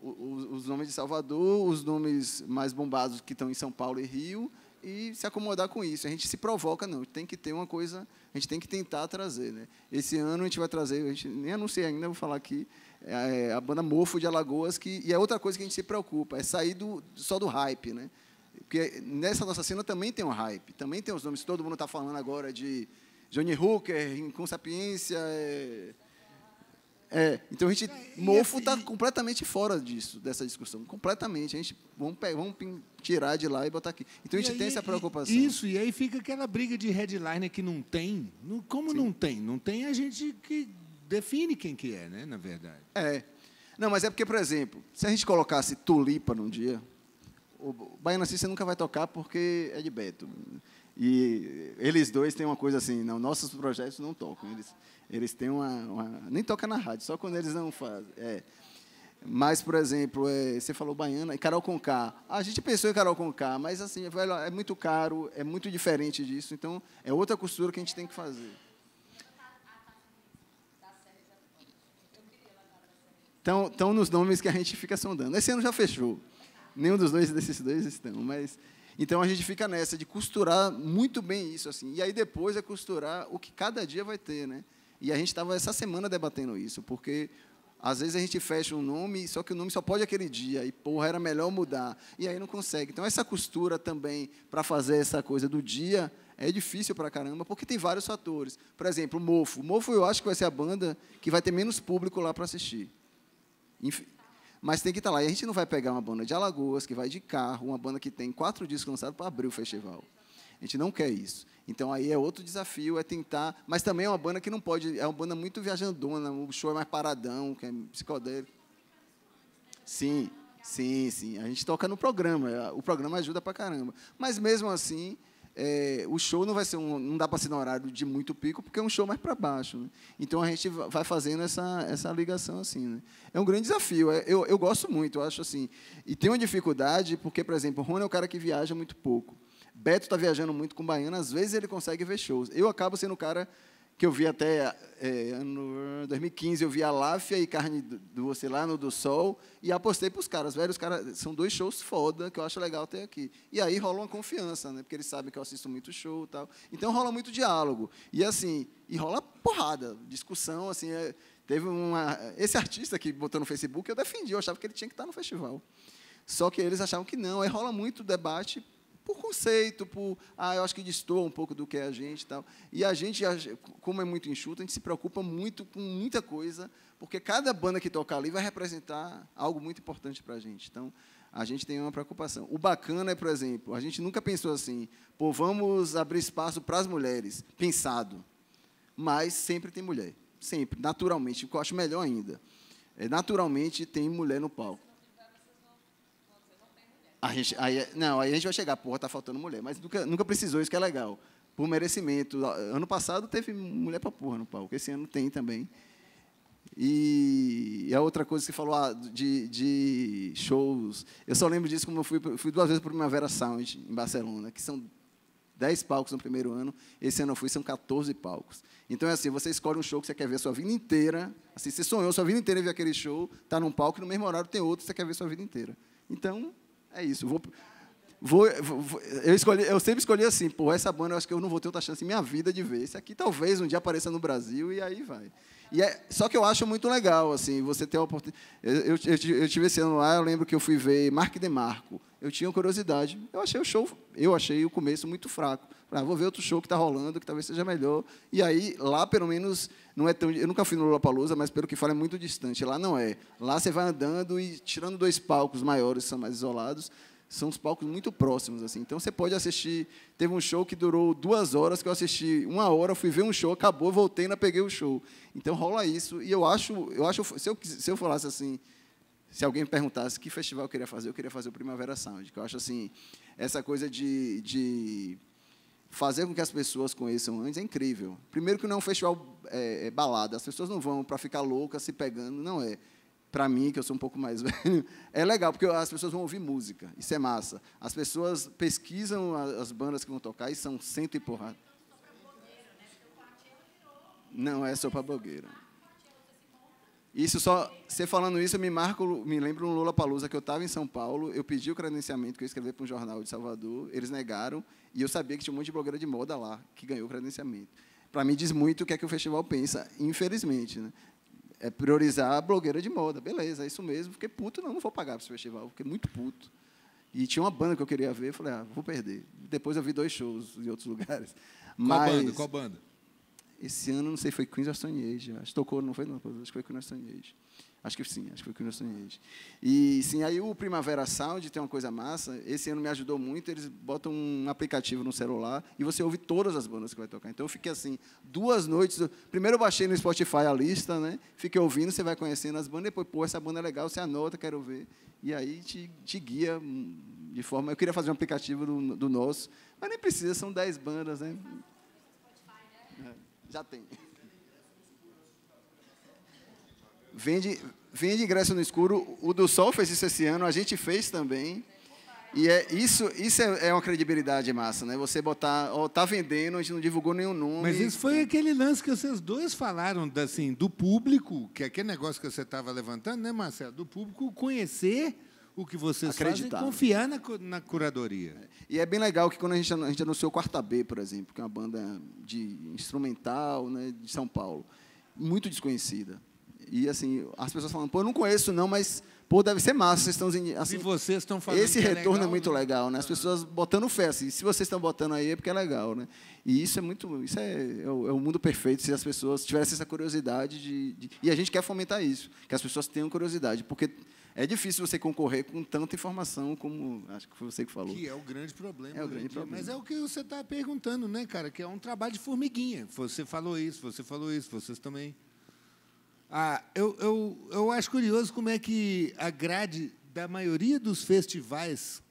[SPEAKER 4] os nomes de Salvador, os nomes mais bombados que estão em São Paulo e Rio, e se acomodar com isso. A gente se provoca, não. Tem que ter uma coisa, a gente tem que tentar trazer. Né? Esse ano a gente vai trazer, a gente nem anunciei ainda, vou falar aqui, é a banda Mofo de Alagoas, que, e é outra coisa que a gente se preocupa, é sair do, só do hype. Né? Porque nessa nossa cena também tem um hype, também tem os nomes, todo mundo está falando agora de Johnny Hooker, Inconsapiência, é, é, então a gente, mofo está assim, completamente fora disso, dessa discussão, completamente. A gente vamos, pegar, vamos tirar de lá e botar aqui. Então a gente aí, tem essa preocupação.
[SPEAKER 1] Isso, e aí fica aquela briga de headliner que não tem. Como Sim. não tem? Não tem a gente que define quem que é, né, na verdade. É.
[SPEAKER 4] Não, mas é porque, por exemplo, se a gente colocasse tulipa num dia, o Baiano Cis você nunca vai tocar porque é de Beto. E eles dois têm uma coisa assim, não, nossos projetos não tocam. Eles, eles têm uma, uma Nem toca na rádio, só quando eles não fazem. É. Mas, por exemplo, é, você falou Baiana e Carol Conká. A gente pensou em Carol Conká, mas assim, é, é muito caro, é muito diferente disso, então é outra costura que a gente tem que fazer. Estão nos nomes que a gente fica sondando. Esse ano já fechou. Nenhum dos dois desses dois estão, mas então a gente fica nessa de costurar muito bem isso assim. E aí depois é costurar o que cada dia vai ter, né? E a gente estava essa semana debatendo isso, porque às vezes a gente fecha um nome, só que o nome só pode aquele dia, e porra, era melhor mudar. E aí não consegue. Então essa costura também para fazer essa coisa do dia é difícil para caramba, porque tem vários fatores. Por exemplo, o Mofo. O Mofo eu acho que vai ser a banda que vai ter menos público lá para assistir. Enfim, mas tem que estar tá lá. E a gente não vai pegar uma banda de Alagoas, que vai de carro, uma banda que tem quatro discos lançados para abrir o festival. A gente não quer isso. Então aí é outro desafio, é tentar. Mas também é uma banda que não pode. É uma banda muito viajandona, o show é mais paradão, que é psicodélico. Sim, sim, sim. A gente toca no programa. O programa ajuda pra caramba. Mas mesmo assim, é, o show não vai ser um, não dá para ser no horário de muito pico, porque é um show mais para baixo. Né? Então a gente vai fazendo essa, essa ligação assim. Né? É um grande desafio. É, eu, eu gosto muito, eu acho assim. E tem uma dificuldade porque, por exemplo, o Rony é o cara que viaja muito pouco. Beto está viajando muito com o Baiana, às vezes ele consegue ver shows. Eu acabo sendo o cara que eu vi até é, ano 2015, eu vi a Láfia e Carne do no do Sol, e apostei para os caras, velho, os caras, são dois shows foda, que eu acho legal ter aqui. E aí rola uma confiança, né, porque eles sabem que eu assisto muito show e tal. Então rola muito diálogo, e assim, e rola porrada, discussão, assim, é, teve uma... Esse artista que botou no Facebook, eu defendi, eu achava que ele tinha que estar no festival. Só que eles achavam que não, aí rola muito debate por conceito, por, ah, eu acho que distorce um pouco do que é a gente e tal. E a gente, como é muito enxuto, a gente se preocupa muito com muita coisa, porque cada banda que tocar ali vai representar algo muito importante para a gente. Então, a gente tem uma preocupação. O bacana é, por exemplo, a gente nunca pensou assim, pô, vamos abrir espaço para as mulheres, pensado. Mas sempre tem mulher, sempre, naturalmente, o que eu acho melhor ainda. É, naturalmente tem mulher no palco. A gente, aí, não, aí a gente vai chegar, porra, tá faltando mulher. Mas nunca, nunca precisou, isso que é legal. Por merecimento. Ano passado teve mulher pra porra no palco, esse ano tem também. E, e a outra coisa que falou ah, de, de, shows. Eu só lembro disso como eu fui, fui duas vezes para o Primavera Sound, em Barcelona, que são 10 palcos no primeiro ano. Esse ano eu fui, são 14 palcos. Então é assim: você escolhe um show que você quer ver a sua vida inteira. Assim, você sonhou sua vida inteira em ver aquele show, está num palco e no mesmo horário tem outro que você quer ver a sua vida inteira. Então, é isso. Vou, vou, vou, eu, escolhi, eu sempre escolhi assim, pô, essa banda eu acho que eu não vou ter outra chance em minha vida de ver. Esse aqui talvez um dia apareça no Brasil e aí vai. E é, só que eu acho muito legal, assim, você ter a oportunidade. Eu, eu, eu, tive esse ano lá, eu lembro que eu fui ver Mark DeMarco. Marco eu tinha curiosidade. Eu achei o show, eu achei o começo muito fraco. Falei, ah, vou ver outro show que está rolando, que talvez seja melhor. E aí, lá pelo menos, não é tão. Eu nunca fui no Lollapalooza, mas pelo que fala é muito distante. Lá não é. Lá você vai andando e tirando dois palcos maiores, são mais isolados, são os palcos muito próximos, assim. Então você pode assistir. Teve um show que durou duas horas, que eu assisti uma hora, fui ver um show, acabou, voltei, ainda peguei o show. Então rola isso. E eu acho, eu acho, se eu, se eu falasse assim, se alguém me perguntasse que festival eu queria fazer, eu queria fazer o Primavera Sound, que eu acho assim, essa coisa de, de fazer com que as pessoas conheçam antes é incrível. Primeiro que não é um festival é, é balada, as pessoas não vão para ficar loucas se pegando, não é. Para mim, que eu sou um pouco mais velho, é legal, porque as pessoas vão ouvir música, isso é massa. As pessoas pesquisam as bandas que vão tocar e são cento e porrada. Não é sopa blogueira. Né? Isso só, você falando isso, eu me marco, me lembro um Lula Palusa que eu estava em São Paulo, eu pedi o credenciamento que eu escrevi para um jornal de Salvador, eles negaram, e eu sabia que tinha um monte de blogueira de moda lá que ganhou o credenciamento. Para mim diz muito o que é que o festival pensa, infelizmente, né? É priorizar a blogueira de moda, beleza, é isso mesmo. Fiquei puto, não, não vou pagar para esse festival, fiquei muito puto. E tinha uma banda que eu queria ver, falei, ah, vou perder. Depois eu vi dois shows em outros lugares. Qual banda? Qual banda? Esse ano, não sei, foi Queens of Stone Age. Acho que tocou, não foi? Não, acho que foi Queens of Stone Age. Acho que sim, acho que foi Queens of Stone Age. E, sim, aí o Primavera Sound tem uma coisa massa. Esse ano me ajudou muito. Eles botam um aplicativo no celular e você ouve todas as bandas que vai tocar. Então, eu fiquei assim, duas noites. Primeiro, eu baixei no Spotify a lista, né? Fiquei ouvindo, você vai conhecendo as bandas. Depois, pô, essa banda é legal, você anota, quero ver. E aí te, te guia hum, de forma... Eu queria fazer um aplicativo do, do nosso, mas nem precisa, são dez bandas, né? já tem. Vende, vende ingresso no escuro. O do Sol fez isso esse ano, a gente fez também. E é, isso, isso é, é uma credibilidade massa, né? Você botar, ó, tá vendendo, a gente não divulgou nenhum nome. Mas isso
[SPEAKER 1] foi aquele lance que vocês dois falaram, assim, do público, que é aquele negócio que você estava levantando, né, Marcelo? Do público conhecer o que vocês acreditar. fazem, confiar na, na curadoria.
[SPEAKER 4] E é bem legal que quando a gente, a gente anunciou Quarta B, por exemplo, que é uma banda de instrumental né, de São Paulo, muito desconhecida. E assim, as pessoas falando, pô, eu não conheço não, mas pô, deve ser massa, vocês estão assim, e
[SPEAKER 1] vocês estão fazendo Esse é retorno é, legal, é
[SPEAKER 4] muito né? legal, né? As pessoas botando fé, assim, se vocês estão botando aí é porque é legal, né? E isso é muito, isso é, é, o, é o mundo perfeito se as pessoas tivessem essa curiosidade de, de, e a gente quer fomentar isso, que as pessoas tenham curiosidade, porque é difícil você concorrer com tanta informação como acho que foi você que falou. Que
[SPEAKER 1] é o grande problema. É o grande né? é- problema. Mas é o que você está perguntando, né, cara? Que é um trabalho de formiguinha. Você falou isso, você falou isso, vocês também. Ah, eu, eu, eu acho curioso como é que a grade da maioria dos festivais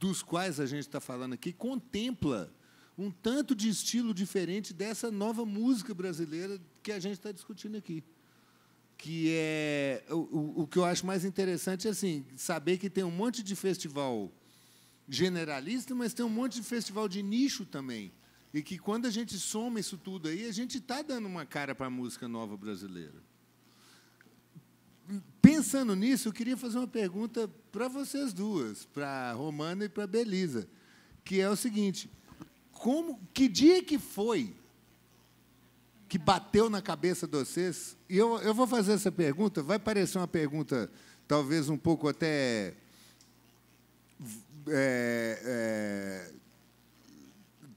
[SPEAKER 1] dos quais a gente está falando aqui contempla um tanto de estilo diferente dessa nova música brasileira que a gente está discutindo aqui que é o, o que eu acho mais interessante é assim, saber que tem um monte de festival generalista, mas tem um monte de festival de nicho também. E que quando a gente soma isso tudo aí, a gente está dando uma cara para a música nova brasileira. Pensando nisso, eu queria fazer uma pergunta para vocês duas, para Romana e para Belisa, que é o seguinte: como, que dia que foi que bateu na cabeça de vocês? E eu, eu vou fazer essa pergunta, vai parecer uma pergunta talvez um pouco até. É, é,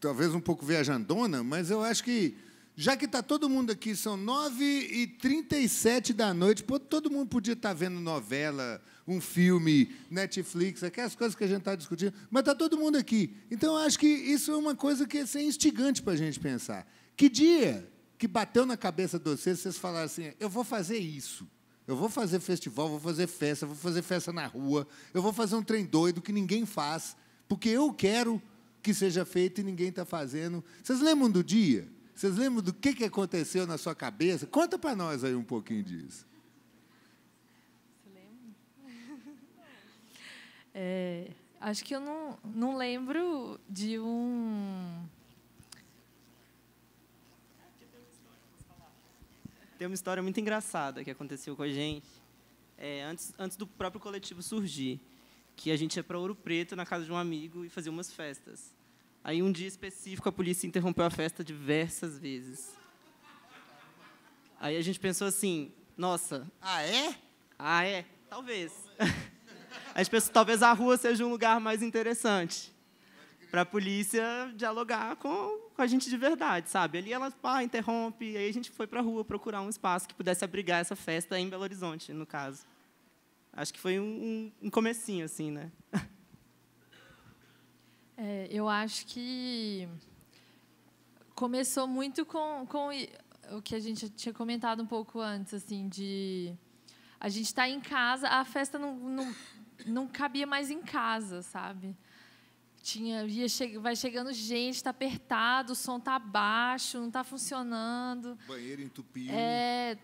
[SPEAKER 1] talvez um pouco viajandona, mas eu acho que, já que está todo mundo aqui, são 9h37 da noite, pô, todo mundo podia estar tá vendo novela, um filme, Netflix, aquelas coisas que a gente está discutindo, mas está todo mundo aqui. Então, eu acho que isso é uma coisa que é instigante para a gente pensar. Que dia que bateu na cabeça de vocês, vocês falaram assim: eu vou fazer isso. Eu vou fazer festival, vou fazer festa, vou fazer festa na rua, eu vou fazer um trem doido que ninguém faz, porque eu quero que seja feito e ninguém está fazendo. Vocês lembram do dia? Vocês lembram do que, que aconteceu na sua cabeça? Conta para nós aí um pouquinho disso.
[SPEAKER 6] É, acho que eu não, não lembro de um
[SPEAKER 3] Tem uma história muito engraçada que aconteceu com a gente é, antes, antes do próprio coletivo surgir, que a gente ia para Ouro Preto, na casa de um amigo, e fazia umas festas. Aí, um dia específico, a polícia interrompeu a festa diversas vezes. Aí a gente pensou assim, nossa... Ah, é? Ah, é? Talvez. a gente pensou, talvez a rua seja um lugar mais interessante para a polícia dialogar com com a gente de verdade, sabe? Ali ela pá, interrompe, e aí a gente foi para a rua procurar um espaço que pudesse abrigar essa festa em Belo Horizonte, no caso. Acho que foi um, um, comecinho, assim, né?
[SPEAKER 6] É, eu acho que começou muito com, com o que a gente tinha comentado um pouco antes, assim, de a gente estar tá em casa, a festa não, não, não cabia mais em casa, sabe? tinha ia che vai chegando gente, está apertado, o som está baixo, não está funcionando.
[SPEAKER 1] Banheiro entupido. É,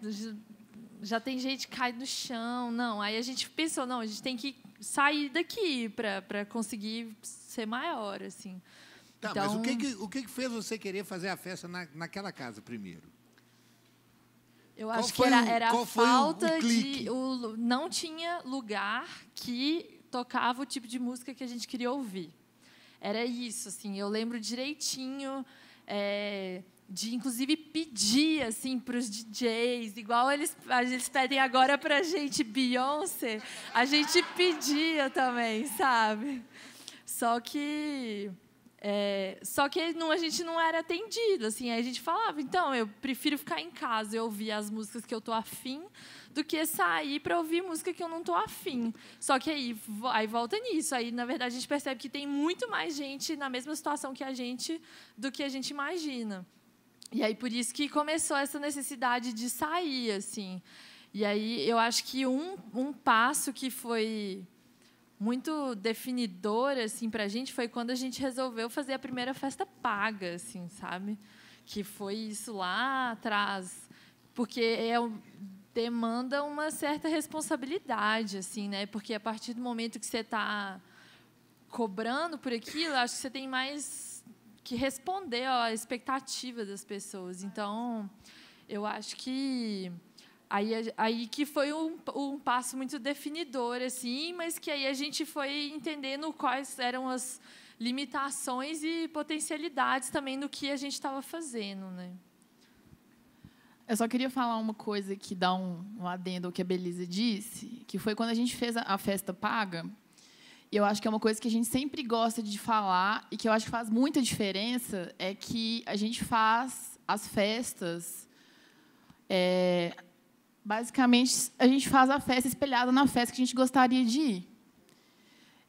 [SPEAKER 6] já tem gente cai no chão. Não, aí a gente pensou, não, a gente tem que sair daqui para conseguir ser maior, assim. Tá, então, mas o então que, que,
[SPEAKER 1] o que fez você querer fazer a festa na, naquela casa primeiro?
[SPEAKER 6] Eu qual acho que era, era a falta o, o de. O, não tinha lugar que tocava o tipo de música que a gente queria ouvir. Era isso, assim. Eu lembro direitinho é, de, inclusive, pedir assim para os DJs, igual eles, eles pedem agora para a gente Beyoncé, a gente pedia também, sabe? Só que é, só que não, a gente não era atendido, assim. Aí a gente falava, então, eu prefiro ficar em casa, eu ouvir as músicas que eu tô afim, do que sair para ouvir música que eu não tô afim. Só que aí, aí volta nisso. Aí, na verdade, a gente percebe que tem muito mais gente na mesma situação que a gente do que a gente imagina. E aí, por isso que começou essa necessidade de sair, assim. E aí, eu acho que um, um passo que foi muito definidor assim para a gente foi quando a gente resolveu fazer a primeira festa paga, assim, sabe? Que foi isso lá atrás, porque é demanda uma certa responsabilidade, assim, né? Porque a partir do momento que você está cobrando por aquilo, acho que você tem mais que responder à expectativa das pessoas. Então, eu acho que aí, aí que foi um, um passo muito definidor, assim, mas que aí a gente foi entendendo quais eram as limitações e potencialidades também do que a gente estava fazendo, né?
[SPEAKER 7] Eu só queria falar uma coisa que dá um, um adendo ao que a Belisa disse, que foi quando a gente fez a, a festa paga. E eu acho que é uma coisa que a gente sempre gosta de falar e que eu acho que faz muita diferença é que a gente faz as festas. É, basicamente, a gente faz a festa espelhada na festa que a gente gostaria de ir.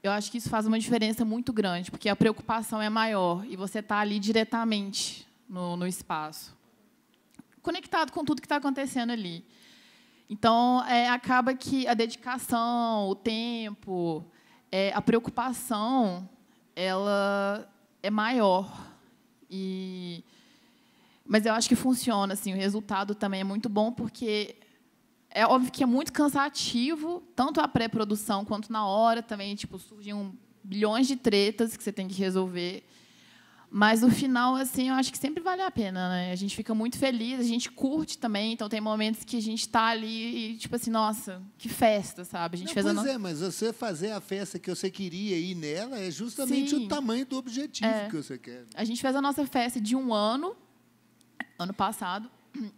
[SPEAKER 7] Eu acho que isso faz uma diferença muito grande, porque a preocupação é maior e você está ali diretamente no, no espaço conectado com tudo que está acontecendo ali. Então, é, acaba que a dedicação, o tempo, é, a preocupação, ela é maior. E, mas eu acho que funciona, assim, o resultado também é muito bom, porque é óbvio que é muito cansativo, tanto a pré-produção quanto na hora também, tipo, surgem bilhões de tretas que você tem que resolver. Mas o final, assim, eu acho que sempre vale a pena, né? A gente fica muito feliz, a gente curte também, então tem momentos que a gente está ali e, tipo assim, nossa, que festa, sabe? A gente Não, fez pois nossa... é,
[SPEAKER 1] mas você fazer a festa que você queria ir nela é justamente Sim. o tamanho do
[SPEAKER 7] objetivo é. que você quer. A gente fez a nossa festa de um ano, ano passado,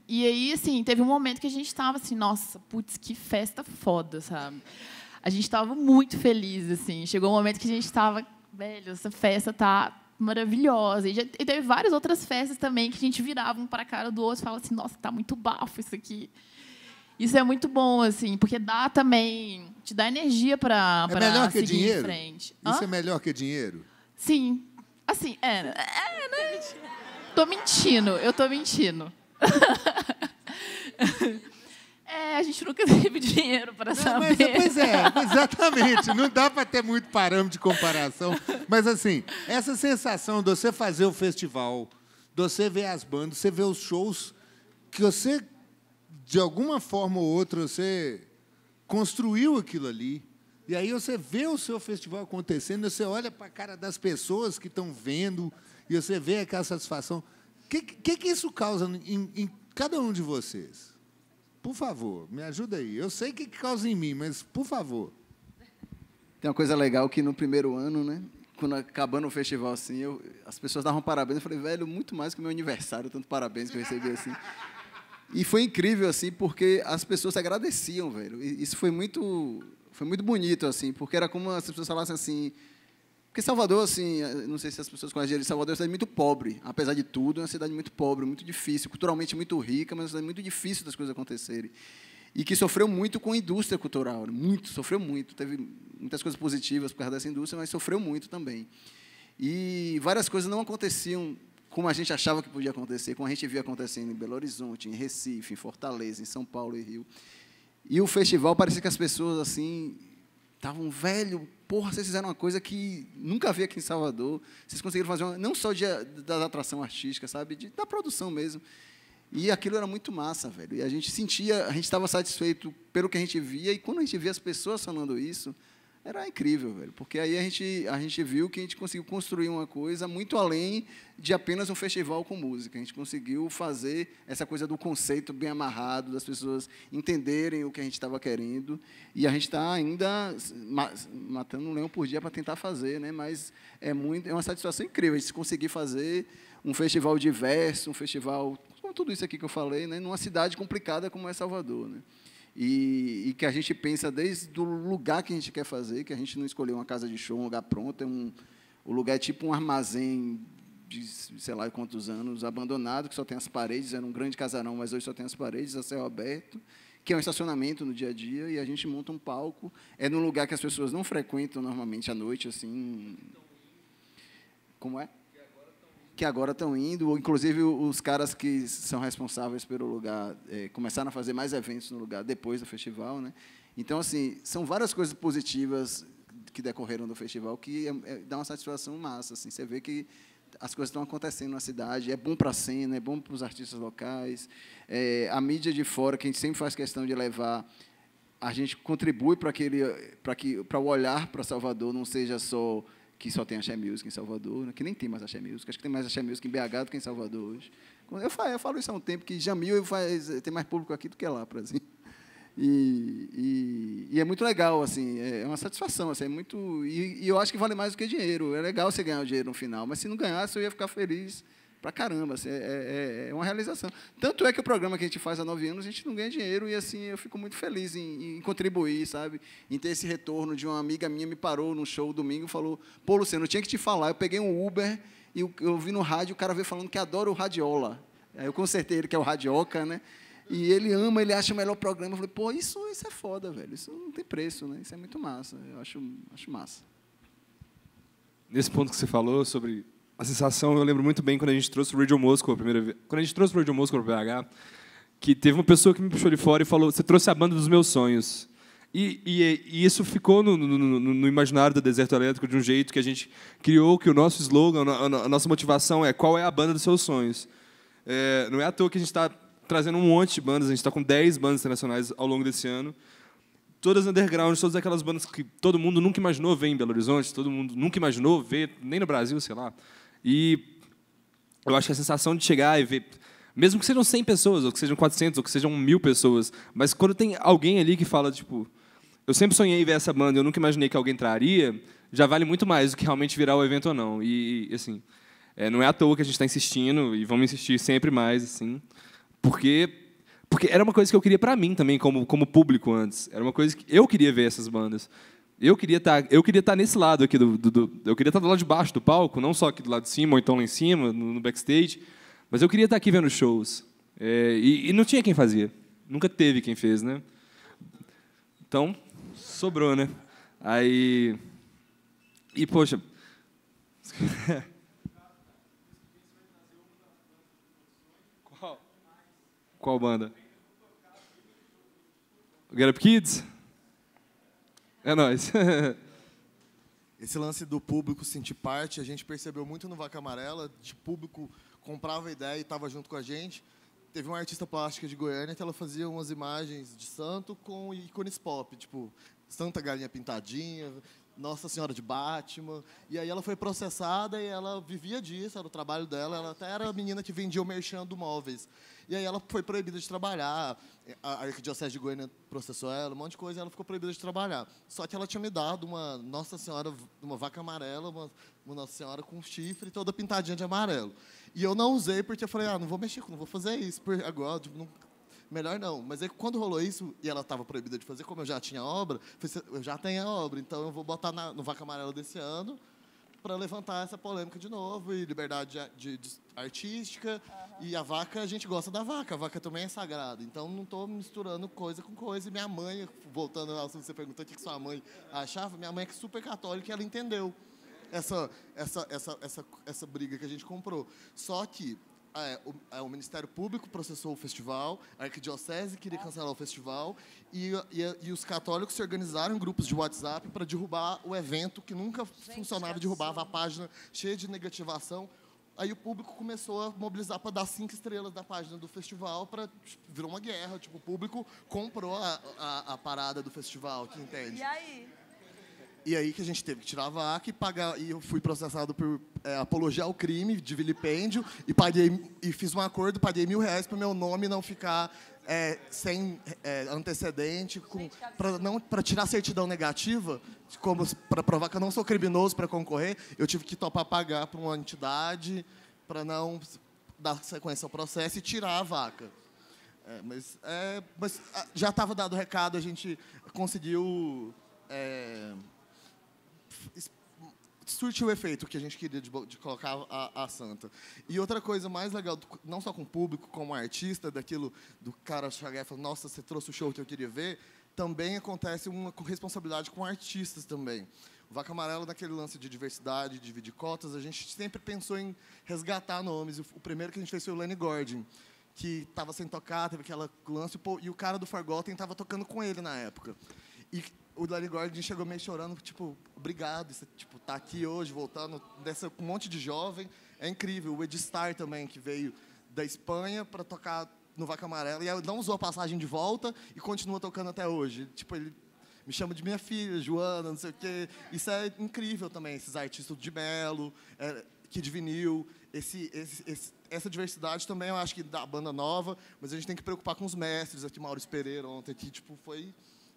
[SPEAKER 7] e aí, assim, teve um momento que a gente estava assim, nossa, putz, que festa foda, sabe? A gente estava muito feliz, assim. Chegou um momento que a gente estava, velho, essa festa tá maravilhosa. E, já, e teve várias outras festas também que a gente virava um para a cara do outro e falava assim, nossa, tá muito bafo isso aqui. Isso é muito bom, assim, porque dá também. te dá energia para. É seguir que dinheiro? Em frente. Isso Hã? é melhor
[SPEAKER 1] que dinheiro?
[SPEAKER 7] Sim. Assim, é. é né? Tô mentindo, eu tô mentindo. É, a gente nunca teve dinheiro para saber. Mas, pois é, exatamente.
[SPEAKER 1] Não dá para ter muito parâmetro de comparação. Mas, assim, essa sensação de você fazer o festival, de você ver as bandas, você ver os shows, que você, de alguma forma ou outra, você construiu aquilo ali. E aí você vê o seu festival acontecendo, você olha para a cara das pessoas que estão vendo, e você vê aquela satisfação. O que, que, que isso causa em, em cada um de vocês? Por favor, me ajuda aí. Eu sei o que, causa em mim, mas por favor. Tem uma coisa legal que no primeiro ano, né? Quando acabando o festival
[SPEAKER 4] assim, eu, as pessoas davam parabéns. Eu falei, velho, muito mais que o meu aniversário, tanto parabéns que eu recebi assim. E foi incrível assim, porque as pessoas agradeciam, velho. E isso foi muito, foi muito bonito assim, porque era como as pessoas falassem assim porque Salvador, assim, eh, não sei se as pessoas conhecem, Salvador é uma cidade muito pobre, apesar de tudo, é uma cidade muito pobre, muito difícil, culturalmente muito rica, mas é uma cidade muito difícil das coisas acontecerem. E que sofreu muito com a indústria cultural, né? muito, sofreu muito. Teve muitas coisas positivas por causa dessa indústria, mas sofreu muito também. E várias coisas não aconteciam como a gente achava que podia acontecer, como a gente via acontecendo em Belo Horizonte, em Recife, em Fortaleza, em São Paulo e Rio. E o festival parecia que as pessoas assim estavam, velho, porra, vocês fizeram uma coisa que nunca vi aqui em Salvador. Vocês conseguiram fazer, uma, não só de, da atração artística, sabe? De, da produção mesmo. E aquilo era muito massa, velho. E a gente sentia, a gente estava satisfeito pelo que a gente via. E quando a gente via as pessoas falando isso, era incrível, velho, porque aí a gente, a gente viu que a gente conseguiu construir uma coisa muito além de apenas um festival com música. A gente conseguiu fazer essa coisa do conceito bem amarrado, das pessoas entenderem o que a gente estava querendo. E a gente está ainda matando um leão por dia para tentar fazer, né? mas é, muito, é uma satisfação incrível a gente conseguir fazer um festival diverso, um festival com tudo isso aqui que eu falei, né? numa cidade complicada como é Salvador. Né? E, e, que a gente pensa desde o lugar que a gente quer fazer, que a gente não escolheu uma casa de show, um lugar pronto, é um, o lugar é tipo um armazém de sei lá quantos anos, abandonado, que só tem as paredes, era um grande casarão, mas hoje só tem as paredes, a céu aberto, que é um estacionamento no dia a dia, e a gente monta um palco, é num lugar que as pessoas não frequentam normalmente à noite, assim... Como é? que agora estão indo, inclusive os caras que são responsáveis pelo lugar é, começaram a fazer mais eventos no lugar depois do festival, né? Então assim são várias coisas positivas que decorreram do festival que é, é, dá uma satisfação massa, assim, você vê que as coisas estão acontecendo na cidade, é bom para a cena, é bom para os artistas locais, é, a mídia de fora que a gente sempre faz questão de levar a gente contribui para aquele para que para o olhar para Salvador não seja só que só tem axé music em Salvador, né? que nem tem mais axé music, acho que tem mais axé music em BH do que em Salvador hoje. Eu falo, eu falo isso há um tempo, que Jamil faz, tem mais público aqui do que lá, por exemplo. Assim. E, e, e, é muito legal, assim, é, é uma satisfação, assim, é muito... E, e, eu acho que vale mais do que dinheiro, é legal você ganhar o dinheiro no final, mas se não ganhasse eu ia ficar feliz para caramba. Assim, é, é, é, é, uma realização. Tanto é que o programa que a gente faz há nove anos, a gente não ganha dinheiro e assim eu fico muito feliz em, em contribuir, sabe? Em ter esse retorno de uma amiga minha me parou num show domingo e falou: Pô, Luciano, eu tinha que te falar. Eu peguei um Uber e eu, eu vi no rádio o cara veio falando que adora o Radiola. Aí eu consertei ele, que é o Radioca, né? E ele ama, ele acha o melhor programa. Eu falei, pô, isso, isso é foda, velho. Isso não tem preço, né? Isso é muito massa. Eu acho, acho massa.
[SPEAKER 3] Nesse ponto que você falou sobre a sensação, eu lembro muito bem quando a gente trouxe o Radio Moscow a primeira vez. Quando a gente trouxe o Radio Moscow para PH que teve uma pessoa que me puxou de fora e falou: Você trouxe a banda dos meus sonhos. E, e, e isso ficou no, no, no, imaginário do Deserto Elétrico de um jeito que a gente criou que o nosso slogan, a, nossa motivação é qual é a banda dos seus sonhos. É, não é à toa que a gente está trazendo um monte de bandas, a gente está com 10 bandas internacionais ao longo desse ano. Todas underground, todas aquelas bandas que todo mundo nunca imaginou ver em Belo Horizonte, todo mundo nunca imaginou ver, nem no Brasil, sei lá. E eu acho que a sensação de chegar e ver, mesmo que sejam 100 pessoas, ou que sejam 400, ou que sejam mil pessoas, mas quando tem alguém ali que fala, tipo, eu sempre sonhei ver essa banda, eu nunca imaginei que alguém traria, já vale muito mais do que realmente virar o evento ou não. E, assim, é, não é à toa que a gente está insistindo, e vamos insistir sempre mais, assim, porque porque era uma coisa que eu queria para mim também como como público antes era uma coisa que eu queria ver essas bandas eu queria estar, tá, eu queria estar tá nesse lado aqui do, do, do, eu queria estar tá do lado de baixo do palco, não só aqui do lado de cima ou então lá em cima no, no backstage, mas eu queria estar aqui vendo shows. É, e, e, não tinha quem fazia, nunca teve quem fez, né? Então sobrou, né? Aí e poxa, qual qual banda? Get Up Kids?
[SPEAKER 2] É nós. Esse lance do público sentir parte, a gente percebeu muito no Vaca Amarela, de público comprava a ideia e estava junto com a gente. Teve uma artista plástica de Goiânia que ela fazia umas imagens de santo com ícones pop, tipo Santa Galinha Pintadinha, Nossa Senhora de Batman. E aí ela foi processada e ela vivia disso, era o trabalho dela. Ela até era a menina que vendia o merchan do móveis. E aí ela foi proibida de trabalhar. A Arquidiocese de Goiânia processou ela, um monte de coisa, e ela ficou proibida de trabalhar. Só que ela tinha me dado uma Nossa Senhora, uma vaca amarela, uma, uma Nossa Senhora com chifre, toda pintadinha de amarelo. E eu não usei, porque eu falei, ah, não vou mexer, não vou fazer isso por agora, tipo, não, melhor não. Mas aí, quando rolou isso, e ela estava proibida de fazer, como eu já tinha obra, eu já tenho a obra, então eu vou botar na, no Vaca Amarela desse ano, para levantar essa polêmica de novo e liberdade de, de, de artística. Uhum. E a vaca, a gente gosta da vaca, a vaca também é sagrada. Então não estou misturando coisa com coisa. E minha mãe, voltando ao assunto que você perguntou, o que, que sua mãe achava, minha mãe é super católica e ela entendeu essa, essa, essa, essa, essa briga que a gente comprou. Só que ah, é, o, é, o, Ministério Público processou o festival, a Arquidiocese queria cancelar o festival, e, e, e os católicos se organizaram em grupos de WhatsApp para derrubar o evento, que nunca Gente, funcionava, derrubava a página cheia de negativação. Aí o público começou a mobilizar para dar cinco estrelas da página do festival, para tipo, virou uma guerra. Tipo, o público comprou a, a, a parada do festival, que entende? E aí? E aí que a gente teve que tirar a vaca e pagar. E eu fui processado por é, o crime de vilipêndio e paguei e fiz um acordo, paguei mil reais para meu nome não ficar é, sem é, antecedente, para não para tirar certidão negativa, como para provar que eu não sou criminoso para concorrer, eu tive que topar pagar para uma entidade para não dar sequência ao processo e tirar a vaca. É, mas, é, mas ah, já estava dado o recado, a gente conseguiu é, surtiu o efeito que a gente queria de, de colocar a, a, santa. E outra coisa mais legal, não só com o público, como artista, daquilo do cara chegar e falar, nossa, você trouxe o show que eu queria ver, também acontece uma responsabilidade com artistas também. O Vaca Amarela, naquele lance de diversidade, de dividir cotas, a gente sempre pensou em resgatar nomes. O primeiro que a gente fez foi o Lenny Gordon, que estava sem tocar, teve aquela lance, e o cara do Forgotten estava tocando com ele na época. E o Larry Gordon chegou meio chorando, tipo, obrigado, você é, tipo, tá aqui hoje, voltando dessa, com um monte de jovem. É incrível. O Ed Star também, que veio da Espanha para tocar no Vaca Amarela. E não usou a passagem de volta e continua tocando até hoje. Tipo, ele me chama de minha filha, Joana, não sei o quê. Isso é incrível também, esses artistas de Belo, é, Kid Vinil, esse, esse, esse, essa diversidade também, eu acho que da banda nova, mas a gente tem que preocupar com os mestres, aqui Maurício Pereira ontem, que tipo, foi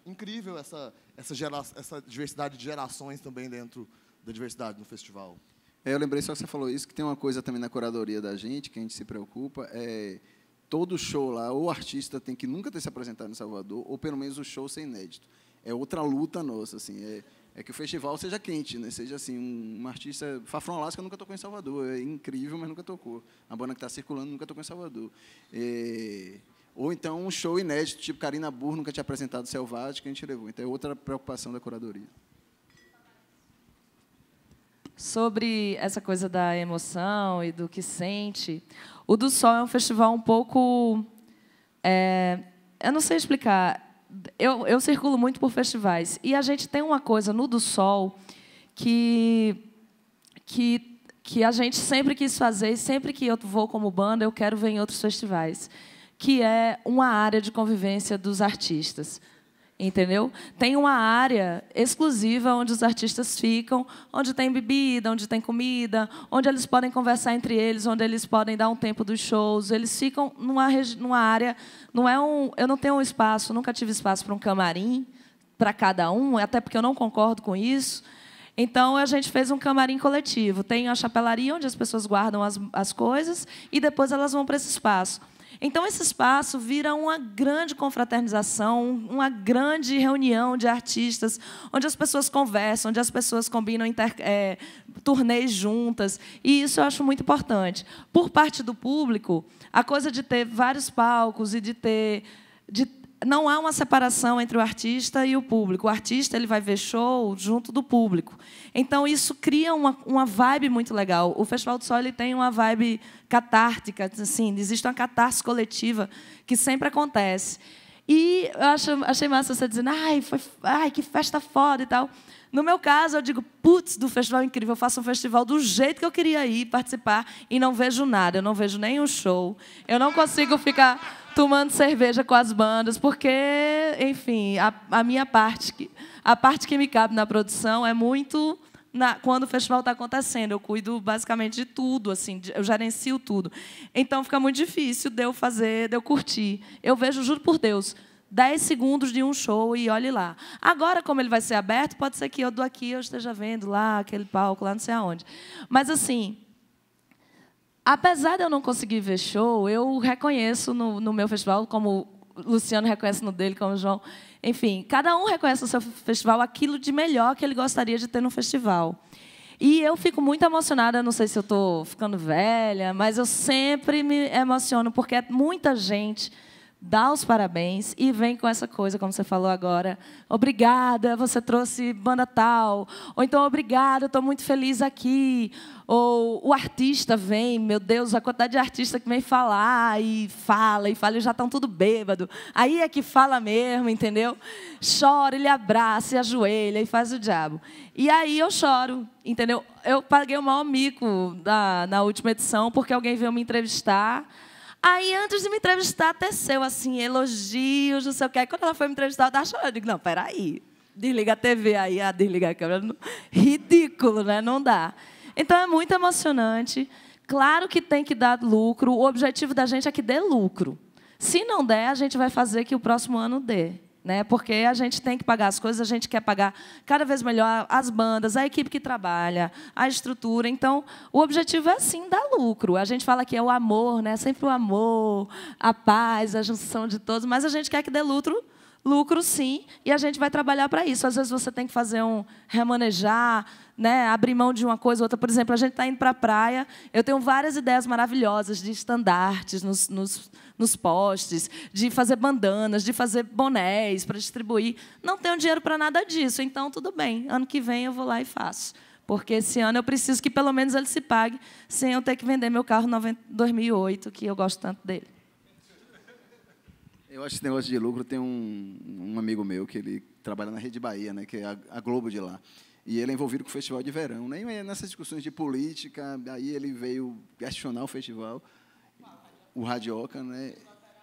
[SPEAKER 2] incrível essa, essa, gera, essa diversidade de gerações também dentro da diversidade no festival.
[SPEAKER 4] É, eu lembrei só que você falou isso, que tem uma coisa também na curadoria da gente, que a gente se preocupa, é todo show lá, ou o artista tem que nunca ter se apresentado em Salvador, ou pelo menos o show ser inédito. É outra luta nossa, assim, é, é que o festival seja quente, né? seja assim, um, um artista, Fafron Lasca nunca tocou em Salvador, é incrível, mas nunca tocou. A banda que está circulando nunca tocou em Salvador. É, ou então um show inédito, tipo Karina Burr nunca tinha apresentado Selvagem, que a gente levou. Então é outra preocupação da curadoria.
[SPEAKER 5] Sobre essa coisa da emoção e do que sente, o do Sol é um festival um pouco. É, eu não sei explicar. Eu, eu circulo muito por festivais. E a gente tem uma coisa no do Sol que. que que a gente sempre quis fazer e sempre que eu vou como banda, eu quero ver em outros festivais que é uma área de convivência dos artistas. Entendeu? Tem uma área exclusiva onde os artistas ficam, onde tem bebida, onde tem comida, onde eles podem conversar entre eles, onde eles podem dar um tempo dos shows. Eles ficam numa, numa área. Não é um, eu não tenho um espaço, nunca tive espaço para um camarim para cada um, até porque eu não concordo com isso. Então, a gente fez um camarim coletivo. Tem a chapelaria, onde as pessoas guardam as, as coisas, e depois elas vão para esse espaço. Então, esse espaço vira uma grande confraternização, uma grande reunião de artistas, onde as pessoas conversam, onde as pessoas combinam inter, é, turnês juntas. E isso eu acho muito importante. Por parte do público, a coisa de ter vários palcos e de ter. De, não há uma separação entre o artista e o público. O artista ele vai ver show junto do público. Então, isso cria uma, uma vibe muito legal. O Festival do Sol ele tem uma vibe catártica, assim, existe uma catarse coletiva que sempre acontece. E eu acho, achei massa você dizendo, ai, foi, ai, que festa foda e tal. No meu caso, eu digo, putz, do festival incrível, eu faço um festival do jeito que eu queria ir participar e não vejo nada, eu não vejo nenhum show, eu não consigo ficar tomando cerveja com as bandas, porque, enfim, a, a minha parte. Que, a parte que me cabe na produção é muito na, quando o festival está acontecendo. Eu cuido basicamente de tudo, assim, de, eu gerencio tudo. Então fica muito difícil de eu fazer, de eu curtir. Eu vejo, juro por Deus, 10 segundos de um show e olhe lá. Agora, como ele vai ser aberto, pode ser que eu do aqui eu esteja vendo lá aquele palco, lá não sei aonde. Mas assim, apesar de eu não conseguir ver show, eu reconheço no, no meu festival como Luciano reconhece no dele, como o João. Enfim, cada um reconhece no seu festival aquilo de melhor que ele gostaria de ter no festival. E eu fico muito emocionada, não sei se eu estou ficando velha, mas eu sempre me emociono, porque é muita gente dá os parabéns e vem com essa coisa, como você falou agora. Obrigada, você trouxe banda tal. Ou então, obrigada, estou muito feliz aqui. Ou o artista vem, meu Deus, a quantidade de artista que vem falar e fala e fala, e já estão tudo bêbado. Aí é que fala mesmo, entendeu? Chora, ele abraça e ajoelha e faz o diabo. E aí eu choro, entendeu? Eu paguei o maior mico da, na última edição porque alguém veio me entrevistar Aí, antes de me entrevistar, teceu assim, elogios, não sei o quê. Aí, quando ela foi me entrevistar, eu estava chorando. Eu digo, não, peraí. Desliga a TV aí, ah, desliga a câmera. Ridículo, né? Não dá. Então, é muito emocionante. Claro que tem que dar lucro. O objetivo da gente é que dê lucro. Se não der, a gente vai fazer que o próximo ano dê né? Porque a gente tem que pagar as coisas, a gente quer pagar cada vez melhor as bandas, a equipe que trabalha, a estrutura. Então, o objetivo é sim dar lucro. A gente fala que é o amor, né? É sempre o amor, a paz, a junção de todos, mas a gente quer que dê lucro lucro sim, e a gente vai trabalhar para isso. Às vezes você tem que fazer um remanejar, né, abrir mão de uma coisa ou outra. Por exemplo, a gente está indo para a praia. Eu tenho várias ideias maravilhosas de estandartes nos, nos nos postes, de fazer bandanas, de fazer bonés para distribuir. Não tenho dinheiro para nada disso, então tudo bem. Ano que vem eu vou lá e faço. Porque esse ano eu preciso que pelo menos ele se pague, sem eu ter que vender meu carro 2008, que eu gosto tanto dele.
[SPEAKER 4] Eu acho esse negócio de lucro tem um, um amigo meu que ele trabalha na Rede Bahia, né, que é a, a Globo de lá. E ele é envolvido com o festival de verão. Nem né? nessas discussões de política, aí ele veio questionar o festival o radioca, né?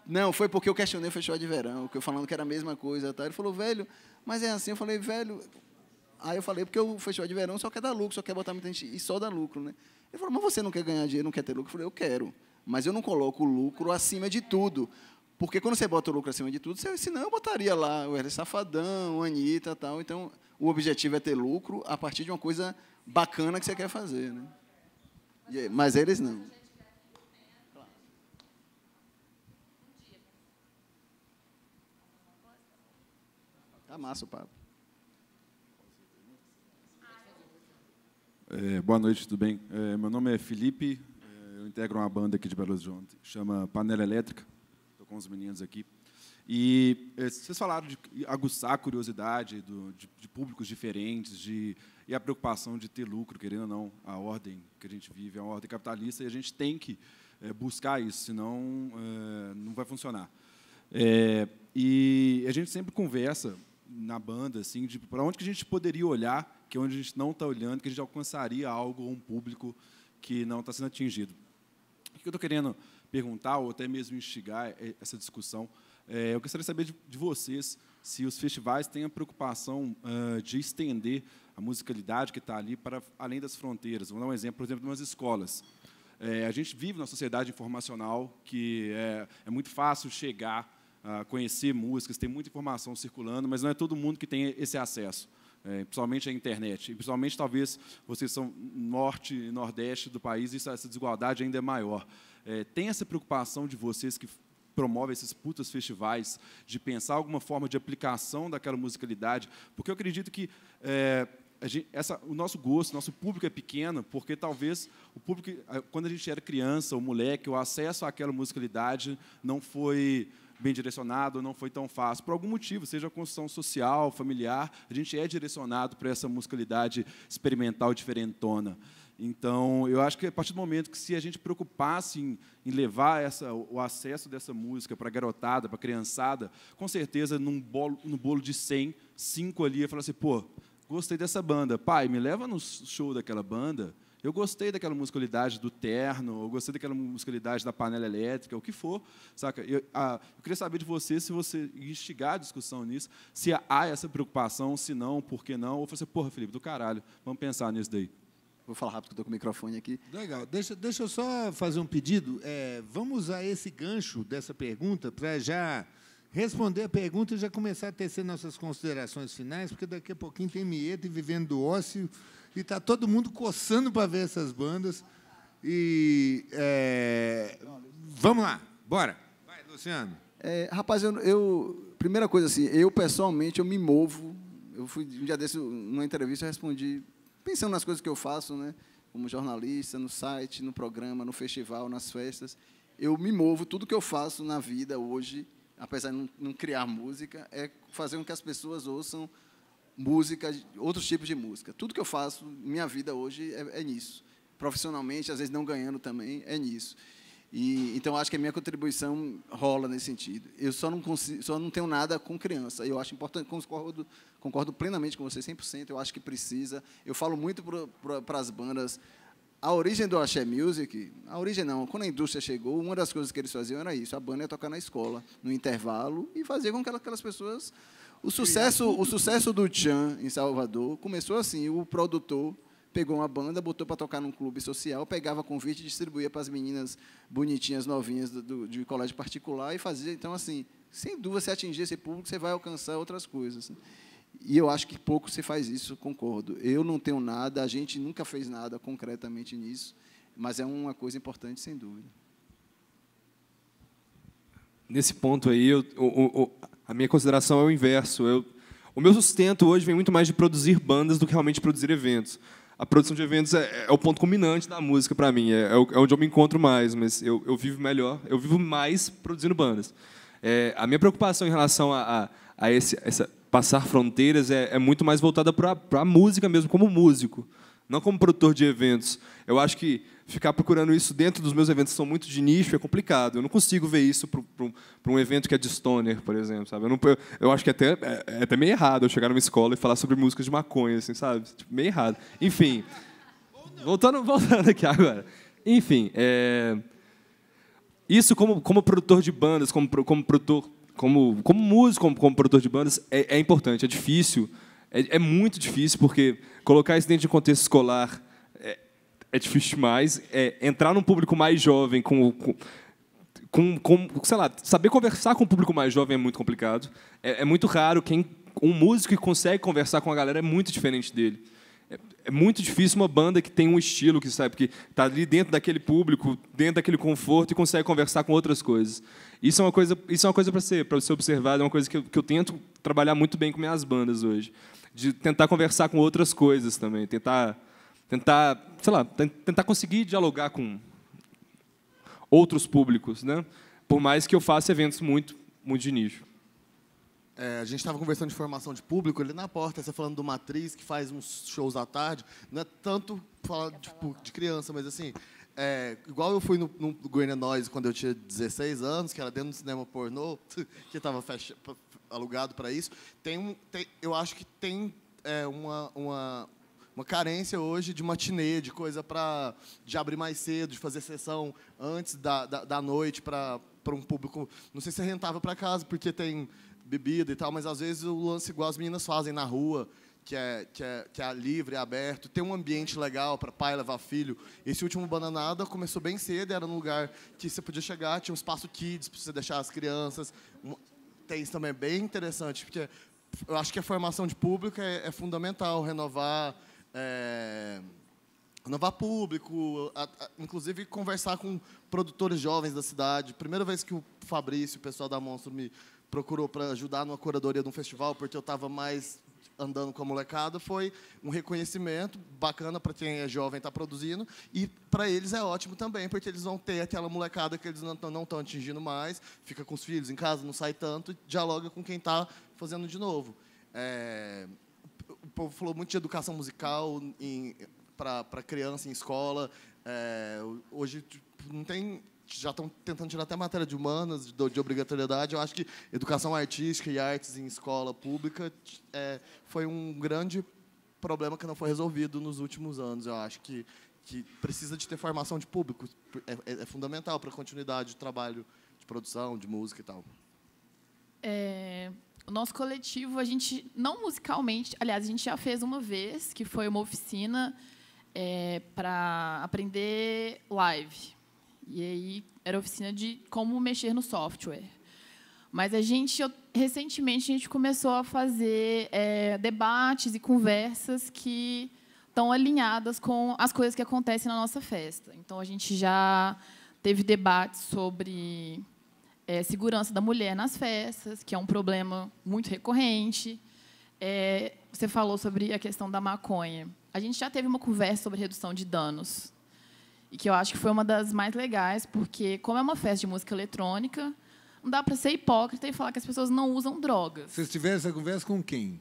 [SPEAKER 4] Não, foi porque eu questionei o festival de verão, que eu falando que era a mesma coisa. Tá? Ele falou, velho, mas é assim. Eu falei, velho. Aí eu falei, porque o festival de verão só quer dar lucro, só quer botar muita gente e só dá lucro, né? Ele falou, mas você não quer ganhar dinheiro, não quer ter lucro? Eu falei, eu quero. Mas eu não coloco o lucro acima de tudo. Porque quando você bota o lucro acima de tudo, você, senão eu botaria lá o Hermes Safadão, o Anitta tal. Então, o objetivo é ter lucro a partir de uma coisa bacana que você quer fazer. Né? Mas eles não. Tá massa o papo.
[SPEAKER 12] É, boa noite, tudo bem? É, meu nome é Felipe, é, eu integro uma banda aqui de Belo Horizonte, chama Panela Elétrica, estou com os meninos aqui. E é, vocês falaram de aguçar a curiosidade do, de, de, públicos diferentes, de, e a preocupação de ter lucro, querendo ou não, a ordem que a gente vive é uma ordem capitalista e a gente tem que é, buscar isso, senão é, não vai funcionar. e a gente sempre conversa na banda, assim, de para onde que a gente poderia olhar, que é onde a gente não está olhando, que a gente alcançaria algo, um público que não está sendo atingido. O que eu estou querendo perguntar, ou até mesmo instigar é, essa discussão, é, eu gostaria de saber de, de, vocês se os festivais têm a preocupação uh, de estender a musicalidade que está ali para além das fronteiras. Vou dar um exemplo, por exemplo, de umas escolas. É, a gente vive numa sociedade informacional que é, é muito fácil chegar conhecer músicas, tem muita informação circulando, mas não é todo mundo que tem esse acesso. É, principalmente a internet, e principalmente talvez vocês são norte e nordeste do país, e essa desigualdade ainda é maior. É, tem essa preocupação de vocês que promove esses putos festivais, de pensar alguma forma de aplicação daquela musicalidade, porque eu acredito que é, gente, essa, o nosso gosto, nosso público é pequeno, porque talvez o público, quando a gente era criança, ou moleque, o acesso àquela musicalidade não foi bem direcionado, não foi tão fácil. Por algum motivo, seja a construção social, familiar, a gente é direcionado para essa musicalidade experimental diferentona. Então, eu acho que a partir do momento que se a gente preocupasse em, em levar essa, o acesso dessa música para a garotada, para a criançada, com certeza, num bolo, no bolo de 100, cinco ali, ia falar assim, pô, gostei dessa banda. Pai, me leva no show daquela banda. Eu gostei daquela musicalidade do terno, eu gostei daquela musicalidade da panela elétrica, o que for, saca? Eu, a, ah, eu queria saber de você se você instigar a discussão nisso, se há essa preocupação, se não, por que não, ou você, porra, Felipe, do caralho, vamos pensar nisso daí. Vou falar rápido, que estou com o microfone aqui. Legal.
[SPEAKER 1] Deixa, deixa eu só fazer um pedido. É, vamos a esse gancho dessa pergunta para já responder a pergunta e já começar a tecer nossas considerações finais, porque daqui a pouquinho tem Mieta e Vivendo do Ócio, e está todo mundo coçando para ver essas bandas. E é, vamos lá, bora. Vai, Luciano.
[SPEAKER 4] É, rapaz, eu, eu, primeira coisa assim, eu pessoalmente eu me movo. Eu fui um dia desse numa entrevista eu respondi pensando nas coisas que eu faço, né? Como jornalista, no site, no programa, no festival, nas festas. Eu me movo, tudo que eu faço na vida hoje apesar de não, criar música, é fazer com que as pessoas ouçam música, outros tipos de música. Tudo que eu faço, minha vida hoje é, é nisso. Profissionalmente, às vezes não ganhando também, é nisso. E, então, acho que a minha contribuição rola nesse sentido. Eu só não, consigo, só não tenho nada com criança. Eu acho importante, concordo, concordo plenamente com você, 100%. Eu acho que precisa. Eu falo muito para as bandas a origem do Axé Music, a origem não, quando a indústria chegou, uma das coisas que eles faziam era isso, a banda ia tocar na escola, no intervalo, e fazer com que aquelas pessoas... O sucesso, o sucesso do Chan em Salvador começou assim, o produtor pegou uma banda, botou para tocar num clube social, pegava convite e distribuía para as meninas bonitinhas, novinhas do, do, de colégio particular e fazia. Então, assim, sem dúvida, se atingir esse público, você vai alcançar outras coisas. Né? E eu acho que pouco se faz isso, concordo. Eu não tenho nada, a gente nunca fez nada concretamente nisso, mas é uma coisa importante, sem dúvida.
[SPEAKER 3] Nesse ponto aí, eu, o, o, a minha consideração é o inverso. Eu, o meu sustento hoje vem muito mais de produzir bandas do que realmente produzir eventos. A produção de eventos é, é o ponto culminante da música para mim, é, é, é, onde eu me encontro mais, mas eu, eu vivo melhor, eu vivo mais produzindo bandas. É, a minha preocupação em relação a, a, a esse, essa Passar Fronteiras é, é muito mais voltada para a música mesmo, como músico, não como produtor de eventos. Eu acho que ficar procurando isso dentro dos meus eventos que são muito de nicho é complicado. Eu não consigo ver isso para um evento que é de stoner, por exemplo, sabe? Eu, não, eu, eu acho que até, é, é, até meio errado eu chegar numa escola e falar sobre músicas de maconha, assim, sabe? Tipo, meio errado. Enfim, voltando, voltando aqui agora. Enfim, é, isso como, como produtor de bandas, como, como produtor como, como músico, como, como produtor de bandas, é, é importante, é difícil, é, é, muito difícil, porque colocar isso dentro de um contexto escolar é, é difícil demais. É entrar num público mais jovem, com, com, com, com, sei lá, saber conversar com um público mais jovem é muito complicado. É, é muito raro quem um músico que consegue conversar com a galera é muito diferente dele é muito difícil uma banda que tem um estilo, que sabe que está ali dentro daquele público, dentro daquele conforto e consegue conversar com outras coisas. Isso é uma coisa, isso é uma coisa para ser, para ser observada, é uma coisa que eu, que eu tento trabalhar muito bem com minhas bandas hoje, de tentar conversar com outras coisas também, tentar, tentar, sei lá, tentar conseguir dialogar com outros públicos, né? Por mais que eu faça eventos muito, muito de nicho.
[SPEAKER 2] É, a gente estava conversando de formação de público, ele na porta, você falando de uma atriz que faz uns shows à tarde, não é tanto falar tipo, de criança, mas assim, é, igual eu fui no, no Noise quando eu tinha 16 anos, que era dentro do cinema pornô, que estava alugado para isso, tem, um, tem, eu acho que tem é, uma, uma, uma carência hoje de matinê, de coisa para de abrir mais cedo, de fazer sessão antes da, da, da noite para um público. Não sei se é rentável para casa, porque tem bebida e tal, mas às vezes o lance igual as meninas fazem na rua, que é, que é, que é livre, é aberto, tem um ambiente legal para pai levar filho. Esse último Bananada começou bem cedo, era um lugar que você podia chegar, tinha um espaço kids para você deixar as crianças. Tem isso também é bem interessante, porque eu acho que a formação de público é, é fundamental, renovar. É, renovar público, a, a, inclusive conversar com produtores jovens da cidade. Primeira vez que o Fabrício, o pessoal da Monstro, me procurou para ajudar numa curadoria de um festival, porque eu estava mais andando com a molecada, foi um reconhecimento bacana para quem é jovem está produzindo e para eles é ótimo também, porque eles vão ter aquela molecada que eles não estão atingindo mais, fica com os filhos em casa, não sai tanto, dialoga com quem está fazendo de novo. É, o povo falou muito de educação musical para criança em escola. É, hoje tipo, não tem já estão tentando tirar até matéria de humanas, de, de, obrigatoriedade. Eu acho que educação artística e artes em escola pública é, foi um grande problema que não foi resolvido nos últimos anos. Eu acho que, que precisa de ter formação de público. É, é, é fundamental para a continuidade do trabalho de produção, de música e tal.
[SPEAKER 7] É, o nosso coletivo, a gente, não musicalmente, aliás, a gente já fez uma vez, que foi uma oficina é, para aprender live. E aí era oficina de como mexer no software. Mas a gente, eu, recentemente, a gente começou a fazer é, debates e conversas que estão alinhadas com as coisas que acontecem na nossa festa. Então, a gente já teve debates sobre é, segurança da mulher nas festas, que é um problema muito recorrente. É, você falou sobre a questão da maconha. A gente já teve uma conversa sobre redução de danos e que eu acho que foi uma das mais legais, porque, como é uma festa de música eletrônica, não dá para ser hipócrita e falar que as pessoas não usam drogas.
[SPEAKER 1] Vocês tiveram essa conversa com quem?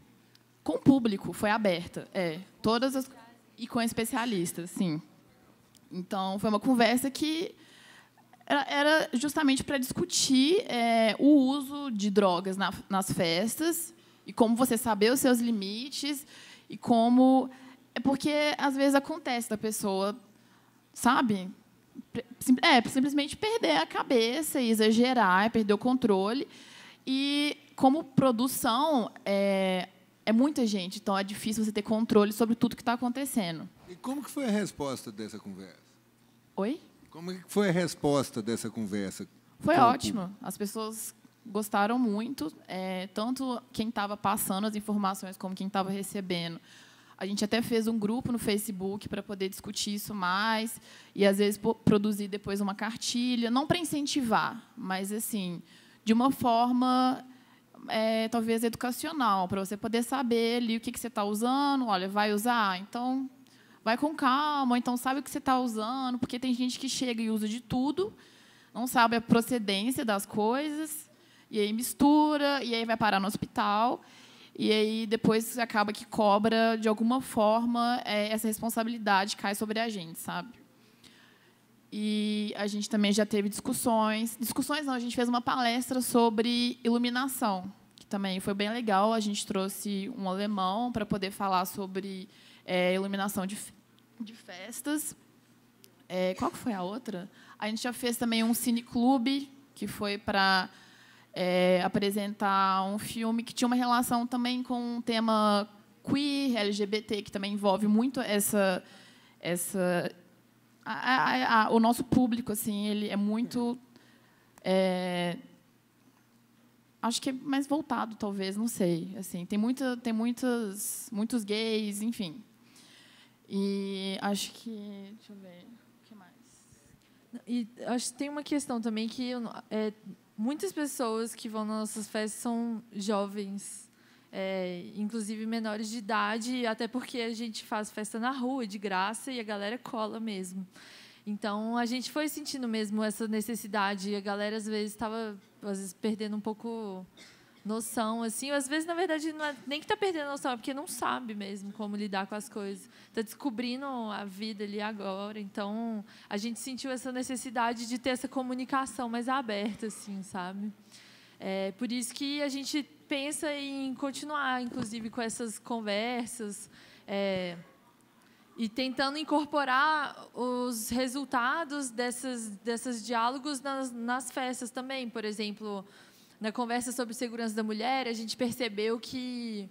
[SPEAKER 7] Com o público, foi aberta. É, todas as... E com especialistas, sim. Então, foi uma conversa que era justamente para discutir é, o uso de drogas na, nas festas e como você saber os seus limites e como é porque às vezes acontece da pessoa sabe? É, simplesmente perder a cabeça e exagerar, perder o controle. E como produção, é, é muita gente, então é difícil você ter controle sobre tudo que está acontecendo.
[SPEAKER 1] E como que foi a resposta dessa conversa? Oi? Como que foi a resposta dessa conversa?
[SPEAKER 7] Foi ótimo As pessoas gostaram muito, é, tanto quem estava passando as informações como quem estava recebendo. A gente até fez um grupo no Facebook para poder discutir isso mais e às vezes produzir depois uma cartilha, não para incentivar, mas assim de uma forma é, talvez educacional para você poder saber ali o que, que você está usando. Olha, vai usar, então vai com calma, então sabe o que você está usando, porque tem gente que chega e usa de tudo, não sabe a procedência das coisas e aí mistura e aí vai parar no hospital. E aí depois acaba que cobra, de alguma forma, é, essa responsabilidade cai sobre a gente, sabe? E a gente também já teve discussões. Discussões não, a gente fez uma palestra sobre iluminação, que também foi bem legal. A gente trouxe um alemão para poder falar sobre é, iluminação de, de festas. É, qual que foi a outra? A gente já fez também um cineclube, que foi para é, apresentar um filme que tinha uma relação também com um tema queer, LGBT, que também envolve muito essa essa a, a, a, o nosso público assim ele é muito é, acho que é mais voltado talvez não sei assim tem muita tem muitas muitos gays enfim e acho que deixa eu ver o que mais
[SPEAKER 6] e acho que tem uma questão também que é, muitas pessoas que vão nas nossas festas são jovens, é, inclusive menores de idade, até porque a gente faz festa na rua, de graça, e a galera cola mesmo. Então, a gente foi sentindo mesmo essa necessidade. A galera, às vezes, estava às vezes, perdendo um pouco noção, assim, às vezes, na verdade, não é, nem que está perdendo a noção, é porque não sabe mesmo como lidar com as coisas. Está descobrindo a vida ali agora. Então, a gente sentiu essa necessidade de ter essa comunicação mais aberta, assim, sabe? É por isso que a gente pensa em continuar, inclusive, com essas conversas. É, e tentando incorporar os resultados desses, desses diálogos nas, nas festas também. Por exemplo, na conversa sobre segurança da mulher, a gente percebeu que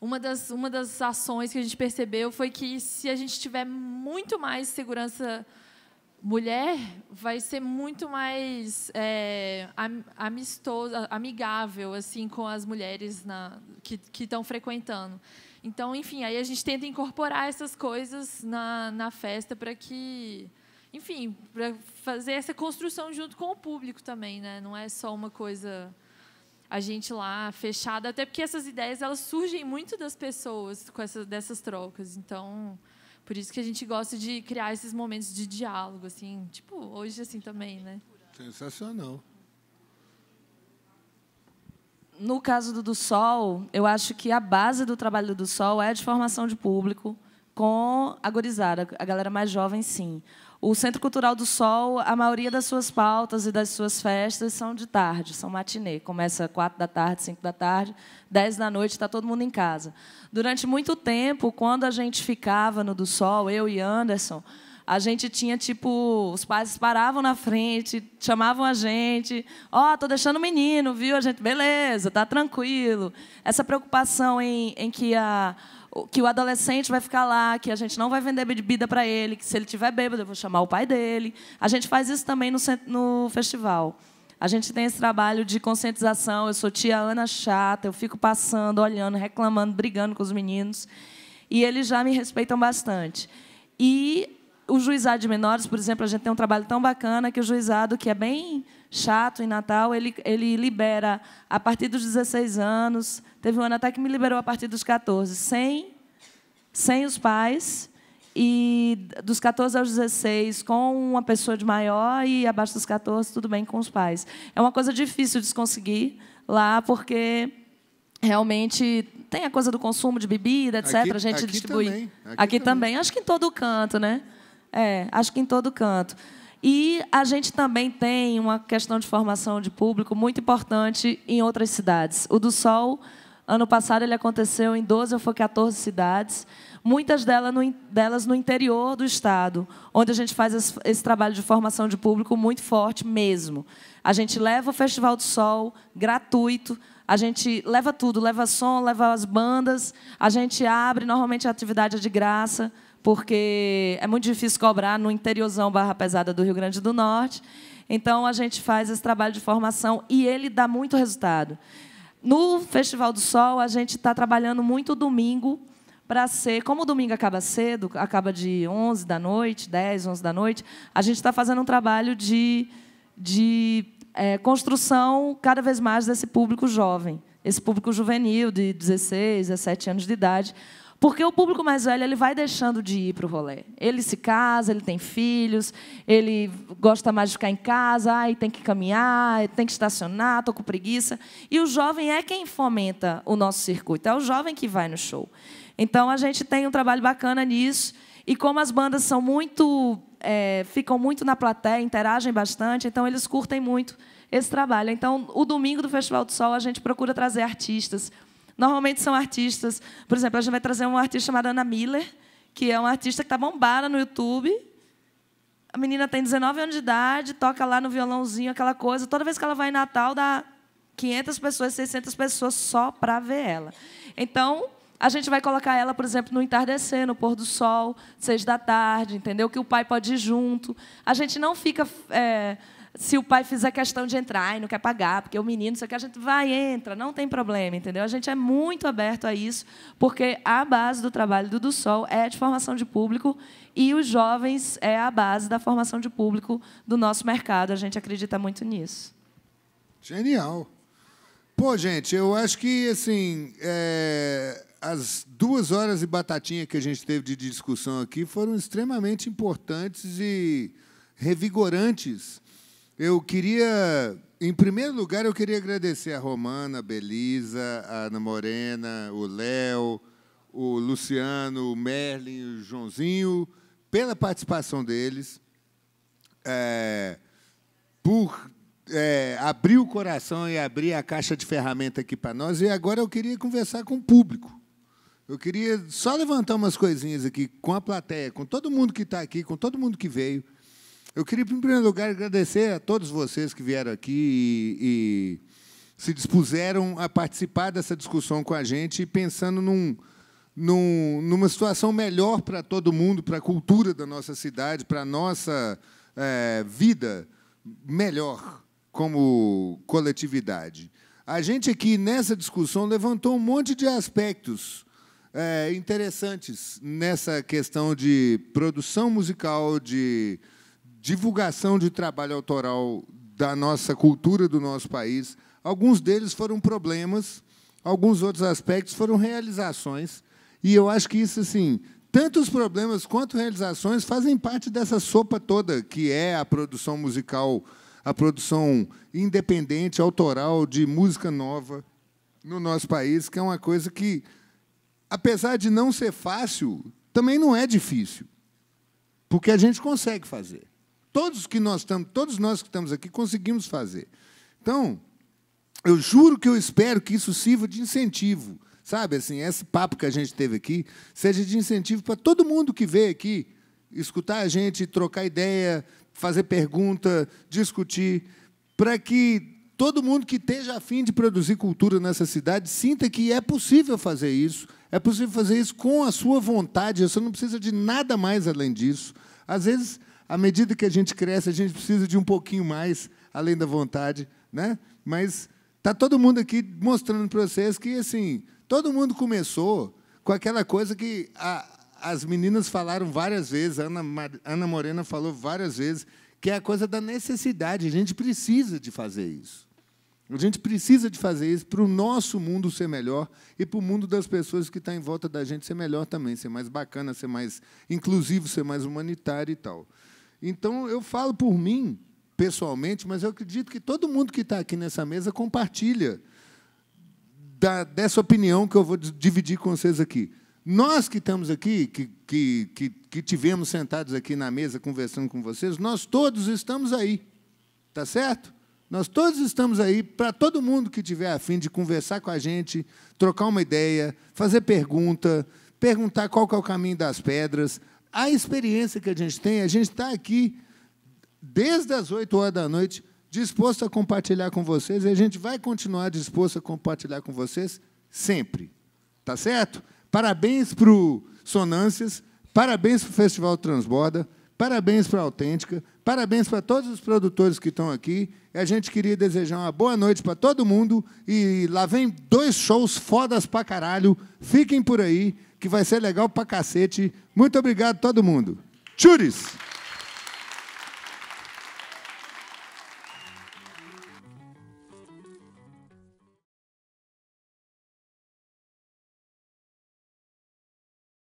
[SPEAKER 6] uma das, uma das ações que a gente percebeu foi que se a gente tiver muito mais segurança mulher, vai ser muito mais é, amistoso, amigável assim com as mulheres na, que, que estão frequentando. Então, enfim, aí a gente tenta incorporar essas coisas na, na festa para que, enfim, para fazer essa construção junto com o público também, né? Não é só uma coisa a gente lá fechada, até porque essas ideias elas surgem muito das pessoas com essas dessas trocas. Então, por isso que a gente gosta de criar esses momentos de diálogo assim, tipo hoje assim também, né?
[SPEAKER 1] Sensacional.
[SPEAKER 5] No caso do do Sol, eu acho que a base do trabalho do Sol é de formação de público com a gorizada, a galera mais jovem, sim. O Centro Cultural do Sol, a maioria das suas pautas e das suas festas são de tarde, são matinê. Começa quatro da tarde, cinco da tarde, dez da noite, está todo mundo em casa. Durante muito tempo, quando a gente ficava no do Sol, eu e Anderson, a gente tinha tipo os pais paravam na frente, chamavam a gente, ó, oh, tô deixando o menino, viu? A gente, beleza, tá tranquilo. Essa preocupação em, em que a que o adolescente vai ficar lá, que a gente não vai vender bebida para ele, que se ele tiver bêbado eu vou chamar o pai dele. A gente faz isso também no, no festival. A gente tem esse trabalho de conscientização. Eu sou tia Ana chata, eu fico passando, olhando, reclamando, brigando com os meninos. E eles já me respeitam bastante. E o juizado de menores, por exemplo, a gente tem um trabalho tão bacana que o juizado, que é bem chato em Natal, ele, ele libera a partir dos 16 anos. Teve um ano até que me liberou a partir dos 14, sem, sem os pais. E dos 14 aos 16, com uma pessoa de maior, e abaixo dos 14, tudo bem com os pais. É uma coisa difícil de conseguir lá, porque realmente tem a coisa do consumo de bebida, etc. Aqui, a gente aqui distribui. Também. Aqui, aqui também. também. Acho que em todo canto, né? É, acho que em todo canto. E a gente também tem uma questão de formação de público muito importante em outras cidades. O do Sol, ano passado, ele aconteceu em 12 ou foi 14 cidades, muitas delas no, delas no interior do Estado, onde a gente faz esse, esse trabalho de formação de público muito forte mesmo. A gente leva o Festival do Sol gratuito, a gente leva tudo, leva som, leva as bandas, a gente abre, normalmente a atividade é de graça, porque é muito difícil cobrar no interiorzão Barra Pesada do Rio Grande do Norte. Então, a gente faz esse trabalho de formação e ele dá muito resultado. No Festival do Sol, a gente está trabalhando muito domingo para ser... Como o domingo acaba cedo, acaba de 11 da noite, 10, 11 da noite, a gente está fazendo um trabalho de, de é, construção cada vez mais desse público jovem, esse público juvenil de 16, 17 anos de idade, porque o público mais velho ele vai deixando de ir para o rolê. Ele se casa, ele tem filhos, ele gosta mais de ficar em casa, ai, tem que caminhar, tem que estacionar, estou com preguiça. E o jovem é quem fomenta o nosso circuito, é o jovem que vai no show. Então a gente tem um trabalho bacana nisso. E como as bandas são muito. É, ficam muito na plateia, interagem bastante, então eles curtem muito esse trabalho. Então, o domingo do Festival do Sol, a gente procura trazer artistas Normalmente são artistas, por exemplo, a gente vai trazer uma artista chamada Ana Miller, que é uma artista que está bombada no YouTube. A menina tem 19 anos de idade, toca lá no violãozinho, aquela coisa. Toda vez que ela vai em Natal, dá 500 pessoas, 600 pessoas só para ver ela. Então, a gente vai colocar ela, por exemplo, no entardecer, no pôr do sol, seis da tarde, entendeu? Que o pai pode ir junto. A gente não fica. É, se o pai fizer questão de entrar e não quer pagar, porque o menino, isso aqui, a gente vai, entra, não tem problema, entendeu? A gente é muito aberto a isso, porque a base do trabalho do do Sol é de formação de público e os jovens é a base da formação de público do nosso mercado. A gente acredita muito nisso.
[SPEAKER 1] Genial. Pô, gente, eu acho que, assim, é as duas horas e batatinha que a gente teve de discussão aqui foram extremamente importantes e revigorantes. Eu queria, em primeiro lugar, eu queria agradecer a Romana, a Belisa, a Ana Morena, o Léo, o Luciano, o Merlin, o Joãozinho, pela participação deles, é, por é, abrir o coração e abrir a caixa de ferramenta aqui para nós. E agora eu queria conversar com o público. Eu queria só levantar umas coisinhas aqui com a plateia, com todo mundo que está aqui, com todo mundo que veio. Eu queria, em primeiro lugar, agradecer a todos vocês que vieram aqui e, e se dispuseram a participar dessa discussão com a gente, pensando num, num, numa situação melhor para todo mundo, para a cultura da nossa cidade, para a nossa é, vida melhor como coletividade. A gente aqui, nessa discussão, levantou um monte de aspectos é, interessantes nessa questão de produção musical, de divulgação de trabalho autoral da nossa cultura do nosso país. Alguns deles foram problemas, alguns outros aspectos foram realizações. E eu acho que isso, assim, tanto os problemas quanto realizações fazem parte dessa sopa toda que é a produção musical, a produção independente, autoral de música nova no nosso país, que é uma coisa que apesar de não ser fácil, também não é difícil. Porque a gente consegue fazer. Todos que nós estamos, todos nós que estamos aqui conseguimos fazer. Então, eu juro que eu espero que isso sirva de incentivo. Sabe, assim, esse papo que a gente teve aqui seja de incentivo para todo mundo que vê aqui escutar a gente, trocar ideia, fazer pergunta, discutir, para que todo mundo que esteja afim de produzir cultura nessa cidade sinta que é possível fazer isso, é possível fazer isso com a sua vontade, você não precisa de nada mais além disso. Às vezes, à medida que a gente cresce, a gente precisa de um pouquinho mais além da vontade, né? Mas tá todo mundo aqui mostrando para vocês que assim, todo mundo começou com aquela coisa que a, as meninas falaram várias vezes, a Ana, Ana Morena falou várias vezes, que é a coisa da necessidade, a gente precisa de fazer isso. A gente precisa de fazer isso para o nosso mundo ser melhor e para o mundo das pessoas que estão tá em volta da gente ser melhor também, ser mais bacana, ser mais inclusivo, ser mais humanitário e tal. Então, eu falo por mim, pessoalmente, mas eu acredito que todo mundo que está aqui nessa mesa compartilha da, dessa opinião que eu vou dividir com vocês aqui. Nós que estamos aqui, que, que, que, que tivemos sentados aqui na mesa conversando com vocês, nós todos estamos aí. Tá certo? Nós todos estamos aí para todo mundo que tiver a fim de conversar com a gente, trocar uma ideia, fazer pergunta, perguntar qual é o caminho das pedras. A experiência que a gente tem, a gente está aqui desde as 8 horas da noite, disposto a compartilhar com vocês, e a gente vai continuar disposto a compartilhar com vocês sempre. Tá certo? Parabéns para o Sonâncias, parabéns para o Festival Transborda, parabéns para a Autêntica, Parabéns para todos os produtores que estão aqui. A gente queria desejar uma boa noite para todo mundo. E lá vem dois shows fodas para caralho. Fiquem por aí, que vai ser legal para cacete. Muito obrigado todo mundo. Tchures!